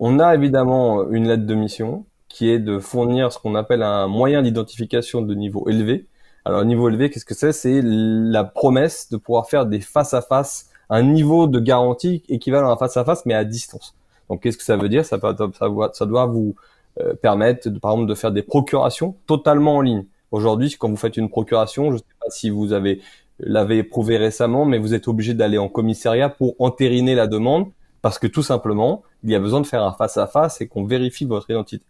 on a évidemment une lettre de mission qui est de fournir ce qu'on appelle un moyen d'identification de niveau élevé. Alors niveau élevé, qu'est-ce que c'est C'est la promesse de pouvoir faire des face à face, un niveau de garantie équivalent à face à face, mais à distance. Donc qu'est-ce que ça veut dire ça, doit vous euh, permettre, par exemple, de faire des procurations totalement en ligne. Aujourd'hui, quand vous faites une procuration, je ne sais pas si vous avez l'avez éprouvé récemment, mais vous êtes obligé d'aller en commissariat pour entériner la demande parce que tout simplement, il y a besoin de faire un face-à-face et qu'on vérifie votre identité.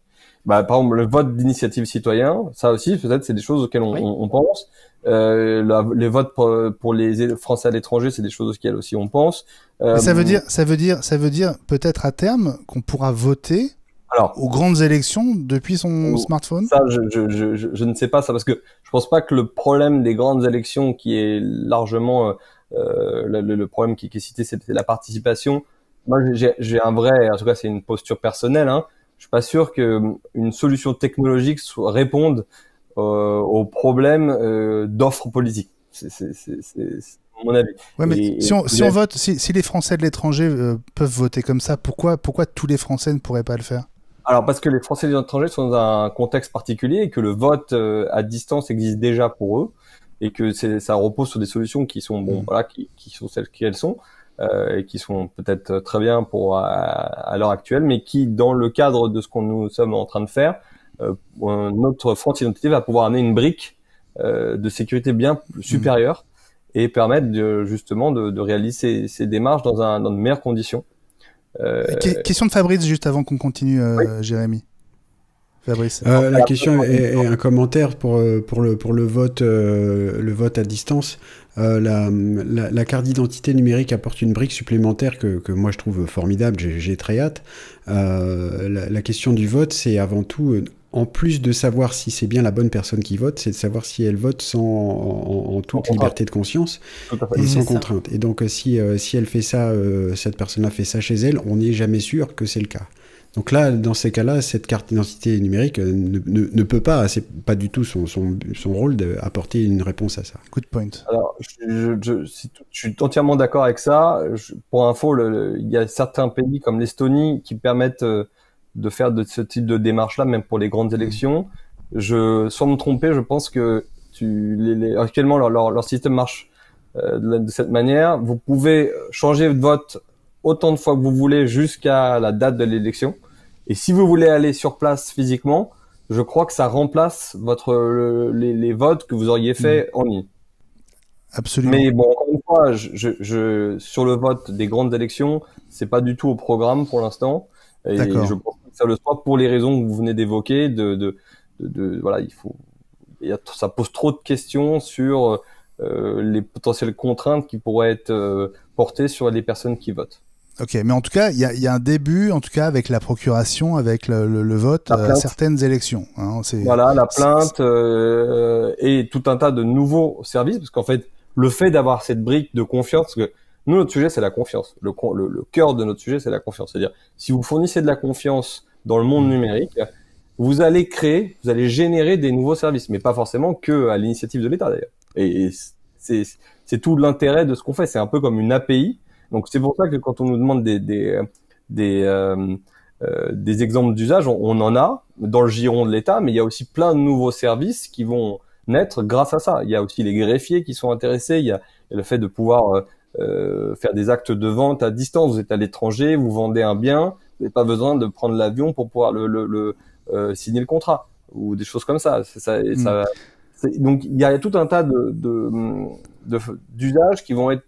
Bah, par exemple, le vote d'initiative citoyen, ça aussi, peut-être, c'est des choses auxquelles on, on, pense. Euh, les votes pour, les Français à l'étranger, c'est des choses auxquelles aussi on pense. ça veut euh, dire, ça veut dire, ça veut dire peut-être à terme qu'on pourra voter alors, aux grandes élections depuis son smartphone Ça, je, je, je, je, ne sais pas ça, parce que je pense pas que le problème des grandes élections, qui est largement euh, euh le, problème qui, qui est cité, c'est la participation moi j'ai un vrai, en tout cas c'est une posture personnelle. Hein, je suis pas sûr que hum, une solution technologique soit, réponde euh, aux problèmes euh, d'offres politiques. C'est mon avis. mais si, on, si, on, vote, si, si les Français de l'étranger euh, peuvent voter comme ça, pourquoi, pourquoi tous les Français ne pourraient pas le faire alors parce que les Français de l'étranger sont dans un contexte particulier et que le vote euh, à distance existe déjà pour eux et que ça repose sur des solutions qui sont bon mmh. voilà qui, qui sont celles qu'elles sont. Euh, et qui sont peut-être très bien pour à, l'heure actuelle, mais qui, dans le cadre de ce qu'on nous sommes en train de faire, euh, notre front identité va pouvoir amener une brique euh, de sécurité bien supérieure mmh. et permettre de, justement de, de réaliser ces, démarches dans, un, dans de meilleures conditions. Question de Fabrice juste avant qu'on continue, Jérémy. Fabrice. Euh, la question est, un commentaire pour, euh, pour, le, pour le, vote, euh, le vote à distance. la, la, carte d'identité numérique apporte une brique supplémentaire que, que moi je trouve formidable, j'ai très hâte. La, question du vote, c'est avant tout, en plus de savoir si c'est bien la bonne personne qui vote, c'est de savoir si elle vote sans, en, toute liberté de conscience et sans contrainte. Et donc si, si elle fait ça, cette personne a fait ça chez elle, on n'est jamais sûr que c'est le cas. Donc là, dans ces cas-là, cette carte d'identité numérique euh, ne, peut pas, c'est pas du tout son, son, son rôle d'apporter une réponse à ça. Good point. Alors, je, je, suis entièrement d'accord avec ça. pour info, il y a certains pays comme l'Estonie qui permettent euh, de faire de ce type de démarche-là, même pour les grandes élections. Je, sans me tromper, je pense que tu, actuellement leur, système marche euh, de cette manière. Vous pouvez changer de vote autant de fois que vous voulez jusqu'à la date de l'élection. Et si vous voulez aller sur place physiquement, je crois que ça remplace votre les, les, votes que vous auriez fait mm. en ligne. Absolument. Mais bon, encore une fois, je, je, sur le vote des grandes élections, c'est pas du tout au programme pour l'instant. Et je pense que ça le soit pour les raisons que vous venez d'évoquer. De, de, de, voilà, il faut, ça pose trop de questions sur euh, les potentielles contraintes qui pourraient être euh, portées sur les personnes qui votent. Ok, mais en tout cas, il y, y, a un début, en tout cas, avec la procuration, avec le, le, vote à euh, certaines élections. Hein, voilà, la plainte euh, et tout un tas de nouveaux services, parce qu'en fait, le fait d'avoir cette brique de confiance, parce que nous, notre sujet, c'est la confiance. Le, le, cœur de notre sujet, c'est la confiance. C'est-à-dire, si vous fournissez de la confiance dans le monde mm. numérique, vous allez créer, vous allez générer des nouveaux services, mais pas forcément que à l'initiative de l'État, d'ailleurs. Et, et c'est tout l'intérêt de ce qu'on fait. C'est un peu comme une API donc c'est pour ça que quand on nous demande des des des, euh, euh des exemples d'usage, on, en a dans le giron de l'État, mais il y a aussi plein de nouveaux services qui vont naître grâce à ça. Il y a aussi les greffiers qui sont intéressés. Il y a, le fait de pouvoir euh, euh faire des actes de vente à distance. Vous êtes à l'étranger, vous vendez un bien, vous n'avez pas besoin de prendre l'avion pour pouvoir le, le, le euh, signer le contrat ou des choses comme ça. ça, ça hmm. Donc il y a tout un tas de d'usages de, qui vont être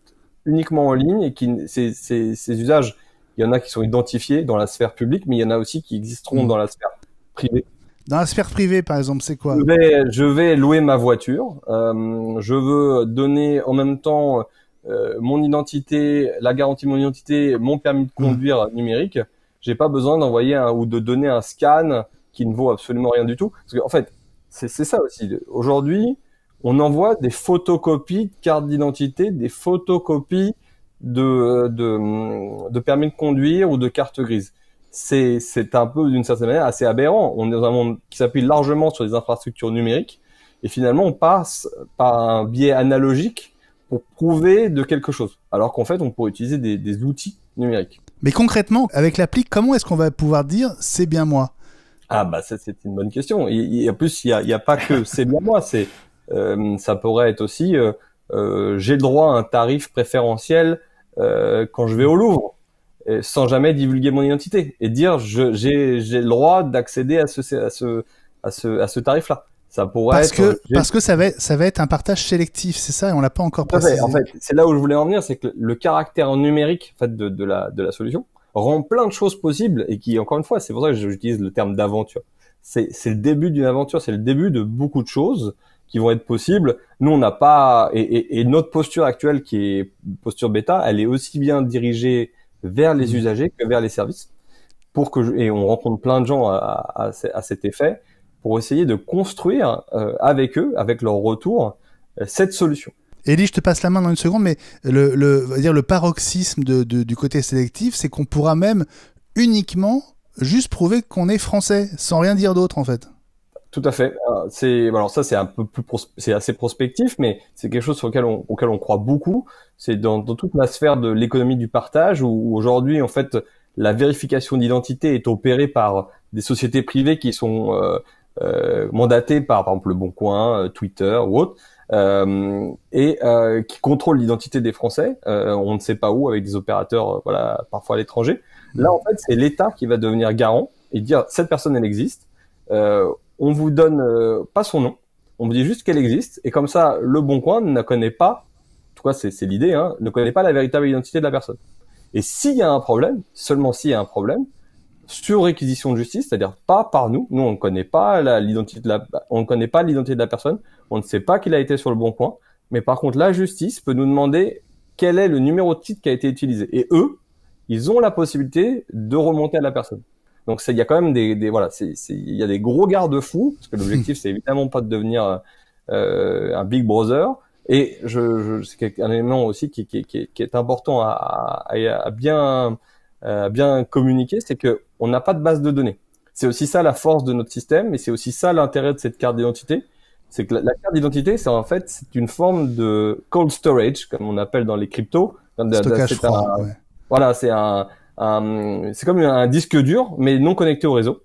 uniquement en ligne et qui ces, ces, usages, il y en a qui sont identifiés dans la sphère publique, mais il y en a aussi qui existeront mm. dans la sphère privée. Dans la sphère privée, par exemple, c'est quoi je vais, je vais, louer ma voiture. Euh, je veux donner en même temps euh, mon identité, la garantie de mon identité, mon permis de mm. conduire numérique. J'ai pas besoin d'envoyer ou de donner un scan qui ne vaut absolument rien du tout. Parce qu'en en fait, c'est ça aussi. Aujourd'hui, on envoie des photocopies de cartes d'identité, des photocopies de, euh, hum, de, permis de conduire ou de cartes grises. C'est, c'est un peu, d'une certaine manière, assez aberrant. On est dans un monde qui s'appuie largement sur des infrastructures numériques et finalement on passe par un biais analogique pour prouver de quelque chose, alors qu'en fait on pourrait utiliser des, outils numériques. Mais concrètement, avec l'appli, comment est-ce qu'on va pouvoir dire c'est bien moi ah bah ça c'est une bonne question. Et, en plus il n'y a, a, pas que c'est bien moi, c'est euh, ça pourrait être aussi euh, euh, j'ai le droit à un tarif préférentiel quand je vais au Louvre sans jamais divulguer mon identité et dire j'ai le droit d'accéder à ce, à ce, à ce, tarif-là. Ça pourrait parce que parce que ça va ça va être un partage sélectif, c'est ça, et on l'a pas encore précisé. En fait, c'est là où je voulais en venir, c'est que le caractère numérique en fait de, de, la de la solution rend plein de choses possibles et qui encore une fois, c'est pour ça que j'utilise le terme d'aventure. c'est le début d'une aventure, c'est le début de beaucoup de choses qui vont être possibles. Nous, on n'a pas et, et, et, notre posture actuelle qui est posture bêta, elle est aussi bien dirigée vers les mmh. usagers que vers les services pour que et on rencontre plein de gens à, à, à cet effet pour essayer de construire euh, avec eux, avec leur retour, euh, cette solution. Élie, je te passe la main dans une seconde, mais le, le, dire le paroxysme de, du côté sélectif, c'est qu'on pourra même uniquement juste prouver qu'on est français, sans rien dire d'autre en fait. Tout à fait. Euh, c'est bah alors ça c'est un peu plus c'est assez prospectif, mais c'est quelque chose sur lequel on, auquel on croit beaucoup. C'est dans, dans, toute la sphère de l'économie du partage où, aujourd'hui en fait la vérification d'identité est opérée par des sociétés privées qui sont euh, euh mandatées par par exemple le Bon Coin, euh, Twitter ou autre. Euh, et qui contrôlent l'identité des Français, on ne sait pas où, avec des opérateurs, voilà, parfois à l'étranger. Là, en fait, c'est l'État qui va devenir garant et dire cette personne, elle existe. Euh, on vous donne euh, pas son nom, on vous dit juste qu'elle existe, et comme ça, le bon coin ne connaît pas, en tout cas c'est, l'idée, hein, ne connaît pas la véritable identité de la personne. Et s'il y a un problème, seulement s'il y a un problème, sur réquisition de justice, c'est-à-dire pas par nous, nous on ne connaît pas l'identité de la, on ne connaît pas l'identité de la personne, on ne sait pas qu'il a été sur le bon coin, mais par contre la justice peut nous demander quel est le numéro de titre qui a été utilisé, et eux, ils ont la possibilité de remonter à la personne. Donc il y a quand même des, des voilà, il y a des gros garde-fous parce que l'objectif c'est évidemment pas de devenir euh, un Big Brother. Et je, je c'est un élément aussi qui, qui, qui, est important à, à, bien bien communiquer, c'est que on n'a pas de base de données. C'est aussi ça la force de notre système, et c'est aussi ça l'intérêt de cette carte d'identité. C'est que la, carte d'identité, c'est en fait c'est une forme de cold storage, comme on appelle dans les cryptos. Stockage froid, Voilà, c'est un euh, c'est comme un disque dur, mais non connecté au réseau.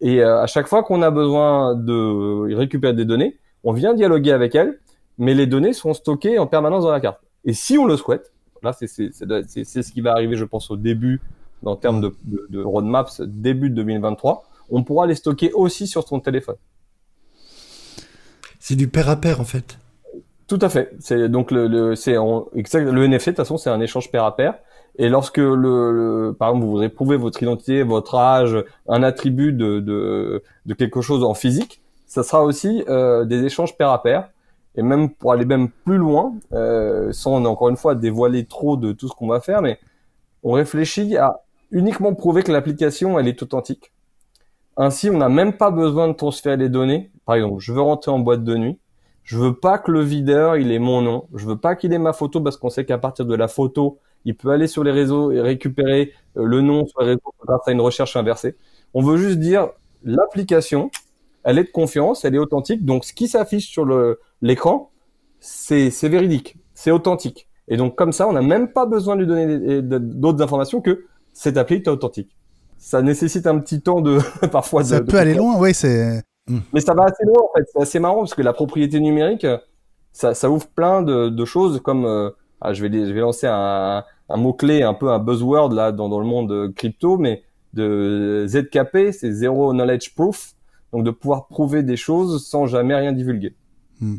Et euh, à chaque fois qu'on a besoin de récupérer des données, on vient dialoguer avec elle, mais les données sont stockées en permanence dans la carte. Et si on le souhaite, là c'est, ce qui va arriver, je pense, au début, en termes de, de, roadmaps, début de 2023, on pourra les stocker aussi sur son téléphone. C'est du pair à pair en fait. Tout à fait. C'est donc le, le NFC de toute façon c'est un échange pair à pair. Et lorsque le, par exemple, vous voudrez prouver votre identité, votre âge, un attribut de, de, de quelque chose en physique, ça sera aussi euh, des échanges pair à pair. Et même pour aller même plus loin, euh, sans encore une fois dévoiler trop de tout ce qu'on va faire, mais on réfléchit à uniquement prouver que l'application elle est authentique. Ainsi, on n'a même pas besoin de transférer les données. Par exemple, je veux rentrer en boîte de nuit. Je veux pas que le videur il ait mon nom. Je veux pas qu'il ait ma photo parce qu'on sait qu'à partir de la photo, il peut aller sur les réseaux et récupérer euh, le nom sur les réseaux grâce à une recherche inversée. On veut juste dire l'application, elle est de confiance, elle est authentique. Donc, ce qui s'affiche sur l'écran, c'est véridique, c'est authentique. Et donc, comme ça, on n'a même pas besoin de lui donner d'autres informations que cette appli est authentique. Ça nécessite un petit temps de parfois. Ça peut aller loin, oui. C'est. Hmm. Mais ça va assez loin en fait. C'est assez marrant parce que la propriété numérique, ça, ouvre plein de, choses comme euh, ah, je, vais, je vais lancer un, un mot-clé, un peu un buzzword là dans, dans le monde euh, crypto, mais de ZKP, c'est Zero Knowledge Proof, donc de pouvoir prouver des choses sans jamais rien divulguer. Hmm.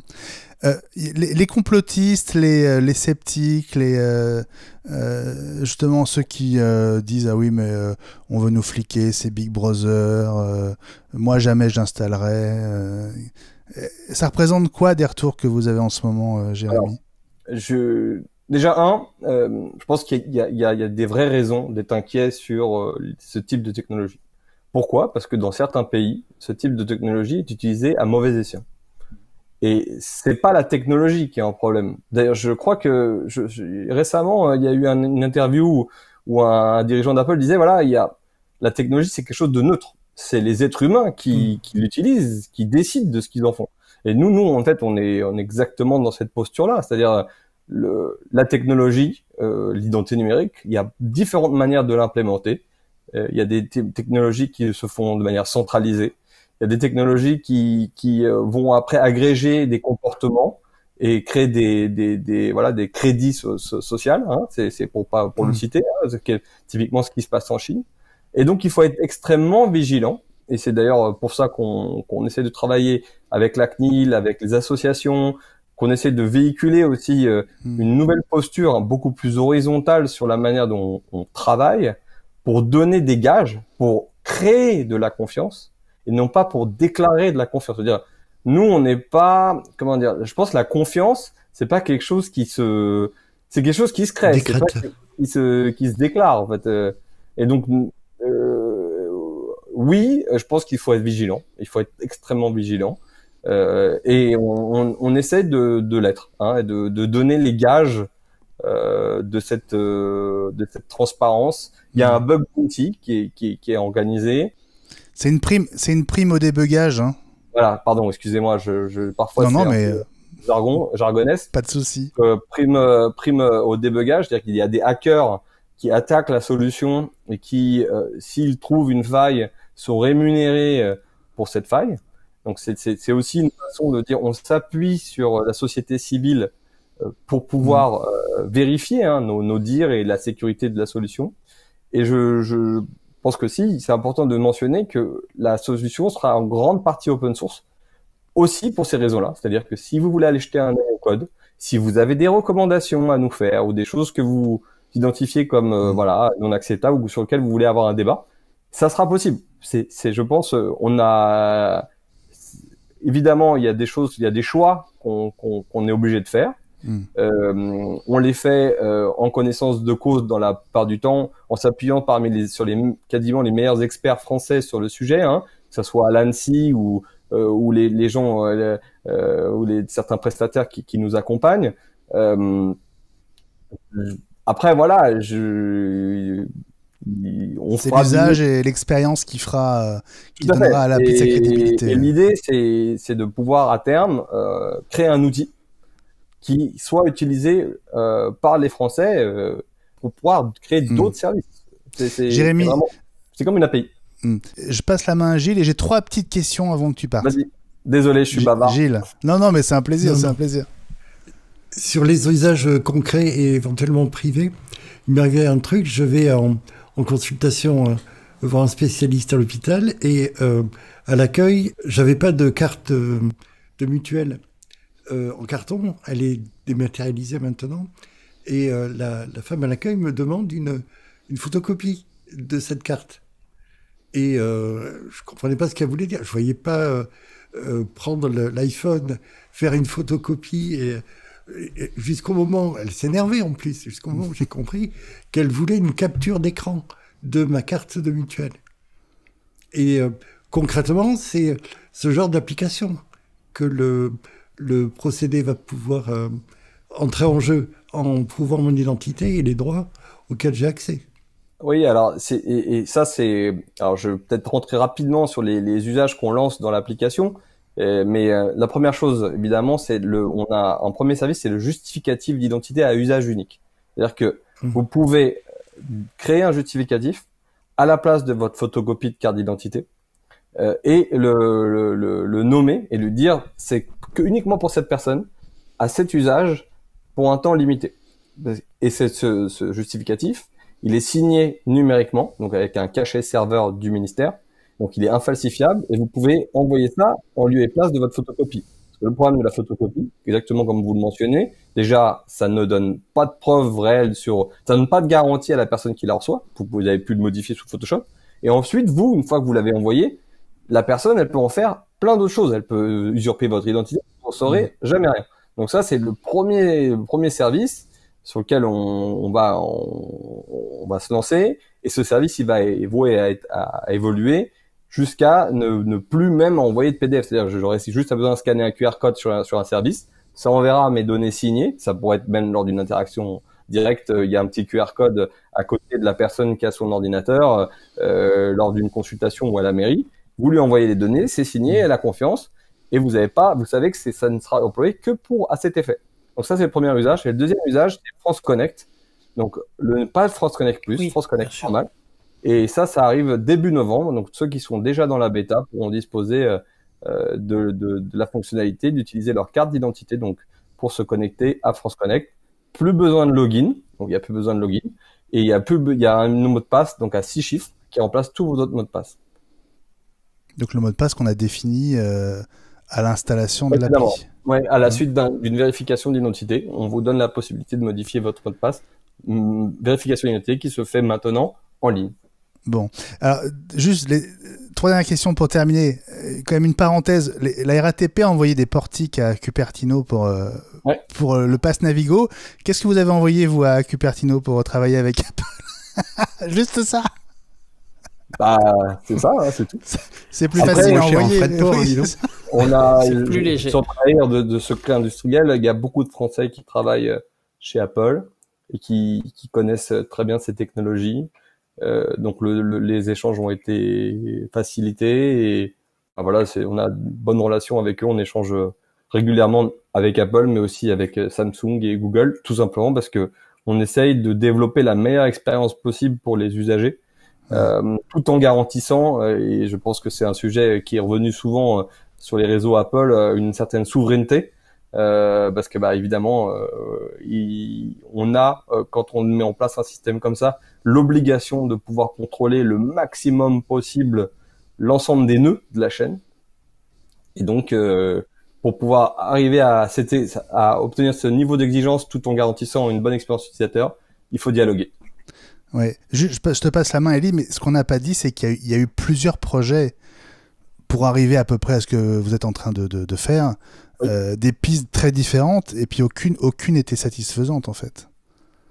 Euh, les, complotistes, les, euh, les sceptiques, les, euh, justement ceux qui disent ah oui mais on veut nous fliquer, c'est Big Brother, moi jamais j'installerai. ça représente quoi des retours que vous avez en ce moment, Jérémy je déjà un, euh, je pense qu'il y, y, y, a des vraies raisons d'être inquiets sur euh, ce type de technologie. Pourquoi Parce que dans certains pays, ce type de technologie est utilisé à mauvais escient. Et c'est pas la technologie qui est un problème. D'ailleurs, je crois que je, récemment, euh, il y a eu une interview où, un, un dirigeant d'Apple disait voilà, il y a la technologie, c'est quelque chose de neutre. C'est les êtres humains qui, mm. qui l'utilisent, qui décident de ce qu'ils en font. Et nous, nous, en fait, on est, on est exactement dans cette posture-là. C'est-à-dire, la technologie, euh, l'identité numérique, il y a différentes manières de l'implémenter. Euh, il y a des technologies qui se font de manière centralisée. Il y a des technologies qui, euh, vont après agréger des comportements et créer des, voilà des crédits sociaux. Hein. c'est pour pas pour le mm. citer. Hein, est typiquement ce qui se passe en Chine. Et donc il faut être extrêmement vigilant. Et c'est d'ailleurs pour ça qu'on essaie de travailler avec la CNIL, avec les associations, on essaie de véhiculer aussi euh, hmm. une nouvelle posture hein, beaucoup plus horizontale sur la manière dont on, travaille pour donner des gages, pour créer de la confiance et non pas pour déclarer de la confiance. cest dire nous, on n'est pas, comment dire, je pense que la confiance, c'est pas quelque chose qui se, c'est quelque chose qui se crée, qui se, déclare en fait. Euh. Et donc, euh, oui, je pense qu'il faut être vigilant. Il faut être extrêmement vigilant. Euh, et on, on, essaie de, de l'être, hein, et de, de, donner les gages euh, de, cette, euh, de cette transparence. Il y a un bug bounty qui est, qui, qui est organisé. C'est une prime, c'est une prime au débugage. Hein. Voilà, pardon, excusez-moi, je, je parfois jargon, jargonesse. Pas de souci. Euh, prime, prime au débugage, c'est-à-dire qu'il y a des hackers qui attaquent la solution et qui, euh, s'ils trouvent une faille, sont rémunérés pour cette faille. Donc c'est aussi une façon de dire on s'appuie sur la société civile euh, pour pouvoir mm. euh, vérifier hein, nos, nos, dires et la sécurité de la solution. Et je, je pense que si, c'est important de mentionner que la solution sera en grande partie open source, aussi pour ces raisons-là. C'est-à-dire que si vous voulez aller jeter un code, si vous avez des recommandations à nous faire ou des choses que vous identifiez comme euh, mm. voilà non acceptables ou sur lesquelles vous voulez avoir un débat, ça sera possible. C'est, je pense, on a évidemment, il y a des choses, il y a des choix qu'on est obligé de faire. Hmm. Euh, on les fait euh, en connaissance de cause dans la part du temps, en s'appuyant parmi les, sur les quasiment les meilleurs experts français sur le sujet, hein, que ce soit à l'ANSI ou, euh, ou les, les gens euh, ou les, certains prestataires qui, qui nous accompagnent. après voilà, je, c'est l'usage et l'expérience qui fera, euh, qui donnera à, la plus crédibilité. Et, l'idée, c'est de pouvoir à terme euh, créer un outil qui soit utilisé euh, par les Français pour pouvoir créer hmm. d'autres services. C'est Jérémy, c'est comme une API. Hmm. Je passe la main à Gilles et j'ai trois petites questions avant que tu partes. Vas-y. Désolé, je suis bavard. Gilles. Non, non, mais c'est un plaisir, c'est un plaisir. Sur les usages concrets et éventuellement privés, il m'est un truc. Je vais en, en consultation euh, voir un spécialiste à l'hôpital et euh, à l'accueil, j'avais pas de carte euh, de mutuelle en carton, elle est dématérialisée maintenant. Et la, la, femme à l'accueil me demande une, une, photocopie de cette carte. Et je comprenais pas ce qu'elle voulait dire. Je voyais pas prendre l'iPhone, faire une photocopie et jusqu'au moment, elle s'énervait en plus, jusqu'au moment où j'ai compris qu'elle voulait une capture d'écran de ma carte de mutuelle. Et euh, concrètement, c'est euh, ce genre d'application que le, procédé va pouvoir euh, entrer en jeu en prouvant mon identité et les droits auxquels j'ai accès. Oui, alors et, ça c'est alors je vais peut-être rentrer rapidement sur les usages qu'on lance dans l'application, euh, mais euh, la première chose, évidemment, c'est le, on a un premier service, c'est le justificatif d'identité à usage unique. C'est-à-dire que mmh. vous pouvez euh, créer un justificatif à la place de votre photocopie de carte d'identité et le, le, le, nommer et lui dire c'est uniquement pour cette personne, à cet usage, pour un temps limité. Et c'est ce, ce justificatif, il est signé numériquement, donc avec un cachet serveur du ministère donc il est infalsifiable et vous pouvez envoyer ça en lieu et place de votre photocopie. Le problème de la photocopie, exactement comme vous le mentionnez, déjà, ça ne donne pas de preuve réelle sur, ça ne donne pas de garantie à la personne qui la reçoit. Vous avez pu le modifier sous Photoshop. Et ensuite, vous, une fois que vous l'avez envoyé, la personne, elle peut en faire plein d'autres choses. Elle peut usurper votre identité, vous n'en saurez mmh. jamais rien. Donc ça, c'est le premier, premier service sur lequel on, va, on, va se lancer. Et ce service, il va évoluer jusqu'à ne, ne, plus même envoyer de PDF. C'est-à-dire, j'aurais juste besoin de scanner un QR code sur un, sur un service, ça enverra mes données signées, ça pourrait être même lors d'une interaction directe, euh, il y a un petit QR code à côté de la personne qui a son ordinateur, euh, lors d'une consultation ou à la mairie, vous lui envoyez les données, c'est signé, elle a confiance, et vous avez pas, vous savez que ça ne sera employé que pour à cet effet. Donc ça, c'est le premier usage. Et le deuxième usage, c'est France Connect. Donc, le, pas France Connect Plus, France Connect normal. Et ça, ça arrive début novembre. Donc ceux qui sont déjà dans la bêta pourront disposer euh, euh, de, la fonctionnalité d'utiliser leur carte d'identité donc pour se connecter à France Connect. Plus besoin de login, donc il n'y a plus besoin de login. Et il y a plus, il y a un mot de passe donc à six chiffres qui remplace tous vos autres mots de passe. Donc le mot de passe qu'on a défini euh, à l'installation de l'appli. Oui, à la mmh. suite d'une vérification d'identité, on vous donne la possibilité de modifier votre mot de passe. Mmh, vérification d'identité qui se fait maintenant en ligne. Bon. Alors, juste les trois dernières questions pour terminer. Euh, quand même une parenthèse. la RATP a envoyé des portiques à Cupertino pour, euh, pour euh, le Pass Navigo. Qu'est-ce que vous avez envoyé, vous, à Cupertino pour travailler avec Apple Juste ça bah, c'est ça, hein, c'est tout. C'est plus facile à envoyer. on a, plus léger. sans de, de ce secret industriel, il y a beaucoup de Français qui travaillent chez Apple et qui, qui connaissent très bien ces technologies. Euh, donc les échanges ont été facilités et voilà, on a de bonne relation avec eux, on échange euh, régulièrement avec Apple, mais aussi avec euh, Samsung et Google, tout simplement parce que on essaye de développer la meilleure expérience possible pour les usagers, tout en garantissant, et je pense que c'est un sujet qui est revenu souvent sur les réseaux Apple, une certaine souveraineté, euh, parce que bah évidemment euh, il, on a euh, quand on met en place un système comme ça l'obligation de pouvoir contrôler le maximum possible l'ensemble des nœuds de la chaîne et donc euh, pour pouvoir arriver à, à obtenir ce niveau d'exigence tout en garantissant une bonne expérience utilisateur il faut dialoguer ouais je, je te passe la main Ellie mais ce qu'on n'a pas dit c'est qu'il y, a eu plusieurs projets pour arriver à peu près à ce que vous êtes en train de, de, de faire, euh, des pistes très différentes et puis aucune aucune était satisfaisante en fait.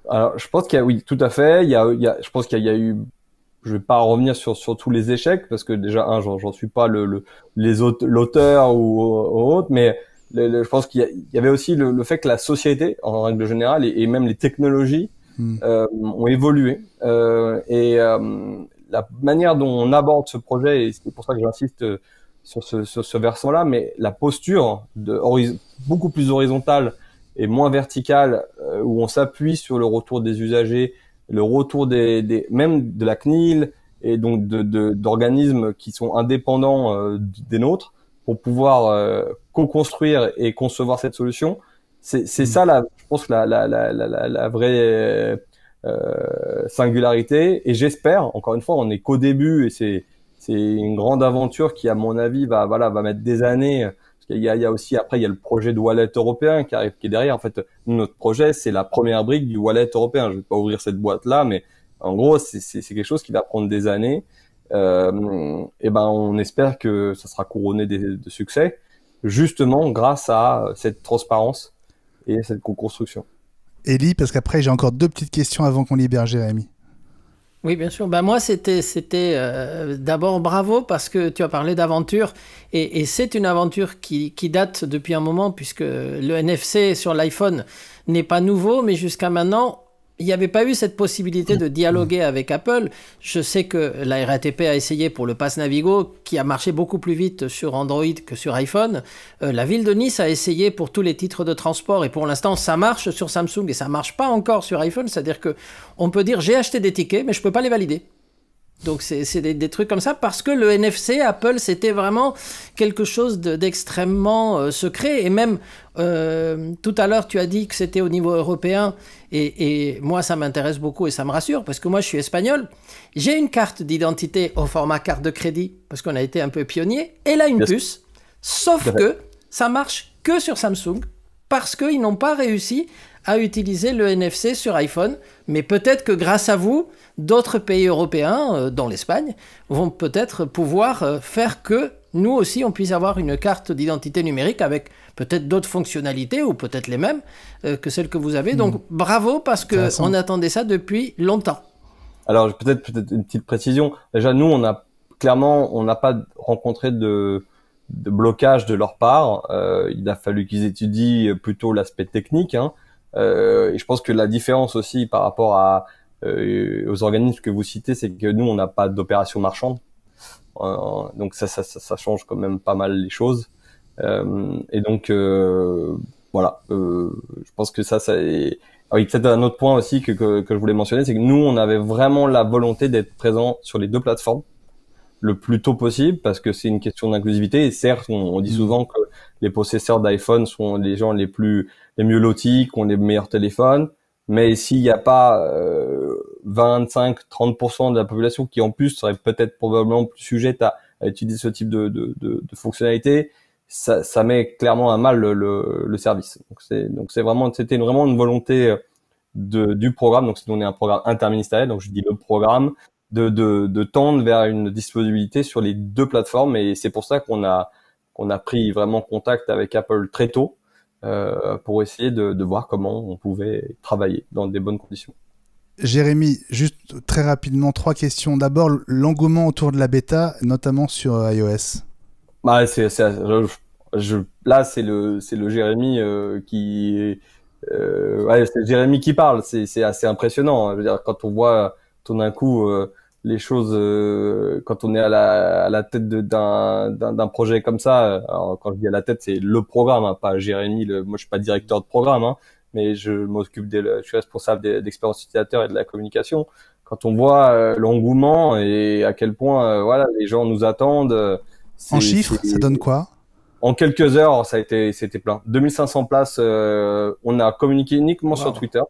Alors je pense qu'il y a oui tout à fait. Il y a, il y a je pense qu'il y, a eu je vais pas revenir sur sur tous les échecs parce que déjà un j'en suis pas le, le les autres l'auteur ou, autre mais le, je pense qu'il y, avait aussi le, fait que la société, en règle générale, et, même les technologies hmm. euh, ont évolué. Euh, et euh, la manière dont on aborde ce projet, et c'est pour ça que j'insiste sur ce, sur ce versant-là, mais la posture de beaucoup plus horizontale et moins verticale, euh, où on s'appuie sur le retour des usagers, le retour des, des même de la CNIL et donc d'organismes de, d'organismes qui sont indépendants euh, des nôtres pour pouvoir euh, co-construire et concevoir cette solution. C'est mmh. ça, la, je pense, la, la, la, la, la vraie singularité. Et j'espère, encore une fois, on n'est qu'au début et c'est c'est une grande aventure qui, à mon avis, va, voilà, va mettre des années. Parce qu'il y, a, aussi, après, il y a le projet de wallet européen qui est derrière. En fait, notre projet, c'est la première brique du wallet européen. Je ne vais pas ouvrir cette boîte-là, mais en gros, c'est quelque chose qui va prendre des années. Euh, et ben, on espère que ça sera couronné de, succès, justement grâce à cette transparence et cette co-construction. Élie, parce qu'après, j'ai encore deux petites questions avant qu'on libère Jérémy. Oui, bien sûr. Ben moi, c'était, c'était euh, d'abord bravo parce que tu as parlé d'aventure et, et c'est une aventure qui, qui, date depuis un moment puisque le NFC sur l'iPhone n'est pas nouveau, mais jusqu'à maintenant, il n'y avait pas eu cette possibilité de dialoguer avec Apple. Je sais que la RATP a essayé pour le Pass Navigo, qui a marché beaucoup plus vite sur Android que sur iPhone. Euh, la ville de Nice a essayé pour tous les titres de transport et pour l'instant ça marche sur Samsung et ça marche pas encore sur iPhone. C'est-à-dire que on peut dire j'ai acheté des tickets mais je peux pas les valider. Donc c'est des, trucs comme ça parce que le NFC, Apple, c'était vraiment quelque chose d'extrêmement euh, secret. Et même euh, tout à l'heure, tu as dit que c'était au niveau européen. Et, moi, ça m'intéresse beaucoup et ça me rassure parce que moi, je suis espagnol. J'ai une carte d'identité au format carte de crédit parce qu'on a été un peu pionnier. Et là, une puce. Sauf que ça marche que sur Samsung parce qu'ils n'ont pas réussi à utiliser le NFC sur iPhone, mais peut-être que grâce à vous, d'autres pays européens, dont euh, dans l'Espagne, vont peut-être pouvoir euh, faire que nous aussi, on puisse avoir une carte d'identité numérique avec peut-être d'autres fonctionnalités, ou peut-être les mêmes euh, que celles que vous avez. Donc hmm. bravo, parce qu'on attendait ça depuis longtemps. Alors peut-être peut une petite précision. Déjà, nous, on a clairement, on n'a pas rencontré de blocage de leur part. il a fallu qu'ils étudient plutôt l'aspect technique, hein. Euh, et je pense que la différence aussi par rapport à, euh, aux organismes que vous citez, c'est que nous, on n'a pas d'opération marchande. Euh, donc ça, ça, ça, change quand même pas mal les choses. et donc, voilà, je pense que ça, ça ah Oui, peut un autre point aussi que, que, que je voulais mentionner, c'est que nous, on avait vraiment la volonté d'être présent sur les deux plateformes le plus tôt possible parce que c'est une question d'inclusivité. Et certes, on, dit mm. souvent que les possesseurs d'iPhone sont les gens les plus les mieux lotis, qui ont les meilleurs téléphones. Mais s'il n'y a pas 25-30% euh, de la population qui en plus serait peut-être probablement plus sujette à, utiliser ce type de, de, de, de fonctionnalité, ça, ça, met clairement à mal le, le, service. Donc c'est donc c'est vraiment c'était vraiment une volonté euh, de, du programme. Donc on est un programme interministériel, donc je dis le programme, de, de, tendre vers une disponibilité sur les deux plateformes. Et c'est pour ça qu'on a, qu'on a pris vraiment contact avec Apple très tôt euh, pour essayer de, de voir comment on pouvait travailler dans des bonnes conditions. Jérémy, juste très rapidement, trois questions. D'abord, l'engouement autour de la bêta, notamment sur euh, iOS. Bah, là, c'est le, c'est le Jérémy euh, qui, euh, c'est Jérémy qui parle. C'est, assez impressionnant. Hein. Je veux dire, quand on voit tout d'un coup euh, les choses euh, quand on est à la, à la tête d'un projet comme ça. Euh, alors, quand je dis à la tête, c'est le programme, hein, pas Jérémy. Le, moi, je suis pas directeur de programme, hein, mais je m'occupe je suis responsable d'expérience utilisateur et de la communication. Quand on voit euh, l'engouement et à quel point voilà les gens nous attendent. en chiffres, ça donne quoi en quelques heures, ça a été, c'était plein. 2500 places, on a communiqué uniquement sur Twitter.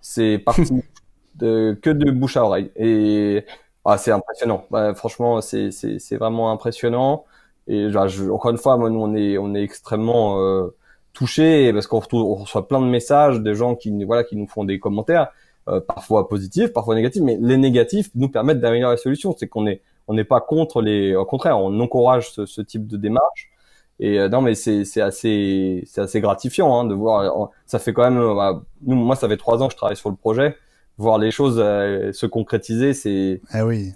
C'est parti de, que de bouche à oreille. Et ah, c'est impressionnant. Bah, franchement, c'est, vraiment impressionnant. Et bah, je, encore une fois, moi, nous, on est, on est extrêmement touché touchés parce qu'on reçoit plein de messages de gens qui, voilà, qui nous font des commentaires, euh, parfois positifs, parfois négatifs, mais les négatifs nous permettent d'améliorer la solution. C'est qu'on est, on n'est pas contre les, au contraire, on encourage ce, ce type de démarche. Et euh, non, mais c'est, c'est assez, c'est assez gratifiant hein, de voir. Ça fait quand même, euh, bah, nous, moi, ça fait trois ans que je travaille sur le projet voir les choses euh, se concrétiser, c'est eh oui,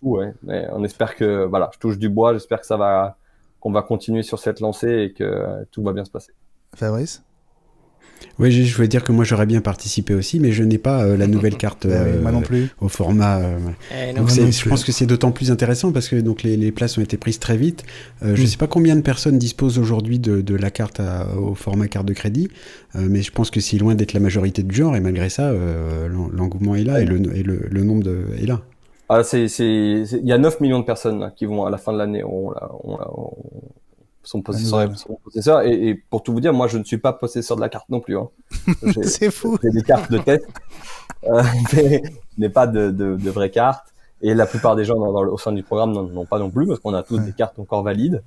fou. Mais on espère que voilà, je touche du bois, j'espère que ça va, qu'on va continuer sur cette lancée et que tout va bien se passer. Fabrice oui, je, je voulais dire que moi j'aurais bien participé aussi, mais je n'ai pas euh, la nouvelle carte bah euh, au format. Euh, eh, je pense que c'est d'autant plus intéressant parce que donc les, les, places ont été prises très vite. Je ne hmm. sais pas combien de personnes disposent aujourd'hui de, de, la carte au format carte de crédit, mais je pense que c'est loin d'être la majorité du genre et malgré ça, l'engouement est là et, le, et le, nombre de, est là. Ah, c'est, il y a 9 millions de personnes qui vont à la fin de l'année. On, on, on, son possesseur, et, pour tout vous dire, moi je ne suis pas possesseur de la carte non plus. Hein. c'est fou. J'ai des cartes de tête, euh, mais, pas de, vraies cartes. Et la plupart des gens dans, au sein du programme n'en ont pas non plus parce qu'on a tous des cartes encore valides.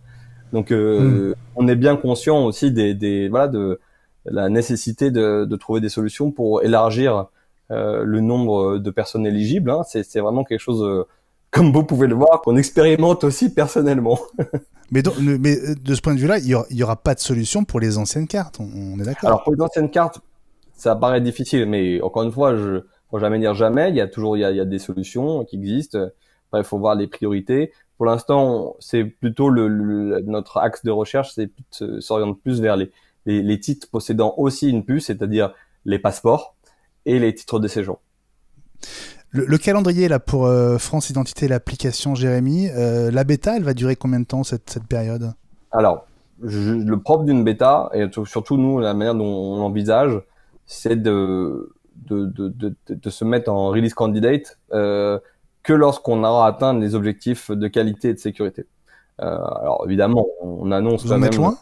Donc euh, hmm. on est bien conscient aussi des, voilà de la nécessité de, trouver des solutions pour élargir euh, le nombre de personnes éligibles. Hein. C'est vraiment quelque chose euh, comme vous pouvez le voir, qu'on expérimente aussi personnellement. mais, euh, de ce point de vue-là, il n'y aura, pas de solution pour les anciennes cartes, on, est d'accord Alors pour les anciennes cartes, ça paraît difficile, mais encore une fois, je ne jamais dire jamais, il y a toujours il y a, des solutions qui existent. il faut voir les priorités. Pour l'instant, c'est plutôt notre axe de recherche, c'est s'oriente plus vers les titres possédant aussi une puce, c'est-à-dire les passeports et les titres de séjour. Le, calendrier là pour euh, France Identité, l'application Jérémy, euh, la bêta, elle va durer combien de temps cette, période Alors, le propre d'une bêta, et surtout nous, la manière dont on l'envisage, c'est de se mettre en release candidate euh, que lorsqu'on aura atteint les objectifs de qualité et de sécurité. alors, évidemment, on annonce... Vous en même... loin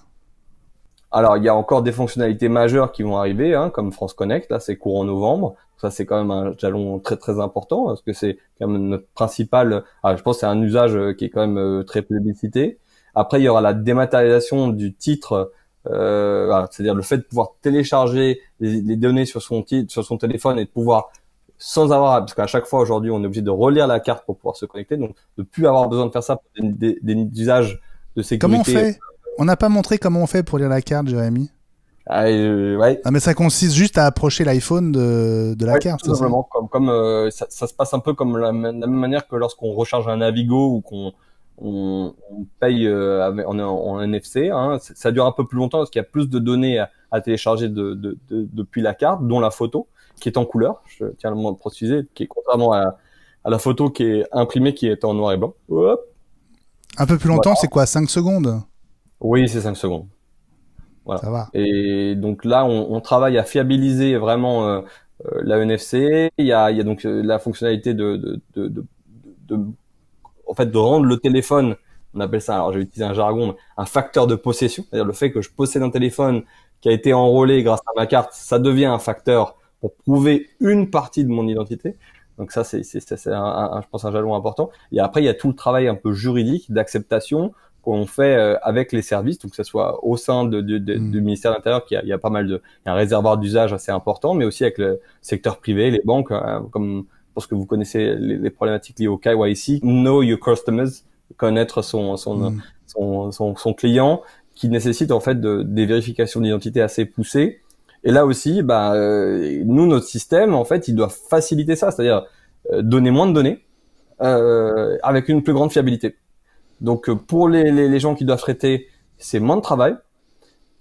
alors, il y a encore des fonctionnalités majeures qui vont arriver, hein, comme France Connect, là, c'est courant novembre. Ça, c'est quand même un jalon très très important parce que c'est quand même notre principal. Ah, je pense que c'est un usage euh, qui est quand même euh, très publicité. Après, il y aura la dématérialisation du titre, euh, c'est-à-dire le fait de pouvoir télécharger les, données sur son titre, sur son téléphone et de pouvoir sans avoir, parce qu'à chaque fois aujourd'hui, on est obligé de relire la carte pour pouvoir se connecter, donc de plus avoir besoin de faire ça pour des, des usages de sécurité. Comment on fait On n'a pas montré comment on fait pour lire la carte, Jérémy. Ah, euh, ouais. ah, mais ça consiste juste à approcher l'iPhone de, de la carte. Tout simplement, ça, comme, comme euh, ça, ça, se passe un peu comme la, la même manière que lorsqu'on recharge un Navigo ou qu'on on, on, paye euh, en, en, NFC. Hein, ça dure un peu plus longtemps parce qu'il y a plus de données à, télécharger de, de, de, depuis la carte, dont la photo qui est en couleur. Je tiens à le préciser, qui est contrairement à, à, la photo qui est imprimée, qui est en noir et blanc. Hop. Un peu plus longtemps, c'est quoi 5 secondes Oui, c'est 5 secondes. Et donc là, on, on travaille à fiabiliser vraiment euh, euh, la NFC. Il y a, il y a donc euh, la fonctionnalité de, de, de, de, en fait, de rendre le téléphone, on appelle ça, alors j'ai utilisé un jargon, un facteur de possession, c'est-à-dire le fait que je possède un téléphone qui a été enrôlé grâce à ma carte, ça devient un facteur pour prouver une partie de mon identité. Donc ça, c'est, c'est, c'est un, je pense, un jalon important. Et après, il y a tout le travail un peu juridique d'acceptation, qu'on fait euh, avec les services, donc que ce soit au sein de, de, de, mm. du ministère de l'Intérieur, qui a, il y a pas mal de, un réservoir d'usage assez important, mais aussi avec le secteur privé, les banques, hein, comme parce que vous connaissez les, problématiques liées au KYC, know your customers, connaître son mm. son, son, son, client, qui nécessite en fait de, des vérifications d'identité assez poussées. Et là aussi, bah, euh, nous, notre système, en fait, il doit faciliter ça, c'est-à-dire euh, donner moins de données euh, avec une plus grande fiabilité. Donc euh, pour les, les, gens qui doivent traiter, c'est moins de travail.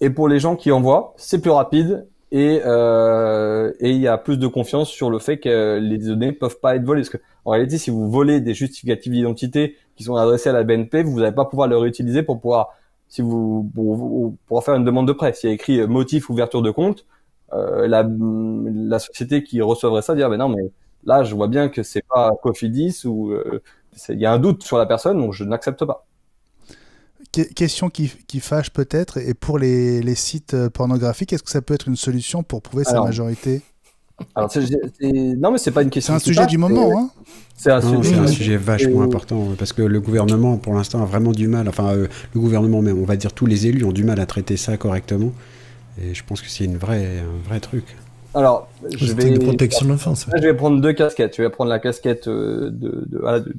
Et pour les gens qui envoient, c'est plus rapide et euh, et il y a plus de confiance sur le fait que les données peuvent pas être volées parce que réalité si vous volez des justificatifs d'identité qui sont adressés à la BNP vous n'allez pas pouvoir les réutiliser pour pouvoir si vous pour, faire une demande de prêt s'il y a écrit euh, motif ouverture de compte euh, la la société qui recevrait ça dirait « ben non mais là je vois bien que c'est pas Cofidis ou euh, il y a un doute sur la personne, donc je n'accepte pas. Question qui, fâche peut-être, et pour les, sites euh, pornographiques, est-ce que ça peut être une solution pour prouver sa majorité Non, mais c'est pas une question. C'est un sujet du moment. Hein c'est un, sujet vachement important parce que le gouvernement, pour l'instant, a vraiment du mal. Enfin, euh, le gouvernement même, on va dire tous les élus ont du mal à traiter ça correctement. Et je pense que c'est une vraie, un vrai truc. Alors, je vais... Je vais prendre deux casquettes. Je vais prendre la casquette euh, de,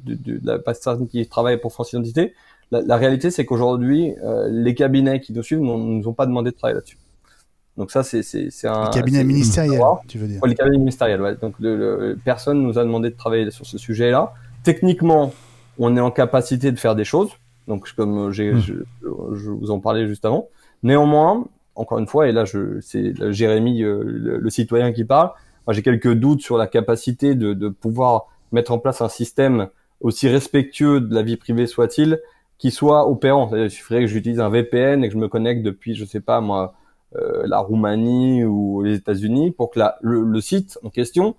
de, la personne qui travaille pour France Identité. La, réalité, c'est qu'aujourd'hui, euh, les cabinets qui nous suivent ne nous ont pas demandé de travailler là-dessus. Donc ça, c'est un... Les cabinets ministériels, tu veux dire. les cabinets ministériels, ouais. Donc le, ne personne nous a demandé de travailler sur ce sujet-là. Techniquement, on est en capacité de faire des choses. Donc comme euh, j'ai, hmm. je, je, vous en parlais juste avant. Néanmoins, encore une fois, et là, c'est Jérémy, euh, le, citoyen qui parle. j'ai quelques doutes sur la capacité de, pouvoir mettre en place un système aussi respectueux de la vie privée soit-il, qui soit opérant. Il suffirait que j'utilise un VPN et que je me connecte depuis, je sais pas moi, euh, la Roumanie ou les États-Unis pour que le, site en question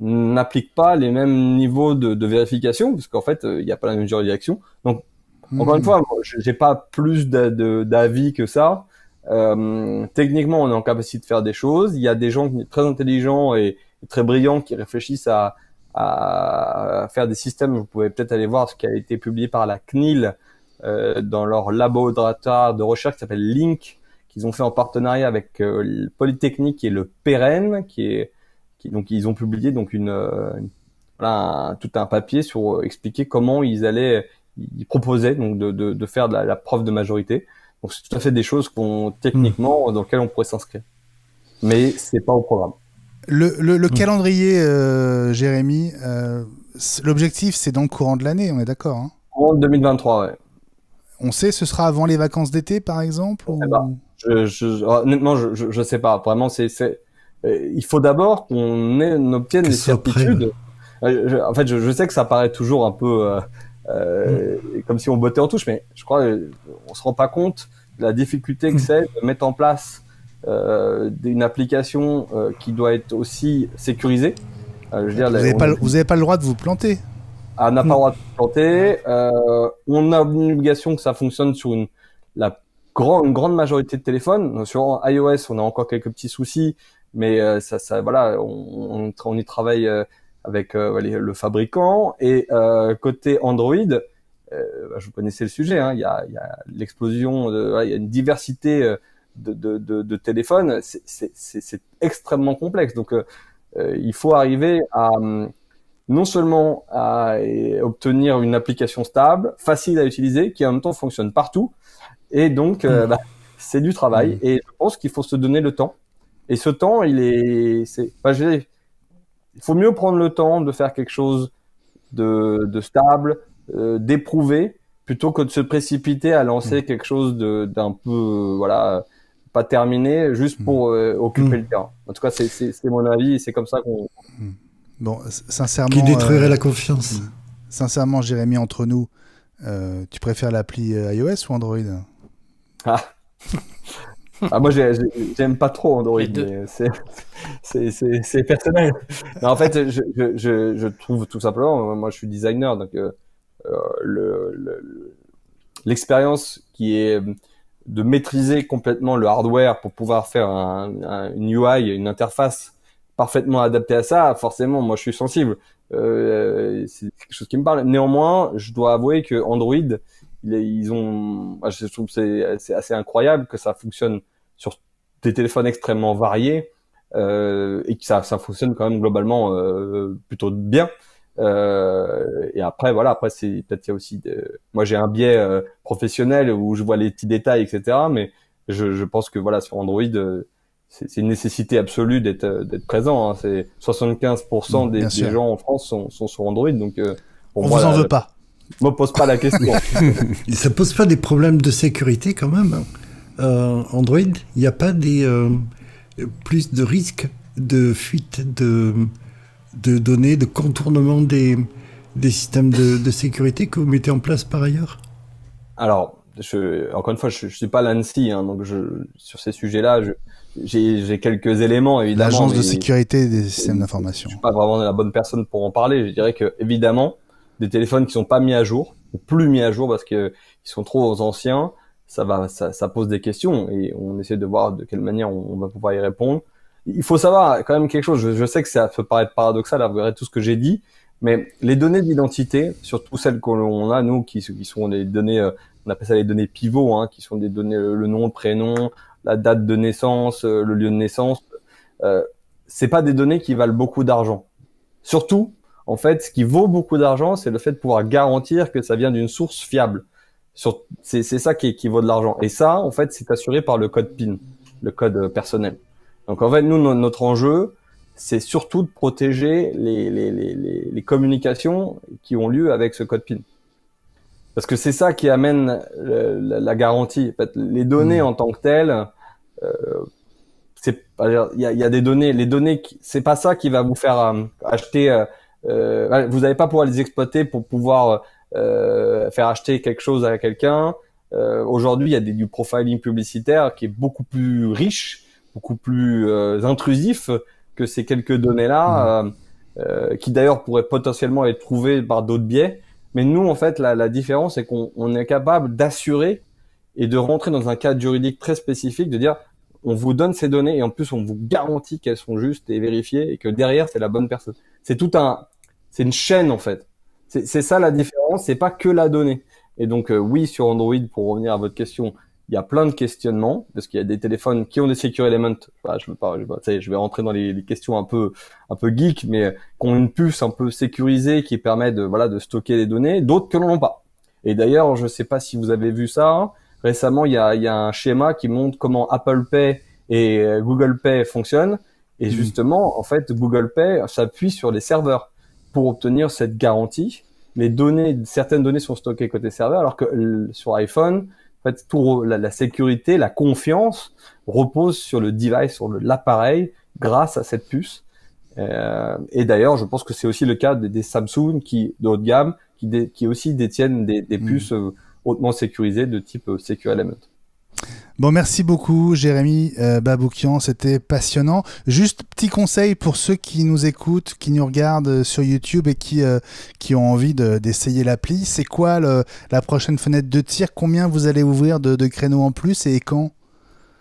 n'applique pas les mêmes niveaux de, vérification, parce qu'en fait, euh, il n'y a pas la même juridiction. Donc, encore une hmm. fois, j'ai pas plus d'avis que ça. Euh, techniquement, on est en capacité de faire des choses. Il y a des gens très intelligents et, très brillants qui réfléchissent à, faire des systèmes. Vous pouvez peut-être aller voir ce qui a été publié par la CNIL euh, dans leur laboratoire de recherche qui s'appelle Link, qu'ils ont fait en partenariat avec euh, le Polytechnique et le Pérenne, qui donc ils ont publié donc tout un papier sur expliquer comment ils allaient ils proposaient de, faire de la preuve de majorité donc c'est tout à fait des choses qu'on techniquement hmm. dans lesquelles on pourrait s'inscrire, mais c'est pas au programme. Le, hmm. calendrier, euh, Jérémy, euh, l'objectif c'est dans le courant de l'année, on est d'accord hein En 2023, ouais. On sait, ce sera avant les vacances d'été par exemple ou... Eh ben, je, ah, Honnêtement, je, ne sais pas. Vraiment, c'est euh, il faut d'abord qu'on obtienne les certitudes. En fait, je, sais que ça paraît toujours un peu euh, mm. comme si on bottait en touche. Mais je crois, euh, on se rend pas compte de la difficulté que mm. c'est de mettre en place euh, une application euh, qui doit être aussi sécurisée. Euh, je veux dire, vous n'avez pas, pas, le droit de vous planter. Ah, on n'a pas le mm. droit de planter. on a une obligation que ça fonctionne sur une, la grande grande majorité de téléphones. Sur iOS, on a encore quelques petits soucis, mais ça, ça, voilà, on, on, on y travaille avec euh, le fabricant. Et euh, côté Android, je euh, bah, connaissais le sujet. Hein. il y a, l'explosion, il y a une diversité de, téléphones. C'est extrêmement complexe. Donc, il faut arriver à hum, non seulement à obtenir une application stable, facile à utiliser, qui en même temps fonctionne partout. Et donc, hmm. bah, c'est du travail. Hmm. Et je pense qu'il faut se donner le temps. Et ce temps, il est, bah, il faut mieux prendre le temps de faire quelque chose de, stable, d'éprouver, euh, d'éprouvé, plutôt que de se précipiter à lancer mm. quelque chose d'un peu, voilà, pas terminé, juste pour mm. euh, occuper mm. le temps. En tout cas, c'est mon avis et c'est comme ça qu'on. Bon, euh, sincèrement. Qui détruirait la confiance. Sincèrement, Jérémy, entre nous, tu préfères l'appli iOS ou Android ah. ah, moi, j'aime pas trop Android, mais c'est personnel. Mais en fait, je, je, je, trouve tout simplement, moi, je suis designer, donc euh, euh l'expérience le, qui est de maîtriser complètement le hardware pour pouvoir faire une UI, une interface parfaitement adaptée à ça, forcément, moi, je suis sensible. Euh, c'est quelque chose qui me parle. Néanmoins, je dois avouer que Android ils ont, je trouve que c'est assez incroyable que ça fonctionne sur des téléphones extrêmement variés euh, et que ça, ça fonctionne quand même globalement euh, plutôt bien. Euh, et après, voilà, après c'est peut-être il y a aussi, de... moi j'ai un biais euh, professionnel où je vois les petits détails, etc. Mais je, je pense que voilà sur Android, euh, c'est une nécessité absolue d'être d'être présent. Hein. C'est 75% des, gens en France sont, sont sur Android, donc on vous en veut pas me pose pas la question. ça pose pas des problèmes de sécurité quand même. Hein. Euh, Android, il n'y a pas des euh, plus de risques de fuite de, de données, de contournement des, des systèmes de, sécurité que vous mettez en place par ailleurs Alors, je, encore une fois, je, ne suis pas l'ANSI, hein, donc je, sur ces sujets-là, j'ai quelques éléments évidemment. L'agence de sécurité des systèmes d'information. Je suis pas vraiment la bonne personne pour en parler. Je dirais que évidemment, des téléphones qui sont pas mis à jour ou plus mis à jour parce que ils sont trop anciens, ça va, ça, ça pose des questions et on essaie de voir de quelle manière on, va pouvoir y répondre. Il faut savoir quand même quelque chose. Je, je sais que ça peut paraître paradoxal, à tout ce que j'ai dit, mais les données d'identité, surtout celles qu'on a nous, qui, qui sont des données, euh, on appelle ça les données pivots, hein, qui sont des données, le, nom, le prénom, la date de naissance, euh, le lieu de naissance. Euh, c'est pas des données qui valent beaucoup d'argent. Surtout en fait, ce qui vaut beaucoup d'argent, c'est le fait de pouvoir garantir que ça vient d'une source fiable. C'est ça qui, vaut de l'argent. Et ça, en fait, c'est assuré par le code PIN, le code euh, personnel. Donc, en fait, nous, notre enjeu, c'est surtout de protéger les, communications qui ont lieu avec ce code PIN. Parce que c'est ça qui amène euh, la, garantie. les données mmh. en tant que telles, euh, c'est il y a, des données les données c'est pas ça qui va vous faire acheter euh, vous n'allez pas pouvoir les exploiter pour pouvoir euh, faire acheter quelque chose à quelqu'un. Euh, aujourd'hui, il y a des, du profiling publicitaire qui est beaucoup plus riche, beaucoup plus intrusif que ces quelques données-là, mmh. qui d'ailleurs pourraient potentiellement être trouvées par d'autres biais. Mais nous, en fait, la, différence, c'est qu'on est capable d'assurer et de rentrer dans un cadre juridique très spécifique, de dire on vous donne ces données et en plus on vous garantit qu'elles sont justes et vérifiées et que derrière c'est la bonne personne. C'est tout un c'est une chaîne en fait. C'est ça la différence, c'est pas que la donnée. Et donc euh, oui, sur Android, pour revenir à votre question, il y a plein de questionnements parce qu'il y a des téléphones qui ont des secure elements. je veux pas, je, je vais rentrer dans les, les, questions un peu un peu geek, mais qui ont une puce un peu sécurisée qui permet de voilà de stocker les données. D'autres que l'on a pas. Et d'ailleurs, je sais pas si vous avez vu ça. Hein. Récemment, il y a, y a, un schéma qui montre comment Apple Pay et euh, Google Pay fonctionnent. Et mmh. justement, en fait, Google Pay s'appuie sur les serveurs pour obtenir cette garantie, les données, certaines données sont stockées côté serveur, alors que sur iPhone, en fait, tout, la, la, sécurité, la confiance repose sur le device, sur l'appareil, grâce à cette puce. Euh, et d'ailleurs, je pense que c'est aussi le cas des, Samsung qui, de haut de gamme, qui, qui aussi détiennent des, des mmh. puces euh, hautement sécurisées de type euh, Secure Element. Bon, merci beaucoup, Jérémy euh, Baboukian. C'était passionnant. Juste petit conseil pour ceux qui nous écoutent, qui nous regardent euh, sur YouTube et qui, euh, qui ont envie d'essayer l'appli. C'est quoi la prochaine fenêtre de tir Combien vous allez ouvrir de, créneaux en plus et quand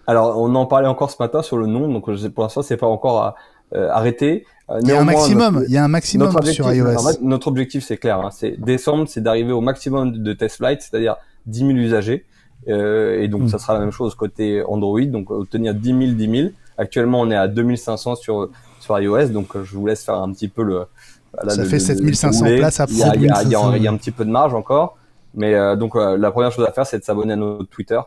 Alors, on en parlait encore ce matin sur le nom. Donc, pour l'instant, c'est pas encore arrêté. Il y a un maximum, il y a un maximum sur iOS. Notre, objectif, c'est clair, hein, c'est décembre, c'est d'arriver au maximum de, test flight, c'est-à-dire 10 000 usagers. Euh, et donc, hmm. ça sera la même chose côté Android. Donc, obtenir 10 000, 10 000. Actuellement, on est à 2500 sur, sur iOS. Donc, euh, je vous laisse faire un petit peu le. ça fait 7500 places à prendre. Il y, a, il, y a, un petit peu de marge encore. Mais euh, donc, la première chose à faire, c'est de s'abonner à notre Twitter.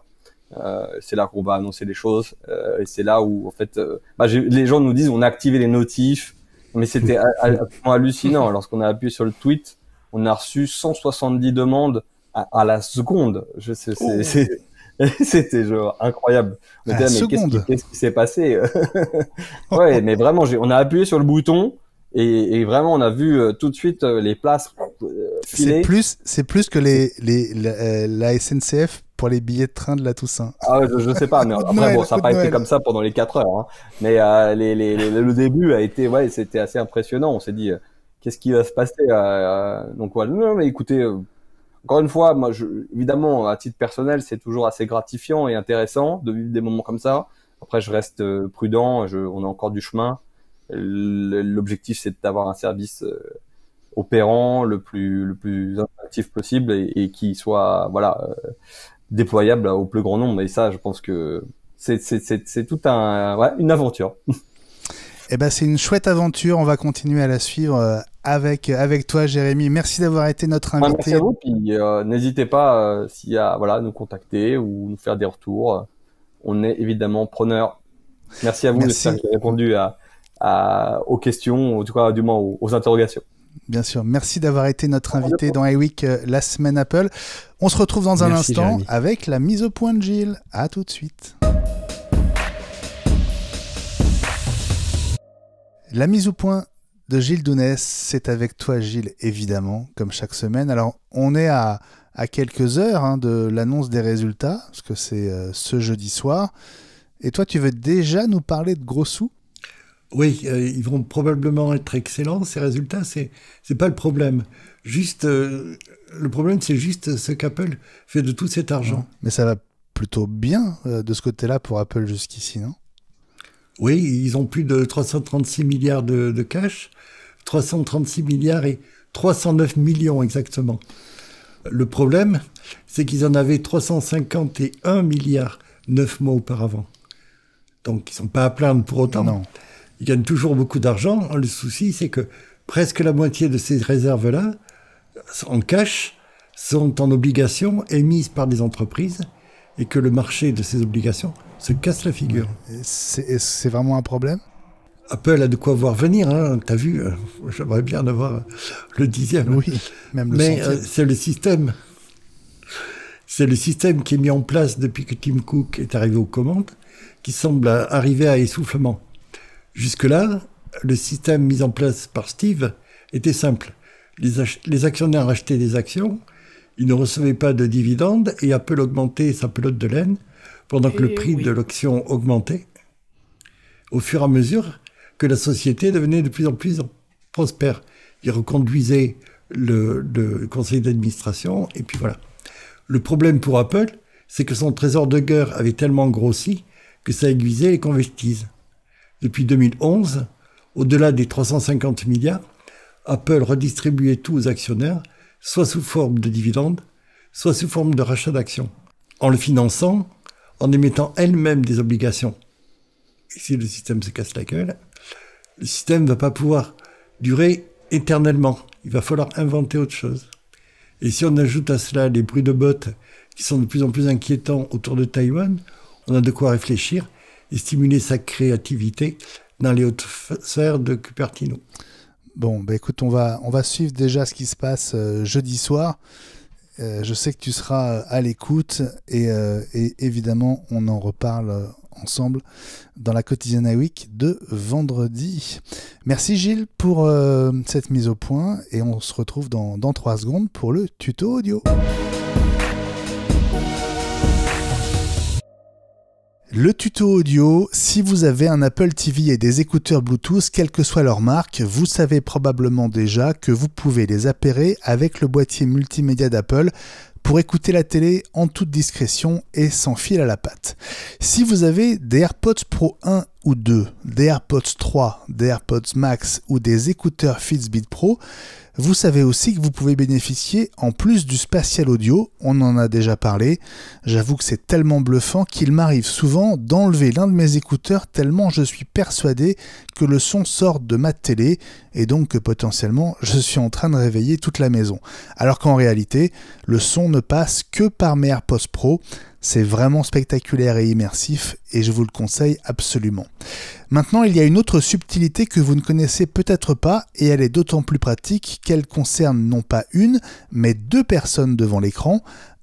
c'est là qu'on va annoncer les choses. et c'est là où, en fait, bah, les gens nous disent on a activé les notifs. Mais c'était hallucinant. Lorsqu'on a appuyé sur le tweet, on a reçu 170 demandes à, la seconde. Je sais, c'est, oh. c'était genre incroyable. qu'est-ce, qui s'est passé Ouais, mais vraiment, on a appuyé sur le bouton. Et, vraiment, on a vu euh, tout de suite euh, les places euh, C'est plus, c'est plus que les, les, la, SNCF pour les billets de train de la Toussaint. Ah, je, sais pas, mais après, bon, ça n'a pas été comme ça pendant les 4 heures. Hein. Mais le début a été, ouais, c'était assez impressionnant. On s'est dit, qu'est-ce qui va se passer Donc, ouais, non, mais écoutez, encore une fois, moi, je, évidemment, à titre personnel, c'est toujours assez gratifiant et intéressant de vivre des moments comme ça. Après, je reste euh, prudent. on a encore du chemin. L'objectif, c'est d'avoir un service euh, opérant, le plus le plus actif possible et, qui soit voilà euh, déployable au plus grand nombre. Et ça, je pense que c'est tout un ouais, une aventure. Eh ben, c'est une chouette aventure. On va continuer à la suivre avec, avec toi, Jérémy. Merci d'avoir été notre invité. merci à vous. Puis euh, n'hésitez pas euh, s'il a, voilà, à nous contacter ou nous faire des retours. On est évidemment preneur. Merci à vous. de nous répondu à, aux questions, du moins aux, interrogations. Bien sûr. Merci d'avoir été notre invité dans iWeek euh, la semaine Apple. On se retrouve dans un instant avec la mise au point de Gilles. À tout de suite. La mise au point de Gilles Dounès. C'est avec toi, Gilles, évidemment, comme chaque semaine. Alors, on est à, quelques heures hein, de l'annonce des résultats, parce que c'est euh, ce jeudi soir. Et toi, tu veux déjà nous parler de gros sous Oui, euh, ils vont probablement être excellents. Ces résultats, c'est n'est pas le problème. Juste, euh, le problème, c'est juste ce qu'Apple fait de tout cet argent. Mais ça va plutôt bien de ce côté-là pour Apple jusqu'ici, non oui, ils ont plus de 336 milliards de cash. 336 milliards et 309 millions exactement. Le problème, c'est qu'ils en avaient 351 milliards neuf mois auparavant. Donc ils sont pas à plaindre pour autant. Ils gagnent toujours beaucoup d'argent. Le souci, c'est que presque la moitié de ces réserves-là, en cash, sont en obligations émises par des entreprises et que le marché de ces obligations se casse la figure. C'est vraiment un problème Apple a de quoi voir venir, hein, t'as vu, euh, j'aimerais bien avoir le dixième. Oui, même le Mais euh, c'est le système. C'est le système qui est mis en place depuis que Tim Cook est arrivé aux commandes, qui semble euh, arriver à essoufflement. Jusque-là, le système mis en place par Steve était simple. Les, actionnaires achetaient des actions, ils ne recevaient pas de dividendes et Apple augmentait sa pelote de laine pendant que le prix de l'action augmentait. Au fur et à mesure, que la société devenait de plus en plus prospère. Il reconduisait le, conseil d'administration, et puis voilà. Le problème pour Apple, c'est que son trésor de guerre avait tellement grossi que ça aiguisait les convertises. Depuis 2011, au-delà des 350 milliards, Apple redistribuait tout aux actionnaires, soit sous forme de dividendes, soit sous forme de rachat d'actions, en le finançant, en émettant elle-même des obligations. Et si le système se casse la gueule, le système va pas pouvoir durer éternellement. Il va falloir inventer autre chose. Et si on ajoute à cela les bruits de bottes qui sont de plus en plus inquiétants autour de Taïwan, on a de quoi réfléchir et stimuler sa créativité dans les hautes sphères de Cupertino. Bon, bah, écoute, on va, on va suivre déjà ce qui se passe euh, jeudi soir. Euh, je sais que tu seras euh, à l'écoute et, et évidemment, on en reparle ensemble dans la quotidienne à week de vendredi. Merci Gilles pour euh, cette mise au point et on se retrouve dans, dans 3 secondes pour le tuto audio. Le tuto audio, si vous avez un Apple TV et des écouteurs Bluetooth, quelle que soit leur marque, vous savez probablement déjà que vous pouvez les appairer avec le boîtier multimédia d'Apple pour écouter la télé en toute discrétion et sans fil à la patte. Si vous avez des AirPods Pro 1 ou 2, des AirPods 3, des AirPods Max ou des écouteurs Fitbit Pro, vous savez aussi que vous pouvez bénéficier en plus du spatial audio, on en a déjà parlé. J'avoue que c'est tellement bluffant qu'il m'arrive souvent d'enlever l'un de mes écouteurs tellement je suis persuadé que le son sort de ma télé et donc que potentiellement je suis en train de réveiller toute la maison. Alors qu'en réalité, le son ne passe que par mes AirPods Pro c'est vraiment spectaculaire et immersif et je vous le conseille absolument. Maintenant, il y a une autre subtilité que vous ne connaissez peut-être pas et elle est d'autant plus pratique qu'elle concerne non pas une, mais deux personnes devant l'écran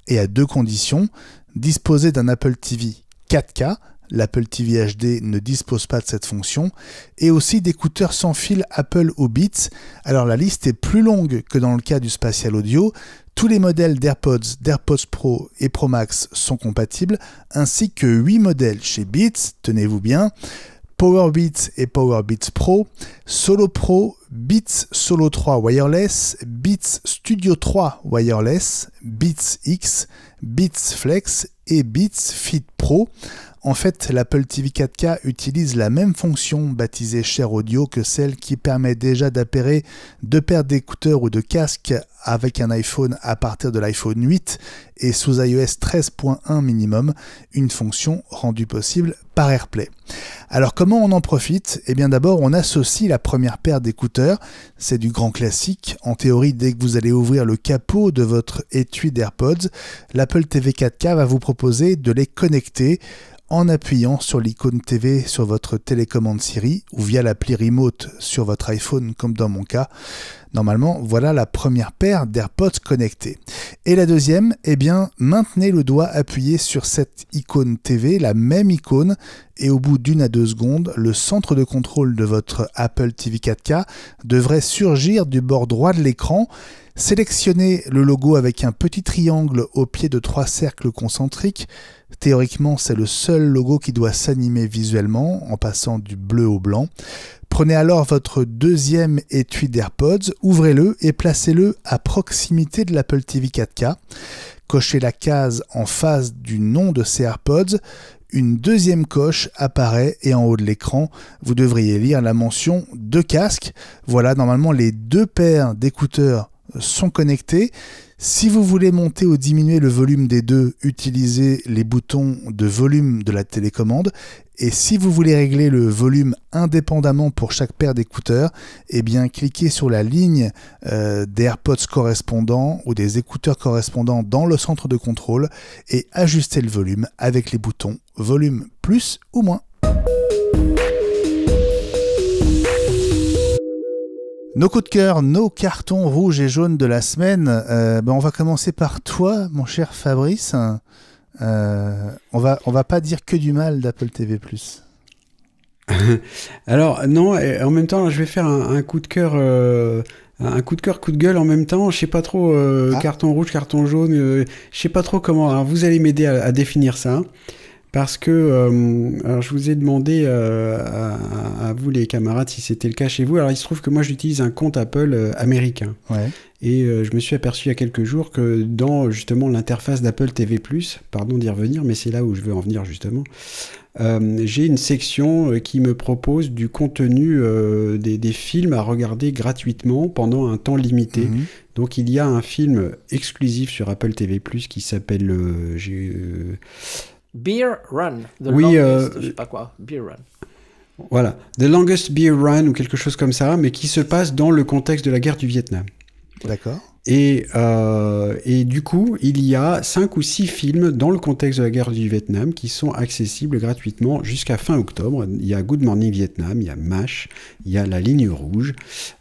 et à deux conditions. Disposer d'un Apple TV 4K, l'Apple TV HD ne dispose pas de cette fonction, et aussi d'écouteurs sans fil Apple ou Beats. Alors la liste est plus longue que dans le cas du spatial audio, tous les modèles d'AirPods, d'AirPods Pro et Pro Max sont compatibles, ainsi que 8 modèles chez Beats, tenez-vous bien, Power et Power Pro, Solo Pro, Beats Solo 3 Wireless, Beats Studio 3 Wireless, Beats X, Beats Flex et Beats Fit Pro, en fait, l'Apple TV 4K utilise la même fonction baptisée Share Audio que celle qui permet déjà d'appairer deux paires d'écouteurs ou de casques avec un iPhone à partir de l'iPhone 8 et sous iOS 13.1 minimum, une fonction rendue possible par AirPlay. Alors comment on en profite Eh bien d'abord on associe la première paire d'écouteurs, c'est du grand classique, en théorie dès que vous allez ouvrir le capot de votre étui d'AirPods, l'Apple TV 4K va vous proposer de les connecter en appuyant sur l'icône TV sur votre télécommande Siri ou via l'appli remote sur votre iPhone comme dans mon cas. Normalement, voilà la première paire d'AirPods connectés. Et la deuxième, eh bien, maintenez le doigt appuyé sur cette icône TV, la même icône, et au bout d'une à deux secondes, le centre de contrôle de votre Apple TV 4K devrait surgir du bord droit de l'écran Sélectionnez le logo avec un petit triangle au pied de trois cercles concentriques. Théoriquement, c'est le seul logo qui doit s'animer visuellement en passant du bleu au blanc. Prenez alors votre deuxième étui d'AirPods, ouvrez-le et placez-le à proximité de l'Apple TV 4K. Cochez la case en face du nom de ces AirPods. Une deuxième coche apparaît et en haut de l'écran, vous devriez lire la mention de casque. Voilà normalement les deux paires d'écouteurs sont connectés. Si vous voulez monter ou diminuer le volume des deux, utilisez les boutons de volume de la télécommande. Et si vous voulez régler le volume indépendamment pour chaque paire d'écouteurs, eh bien cliquez sur la ligne euh, des AirPods correspondants ou des écouteurs correspondants dans le centre de contrôle et ajustez le volume avec les boutons volume plus ou moins. Nos coups de cœur, nos cartons rouges et jaunes de la semaine. Euh, ben, on va commencer par toi, mon cher Fabrice. Euh, on va on va pas dire que du mal d'Apple TV+. Alors non, en même temps, je vais faire un, coup de cœur. Euh, un coup de cœur, coup de gueule en même temps. Je sais pas trop ah. carton rouge, carton jaune. je je sais pas trop comment. vous allez m'aider à, définir ça parce que euh, je vous ai demandé euh, à, vous les camarades si c'était le cas chez vous. Alors il se trouve que moi j'utilise un compte Apple euh, américain. Et je me suis aperçu il y a quelques jours que dans justement l'interface d'Apple TV+, pardon d'y revenir, mais c'est là où je veux en venir justement, j'ai une section qui me propose du contenu des, films à regarder gratuitement pendant un temps limité. Mhm. Donc il y a un film exclusif sur Apple TV+, qui s'appelle... Beer Run. The oui, longest, euh, je sais pas quoi. Beer Run. Voilà. The Longest Beer Run ou quelque chose comme ça, mais qui se passe dans le contexte de la guerre du Vietnam. D'accord. Et, euh, et, du coup, il y a 5 ou 6 films dans le contexte de la guerre du Vietnam qui sont accessibles gratuitement jusqu'à fin octobre. Il y a Good Morning Vietnam, il y a MASH, il y a La Ligne Rouge,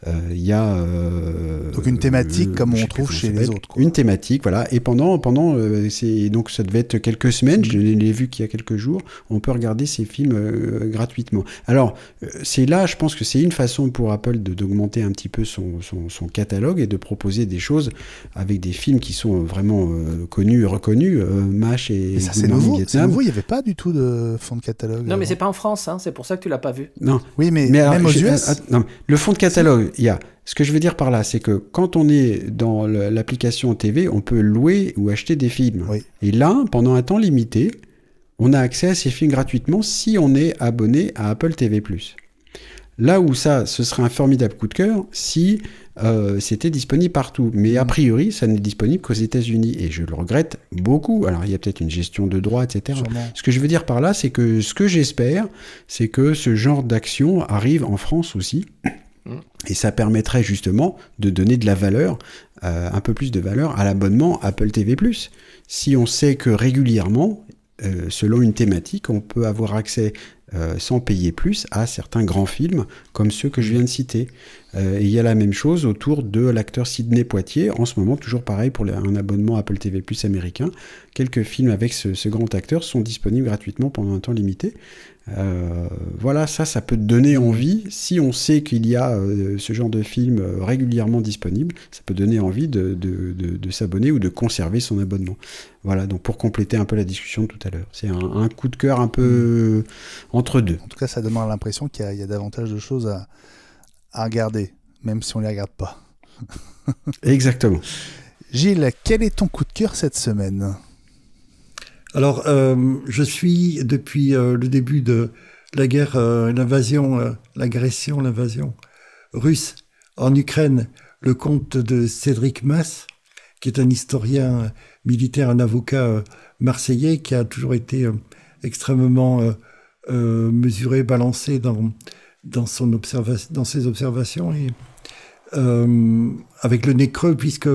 euh, il y a... Euh, donc une thématique comme on trouve chez les autres. Une thématique, voilà. Et pendant, pendant donc ça devait être quelques semaines, je l'ai vu qu'il y a quelques jours, on peut regarder ces films gratuitement. Alors, c'est là, je pense que c'est une façon pour Apple d'augmenter un petit peu son, son catalogue et de proposer des choses avec des films qui sont vraiment connus euh, connus, reconnus, euh, MASH et, ça, c'est nouveau, il n'y avait pas du tout de fonds de catalogue. Non, mais c'est pas en France, hein. c'est pour ça que tu l'as pas vu. Non, oui, mais, même aux US. Euh, non, le fonds de catalogue, il y a. Ce que je veux dire par là, c'est que quand on est dans l'application TV, on peut louer ou acheter des films. Et là, pendant un temps limité, on a accès à ces films gratuitement si on est abonné à Apple TV+. Là où ça, ce serait un formidable coup de cœur si euh, c'était disponible partout. Mais a mm. priori, ça n'est disponible qu'aux États-Unis. Et je le regrette beaucoup. Alors, il y a peut-être une gestion de droit, etc. Ce que je veux dire par là, c'est que ce que j'espère, c'est que ce genre d'action arrive en France aussi. Mm. Et ça permettrait justement de donner de la valeur, euh, un peu plus de valeur à l'abonnement Apple TV. Si on sait que régulièrement, euh, selon une thématique, on peut avoir accès euh, sans payer plus à certains grands films comme ceux que je viens de citer. Euh, et il y a la même chose autour de l'acteur Sidney Poitier, en ce moment toujours pareil pour un abonnement Apple TV américain. Quelques films avec ce grand acteur sont disponibles gratuitement pendant un temps limité. Euh, voilà, ça, ça peut te donner envie. Si on sait qu'il y a euh, ce genre de film euh, régulièrement disponible, ça peut donner envie de, s'abonner ou de conserver son abonnement. Voilà, donc pour compléter un peu la discussion de tout à l'heure. C'est un, coup de cœur un peu entre deux. En tout cas, ça donne l'impression qu'il y, a davantage de choses à, à regarder, même si on ne les regarde pas. Exactement. Gilles, quel est ton coup de cœur cette semaine alors, euh, je suis depuis euh, le début de la guerre, euh, l'invasion, l'agression, l'invasion russe en Ukraine, le comte de Cédric Mass, qui est un historien militaire, un avocat marseillais, qui a toujours été extrêmement mesuré, balancé dans, dans, ses observations, et, avec le nez creux, puisque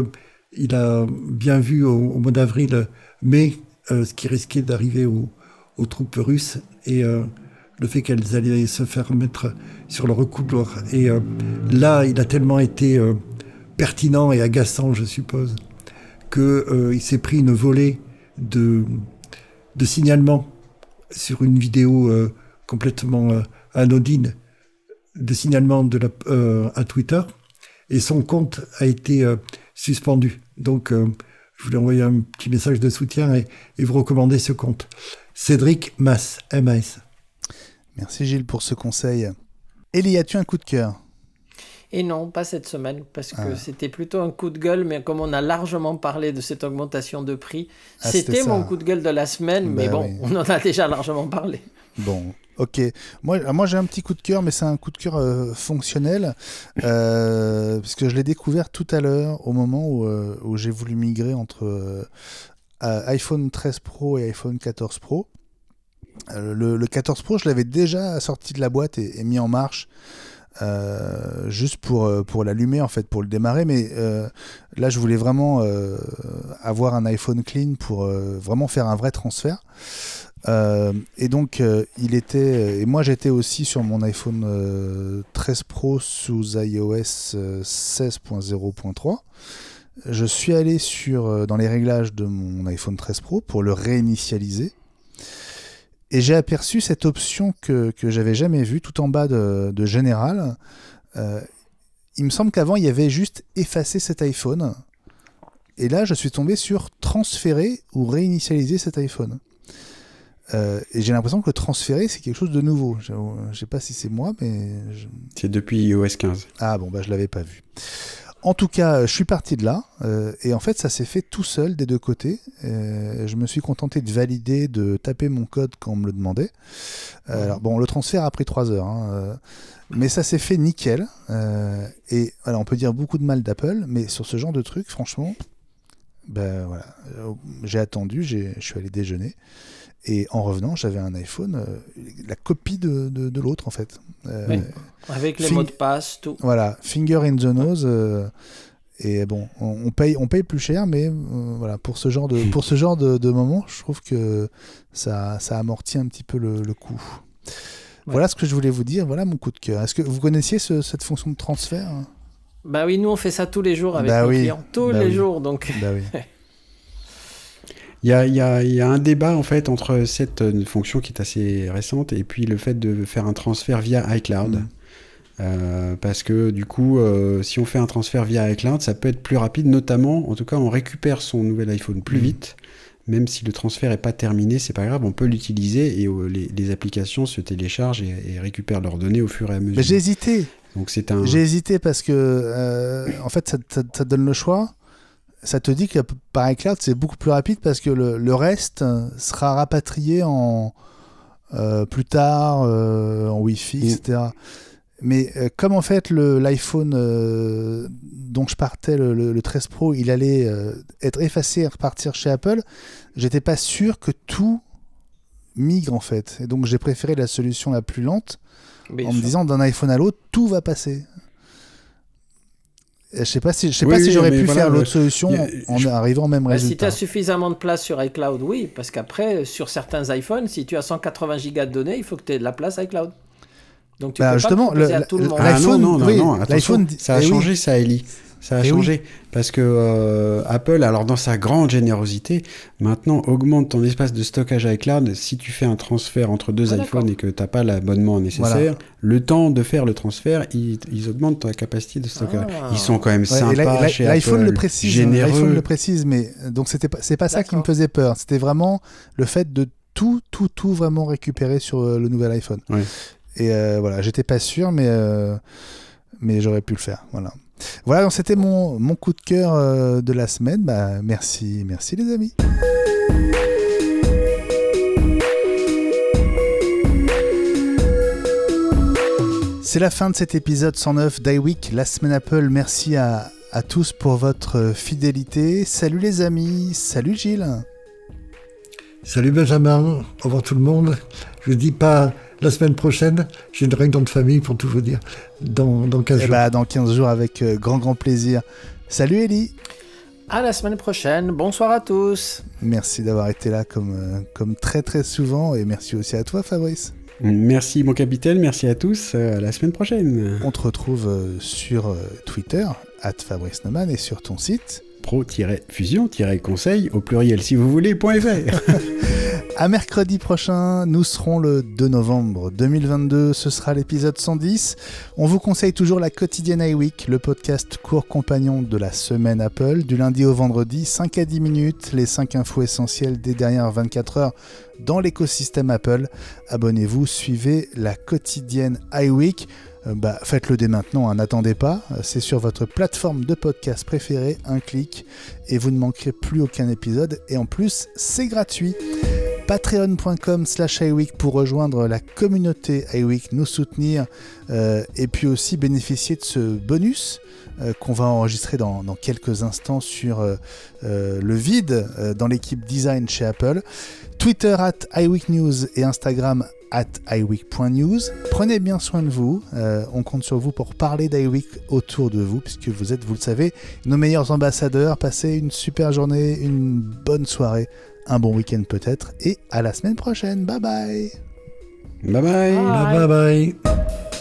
il a bien vu au, au mois d'avril, mai, euh, ce qui risquait d'arriver aux, troupes russes et euh, le fait qu'elles allaient se faire mettre sur le recouloir. Et euh, là, il a tellement été pertinent et agaçant, je suppose, qu'il il s'est pris une volée de, de signalements sur une vidéo complètement anodine de signalement de la, à Twitter. Et son compte a été suspendu. Donc, je voulais envoyer un petit message de soutien et, vous recommander ce compte. Cédric Mass, MAS. Merci Gilles pour ce conseil. Elie, as-tu un coup de cœur et non, pas cette semaine, parce que ah. c'était plutôt un coup de gueule, mais comme on a largement parlé de cette augmentation de prix, ah, c'était mon coup de gueule de la semaine, bah mais bon, on en a déjà largement parlé. Bon, Ok. Moi, ah, moi j'ai un petit coup de cœur, mais c'est un coup de cœur euh, fonctionnel, puisque euh, parce que je l'ai découvert tout à l'heure, au moment où, euh, j'ai voulu migrer entre iPhone 13 Pro et iPhone 14 Pro. Le, 14 Pro, je l'avais déjà sorti de la boîte et, mis en marche. juste pour, pour l'allumer en fait, pour le démarrer. Mais là, je voulais vraiment avoir un iPhone clean pour vraiment faire un vrai transfert. Euh, et donc, euh, il était. Euh, et moi, j'étais aussi sur mon iPhone 13 Pro sous iOS 16.0.3. Je suis allé sur, dans les réglages de mon iPhone 13 Pro pour le réinitialiser. Et j'ai aperçu cette option que, que j'avais jamais vue tout en bas de, de Général. il me semble qu'avant, il y avait juste effacer cet iPhone. Et là, je suis tombé sur transférer ou réinitialiser cet iPhone. Euh, et j'ai l'impression que le transférer, c'est quelque chose de nouveau. Je ne sais pas si c'est moi, mais... C'est depuis iOS 15. Ah bon, bah, je ne l'avais pas vu. En tout cas, euh, je suis parti de là, euh, et en fait, ça s'est fait tout seul des deux côtés. je me suis contenté de valider, de taper mon code quand on me le demandait. alors bon, le transfert a pris 3 heures, hein, mais ça s'est fait nickel. et alors, on peut dire beaucoup de mal d'Apple, mais sur ce genre de truc, franchement, ben voilà, j'ai attendu, je suis allé déjeuner, et en revenant, j'avais un iPhone, euh, la copie de, de, l'autre en fait. Euh, oui. Avec les mots de passe, tout. Voilà, finger in the nose. Euh, et bon, on, paye, on paye plus cher, mais voilà, pour ce genre de, pour ce genre de, moment, je trouve que ça, ça amortit un petit peu le, coût. Voilà ce que je voulais vous dire. Voilà mon coup de cœur. Est-ce que vous connaissiez cette fonction de transfert hein Bah oui, nous on fait ça tous les jours avec bah nos oui. clients, tous bah les jours, donc. Bah oui. Il y a, un débat en fait entre cette euh, fonction qui est assez récente et puis le fait de faire un transfert via iCloud. Mm. Euh, parce que du coup, euh, si on fait un transfert via iCloud, ça peut être plus rapide, notamment, en tout cas, on récupère son nouvel iPhone plus mm. vite. Même si le transfert n'est pas terminé, c'est pas grave, on peut l'utiliser et les, applications se téléchargent et, récupèrent leurs données au fur et à mesure. J'ai hésité. un. J'ai hésité parce que en fait, ça, donne le choix ça te dit que par iCloud, c'est beaucoup plus rapide parce que le, reste sera rapatrié en, euh, plus tard, euh, en Wi-Fi, etc. Mais euh, comme en fait l'iPhone dont je partais, le, 13 Pro, il allait être effacé et repartir chez Apple, j'étais pas sûr que tout migre en fait. Et donc j'ai préféré la solution la plus lente en me disant d'un iPhone à l'autre, tout va passer. Euh, je sais pas si, je sais pas si j'aurais pu faire l'autre solution en arrivant au même bah, résultat. Si tu as suffisamment de place sur iCloud, oui, parce qu'après, sur certains iPhones, si tu as 180 gigas de données, il faut que tu aies de la place iCloud. Donc tu bah, peux pas à tout le monde. Ah non, l'iPhone, ça a eh changé, ça, Ellie. Ça a eh changé. Parce que euh, Apple, alors dans sa grande générosité, maintenant augmente ton espace de stockage avec iCloud si tu fais un transfert entre deux iPhone ah, iPhones et que tu n'as pas l'abonnement nécessaire. Le temps de faire le transfert, ils, augmentent ta capacité de stockage. Ah. Ils sont quand même sympas le précise, hein. L'iPhone le précise, mais euh, donc c'était pas, c'est pas ça qui me faisait peur. C'était vraiment le fait de tout, tout, tout vraiment récupérer sur euh, le nouvel iPhone. Et voilà, j'étais pas sûr, mais... mais j'aurais pu le faire. Voilà. Voilà, c'était mon, coup de cœur euh, de la semaine. Bah, merci, merci les amis. C'est la fin de cet épisode 109 Week. la semaine Apple. Merci à, tous pour votre euh, fidélité. Salut les amis, salut Gilles. Salut Benjamin, au revoir tout le monde. Je ne dis pas la semaine prochaine, j'ai une réunion de famille pour tout vous dire, dans, 15 eh jours. Ben, dans 15 jours, avec euh, grand, grand plaisir. Salut Ellie à la semaine prochaine. Bonsoir à tous. Merci d'avoir été là comme, euh, comme très très souvent et merci aussi à toi Fabrice. Merci mon capitaine, merci à tous. Euh, à la semaine prochaine. On te retrouve sur Twitter, at Fabrice Noman et sur ton site pro-fusion-conseil au pluriel si vous voulez .fr. à mercredi prochain, nous serons le 2 novembre 2022, ce sera l'épisode 110. On vous conseille toujours la quotidienne iWeek, le podcast court compagnon de la semaine Apple, du lundi au vendredi, 5 à 10 minutes, les 5 infos essentielles des dernières 24 heures dans l'écosystème Apple. Abonnez-vous, suivez la quotidienne iWeek. Euh, bah, faites-le dès maintenant, hein, n'attendez pas. C'est sur votre plateforme de podcast préférée, un clic, et vous ne manquerez plus aucun épisode. Et en plus, c'est gratuit. Patreon.com slash iWeek pour rejoindre la communauté iWeek, nous soutenir euh, et puis aussi bénéficier de ce bonus euh, qu'on va enregistrer dans, quelques instants sur euh, euh, le vide dans l'équipe design chez Apple. Twitter at iWeekNews et Instagram at iWeek.news. Prenez bien soin de vous. on compte sur vous pour parler d'iWeek autour de vous, puisque vous êtes, vous le savez, nos meilleurs ambassadeurs. Passez une super journée, une bonne soirée, un bon week-end peut-être, et à la semaine prochaine. Bye bye. Bye bye. bye. bye.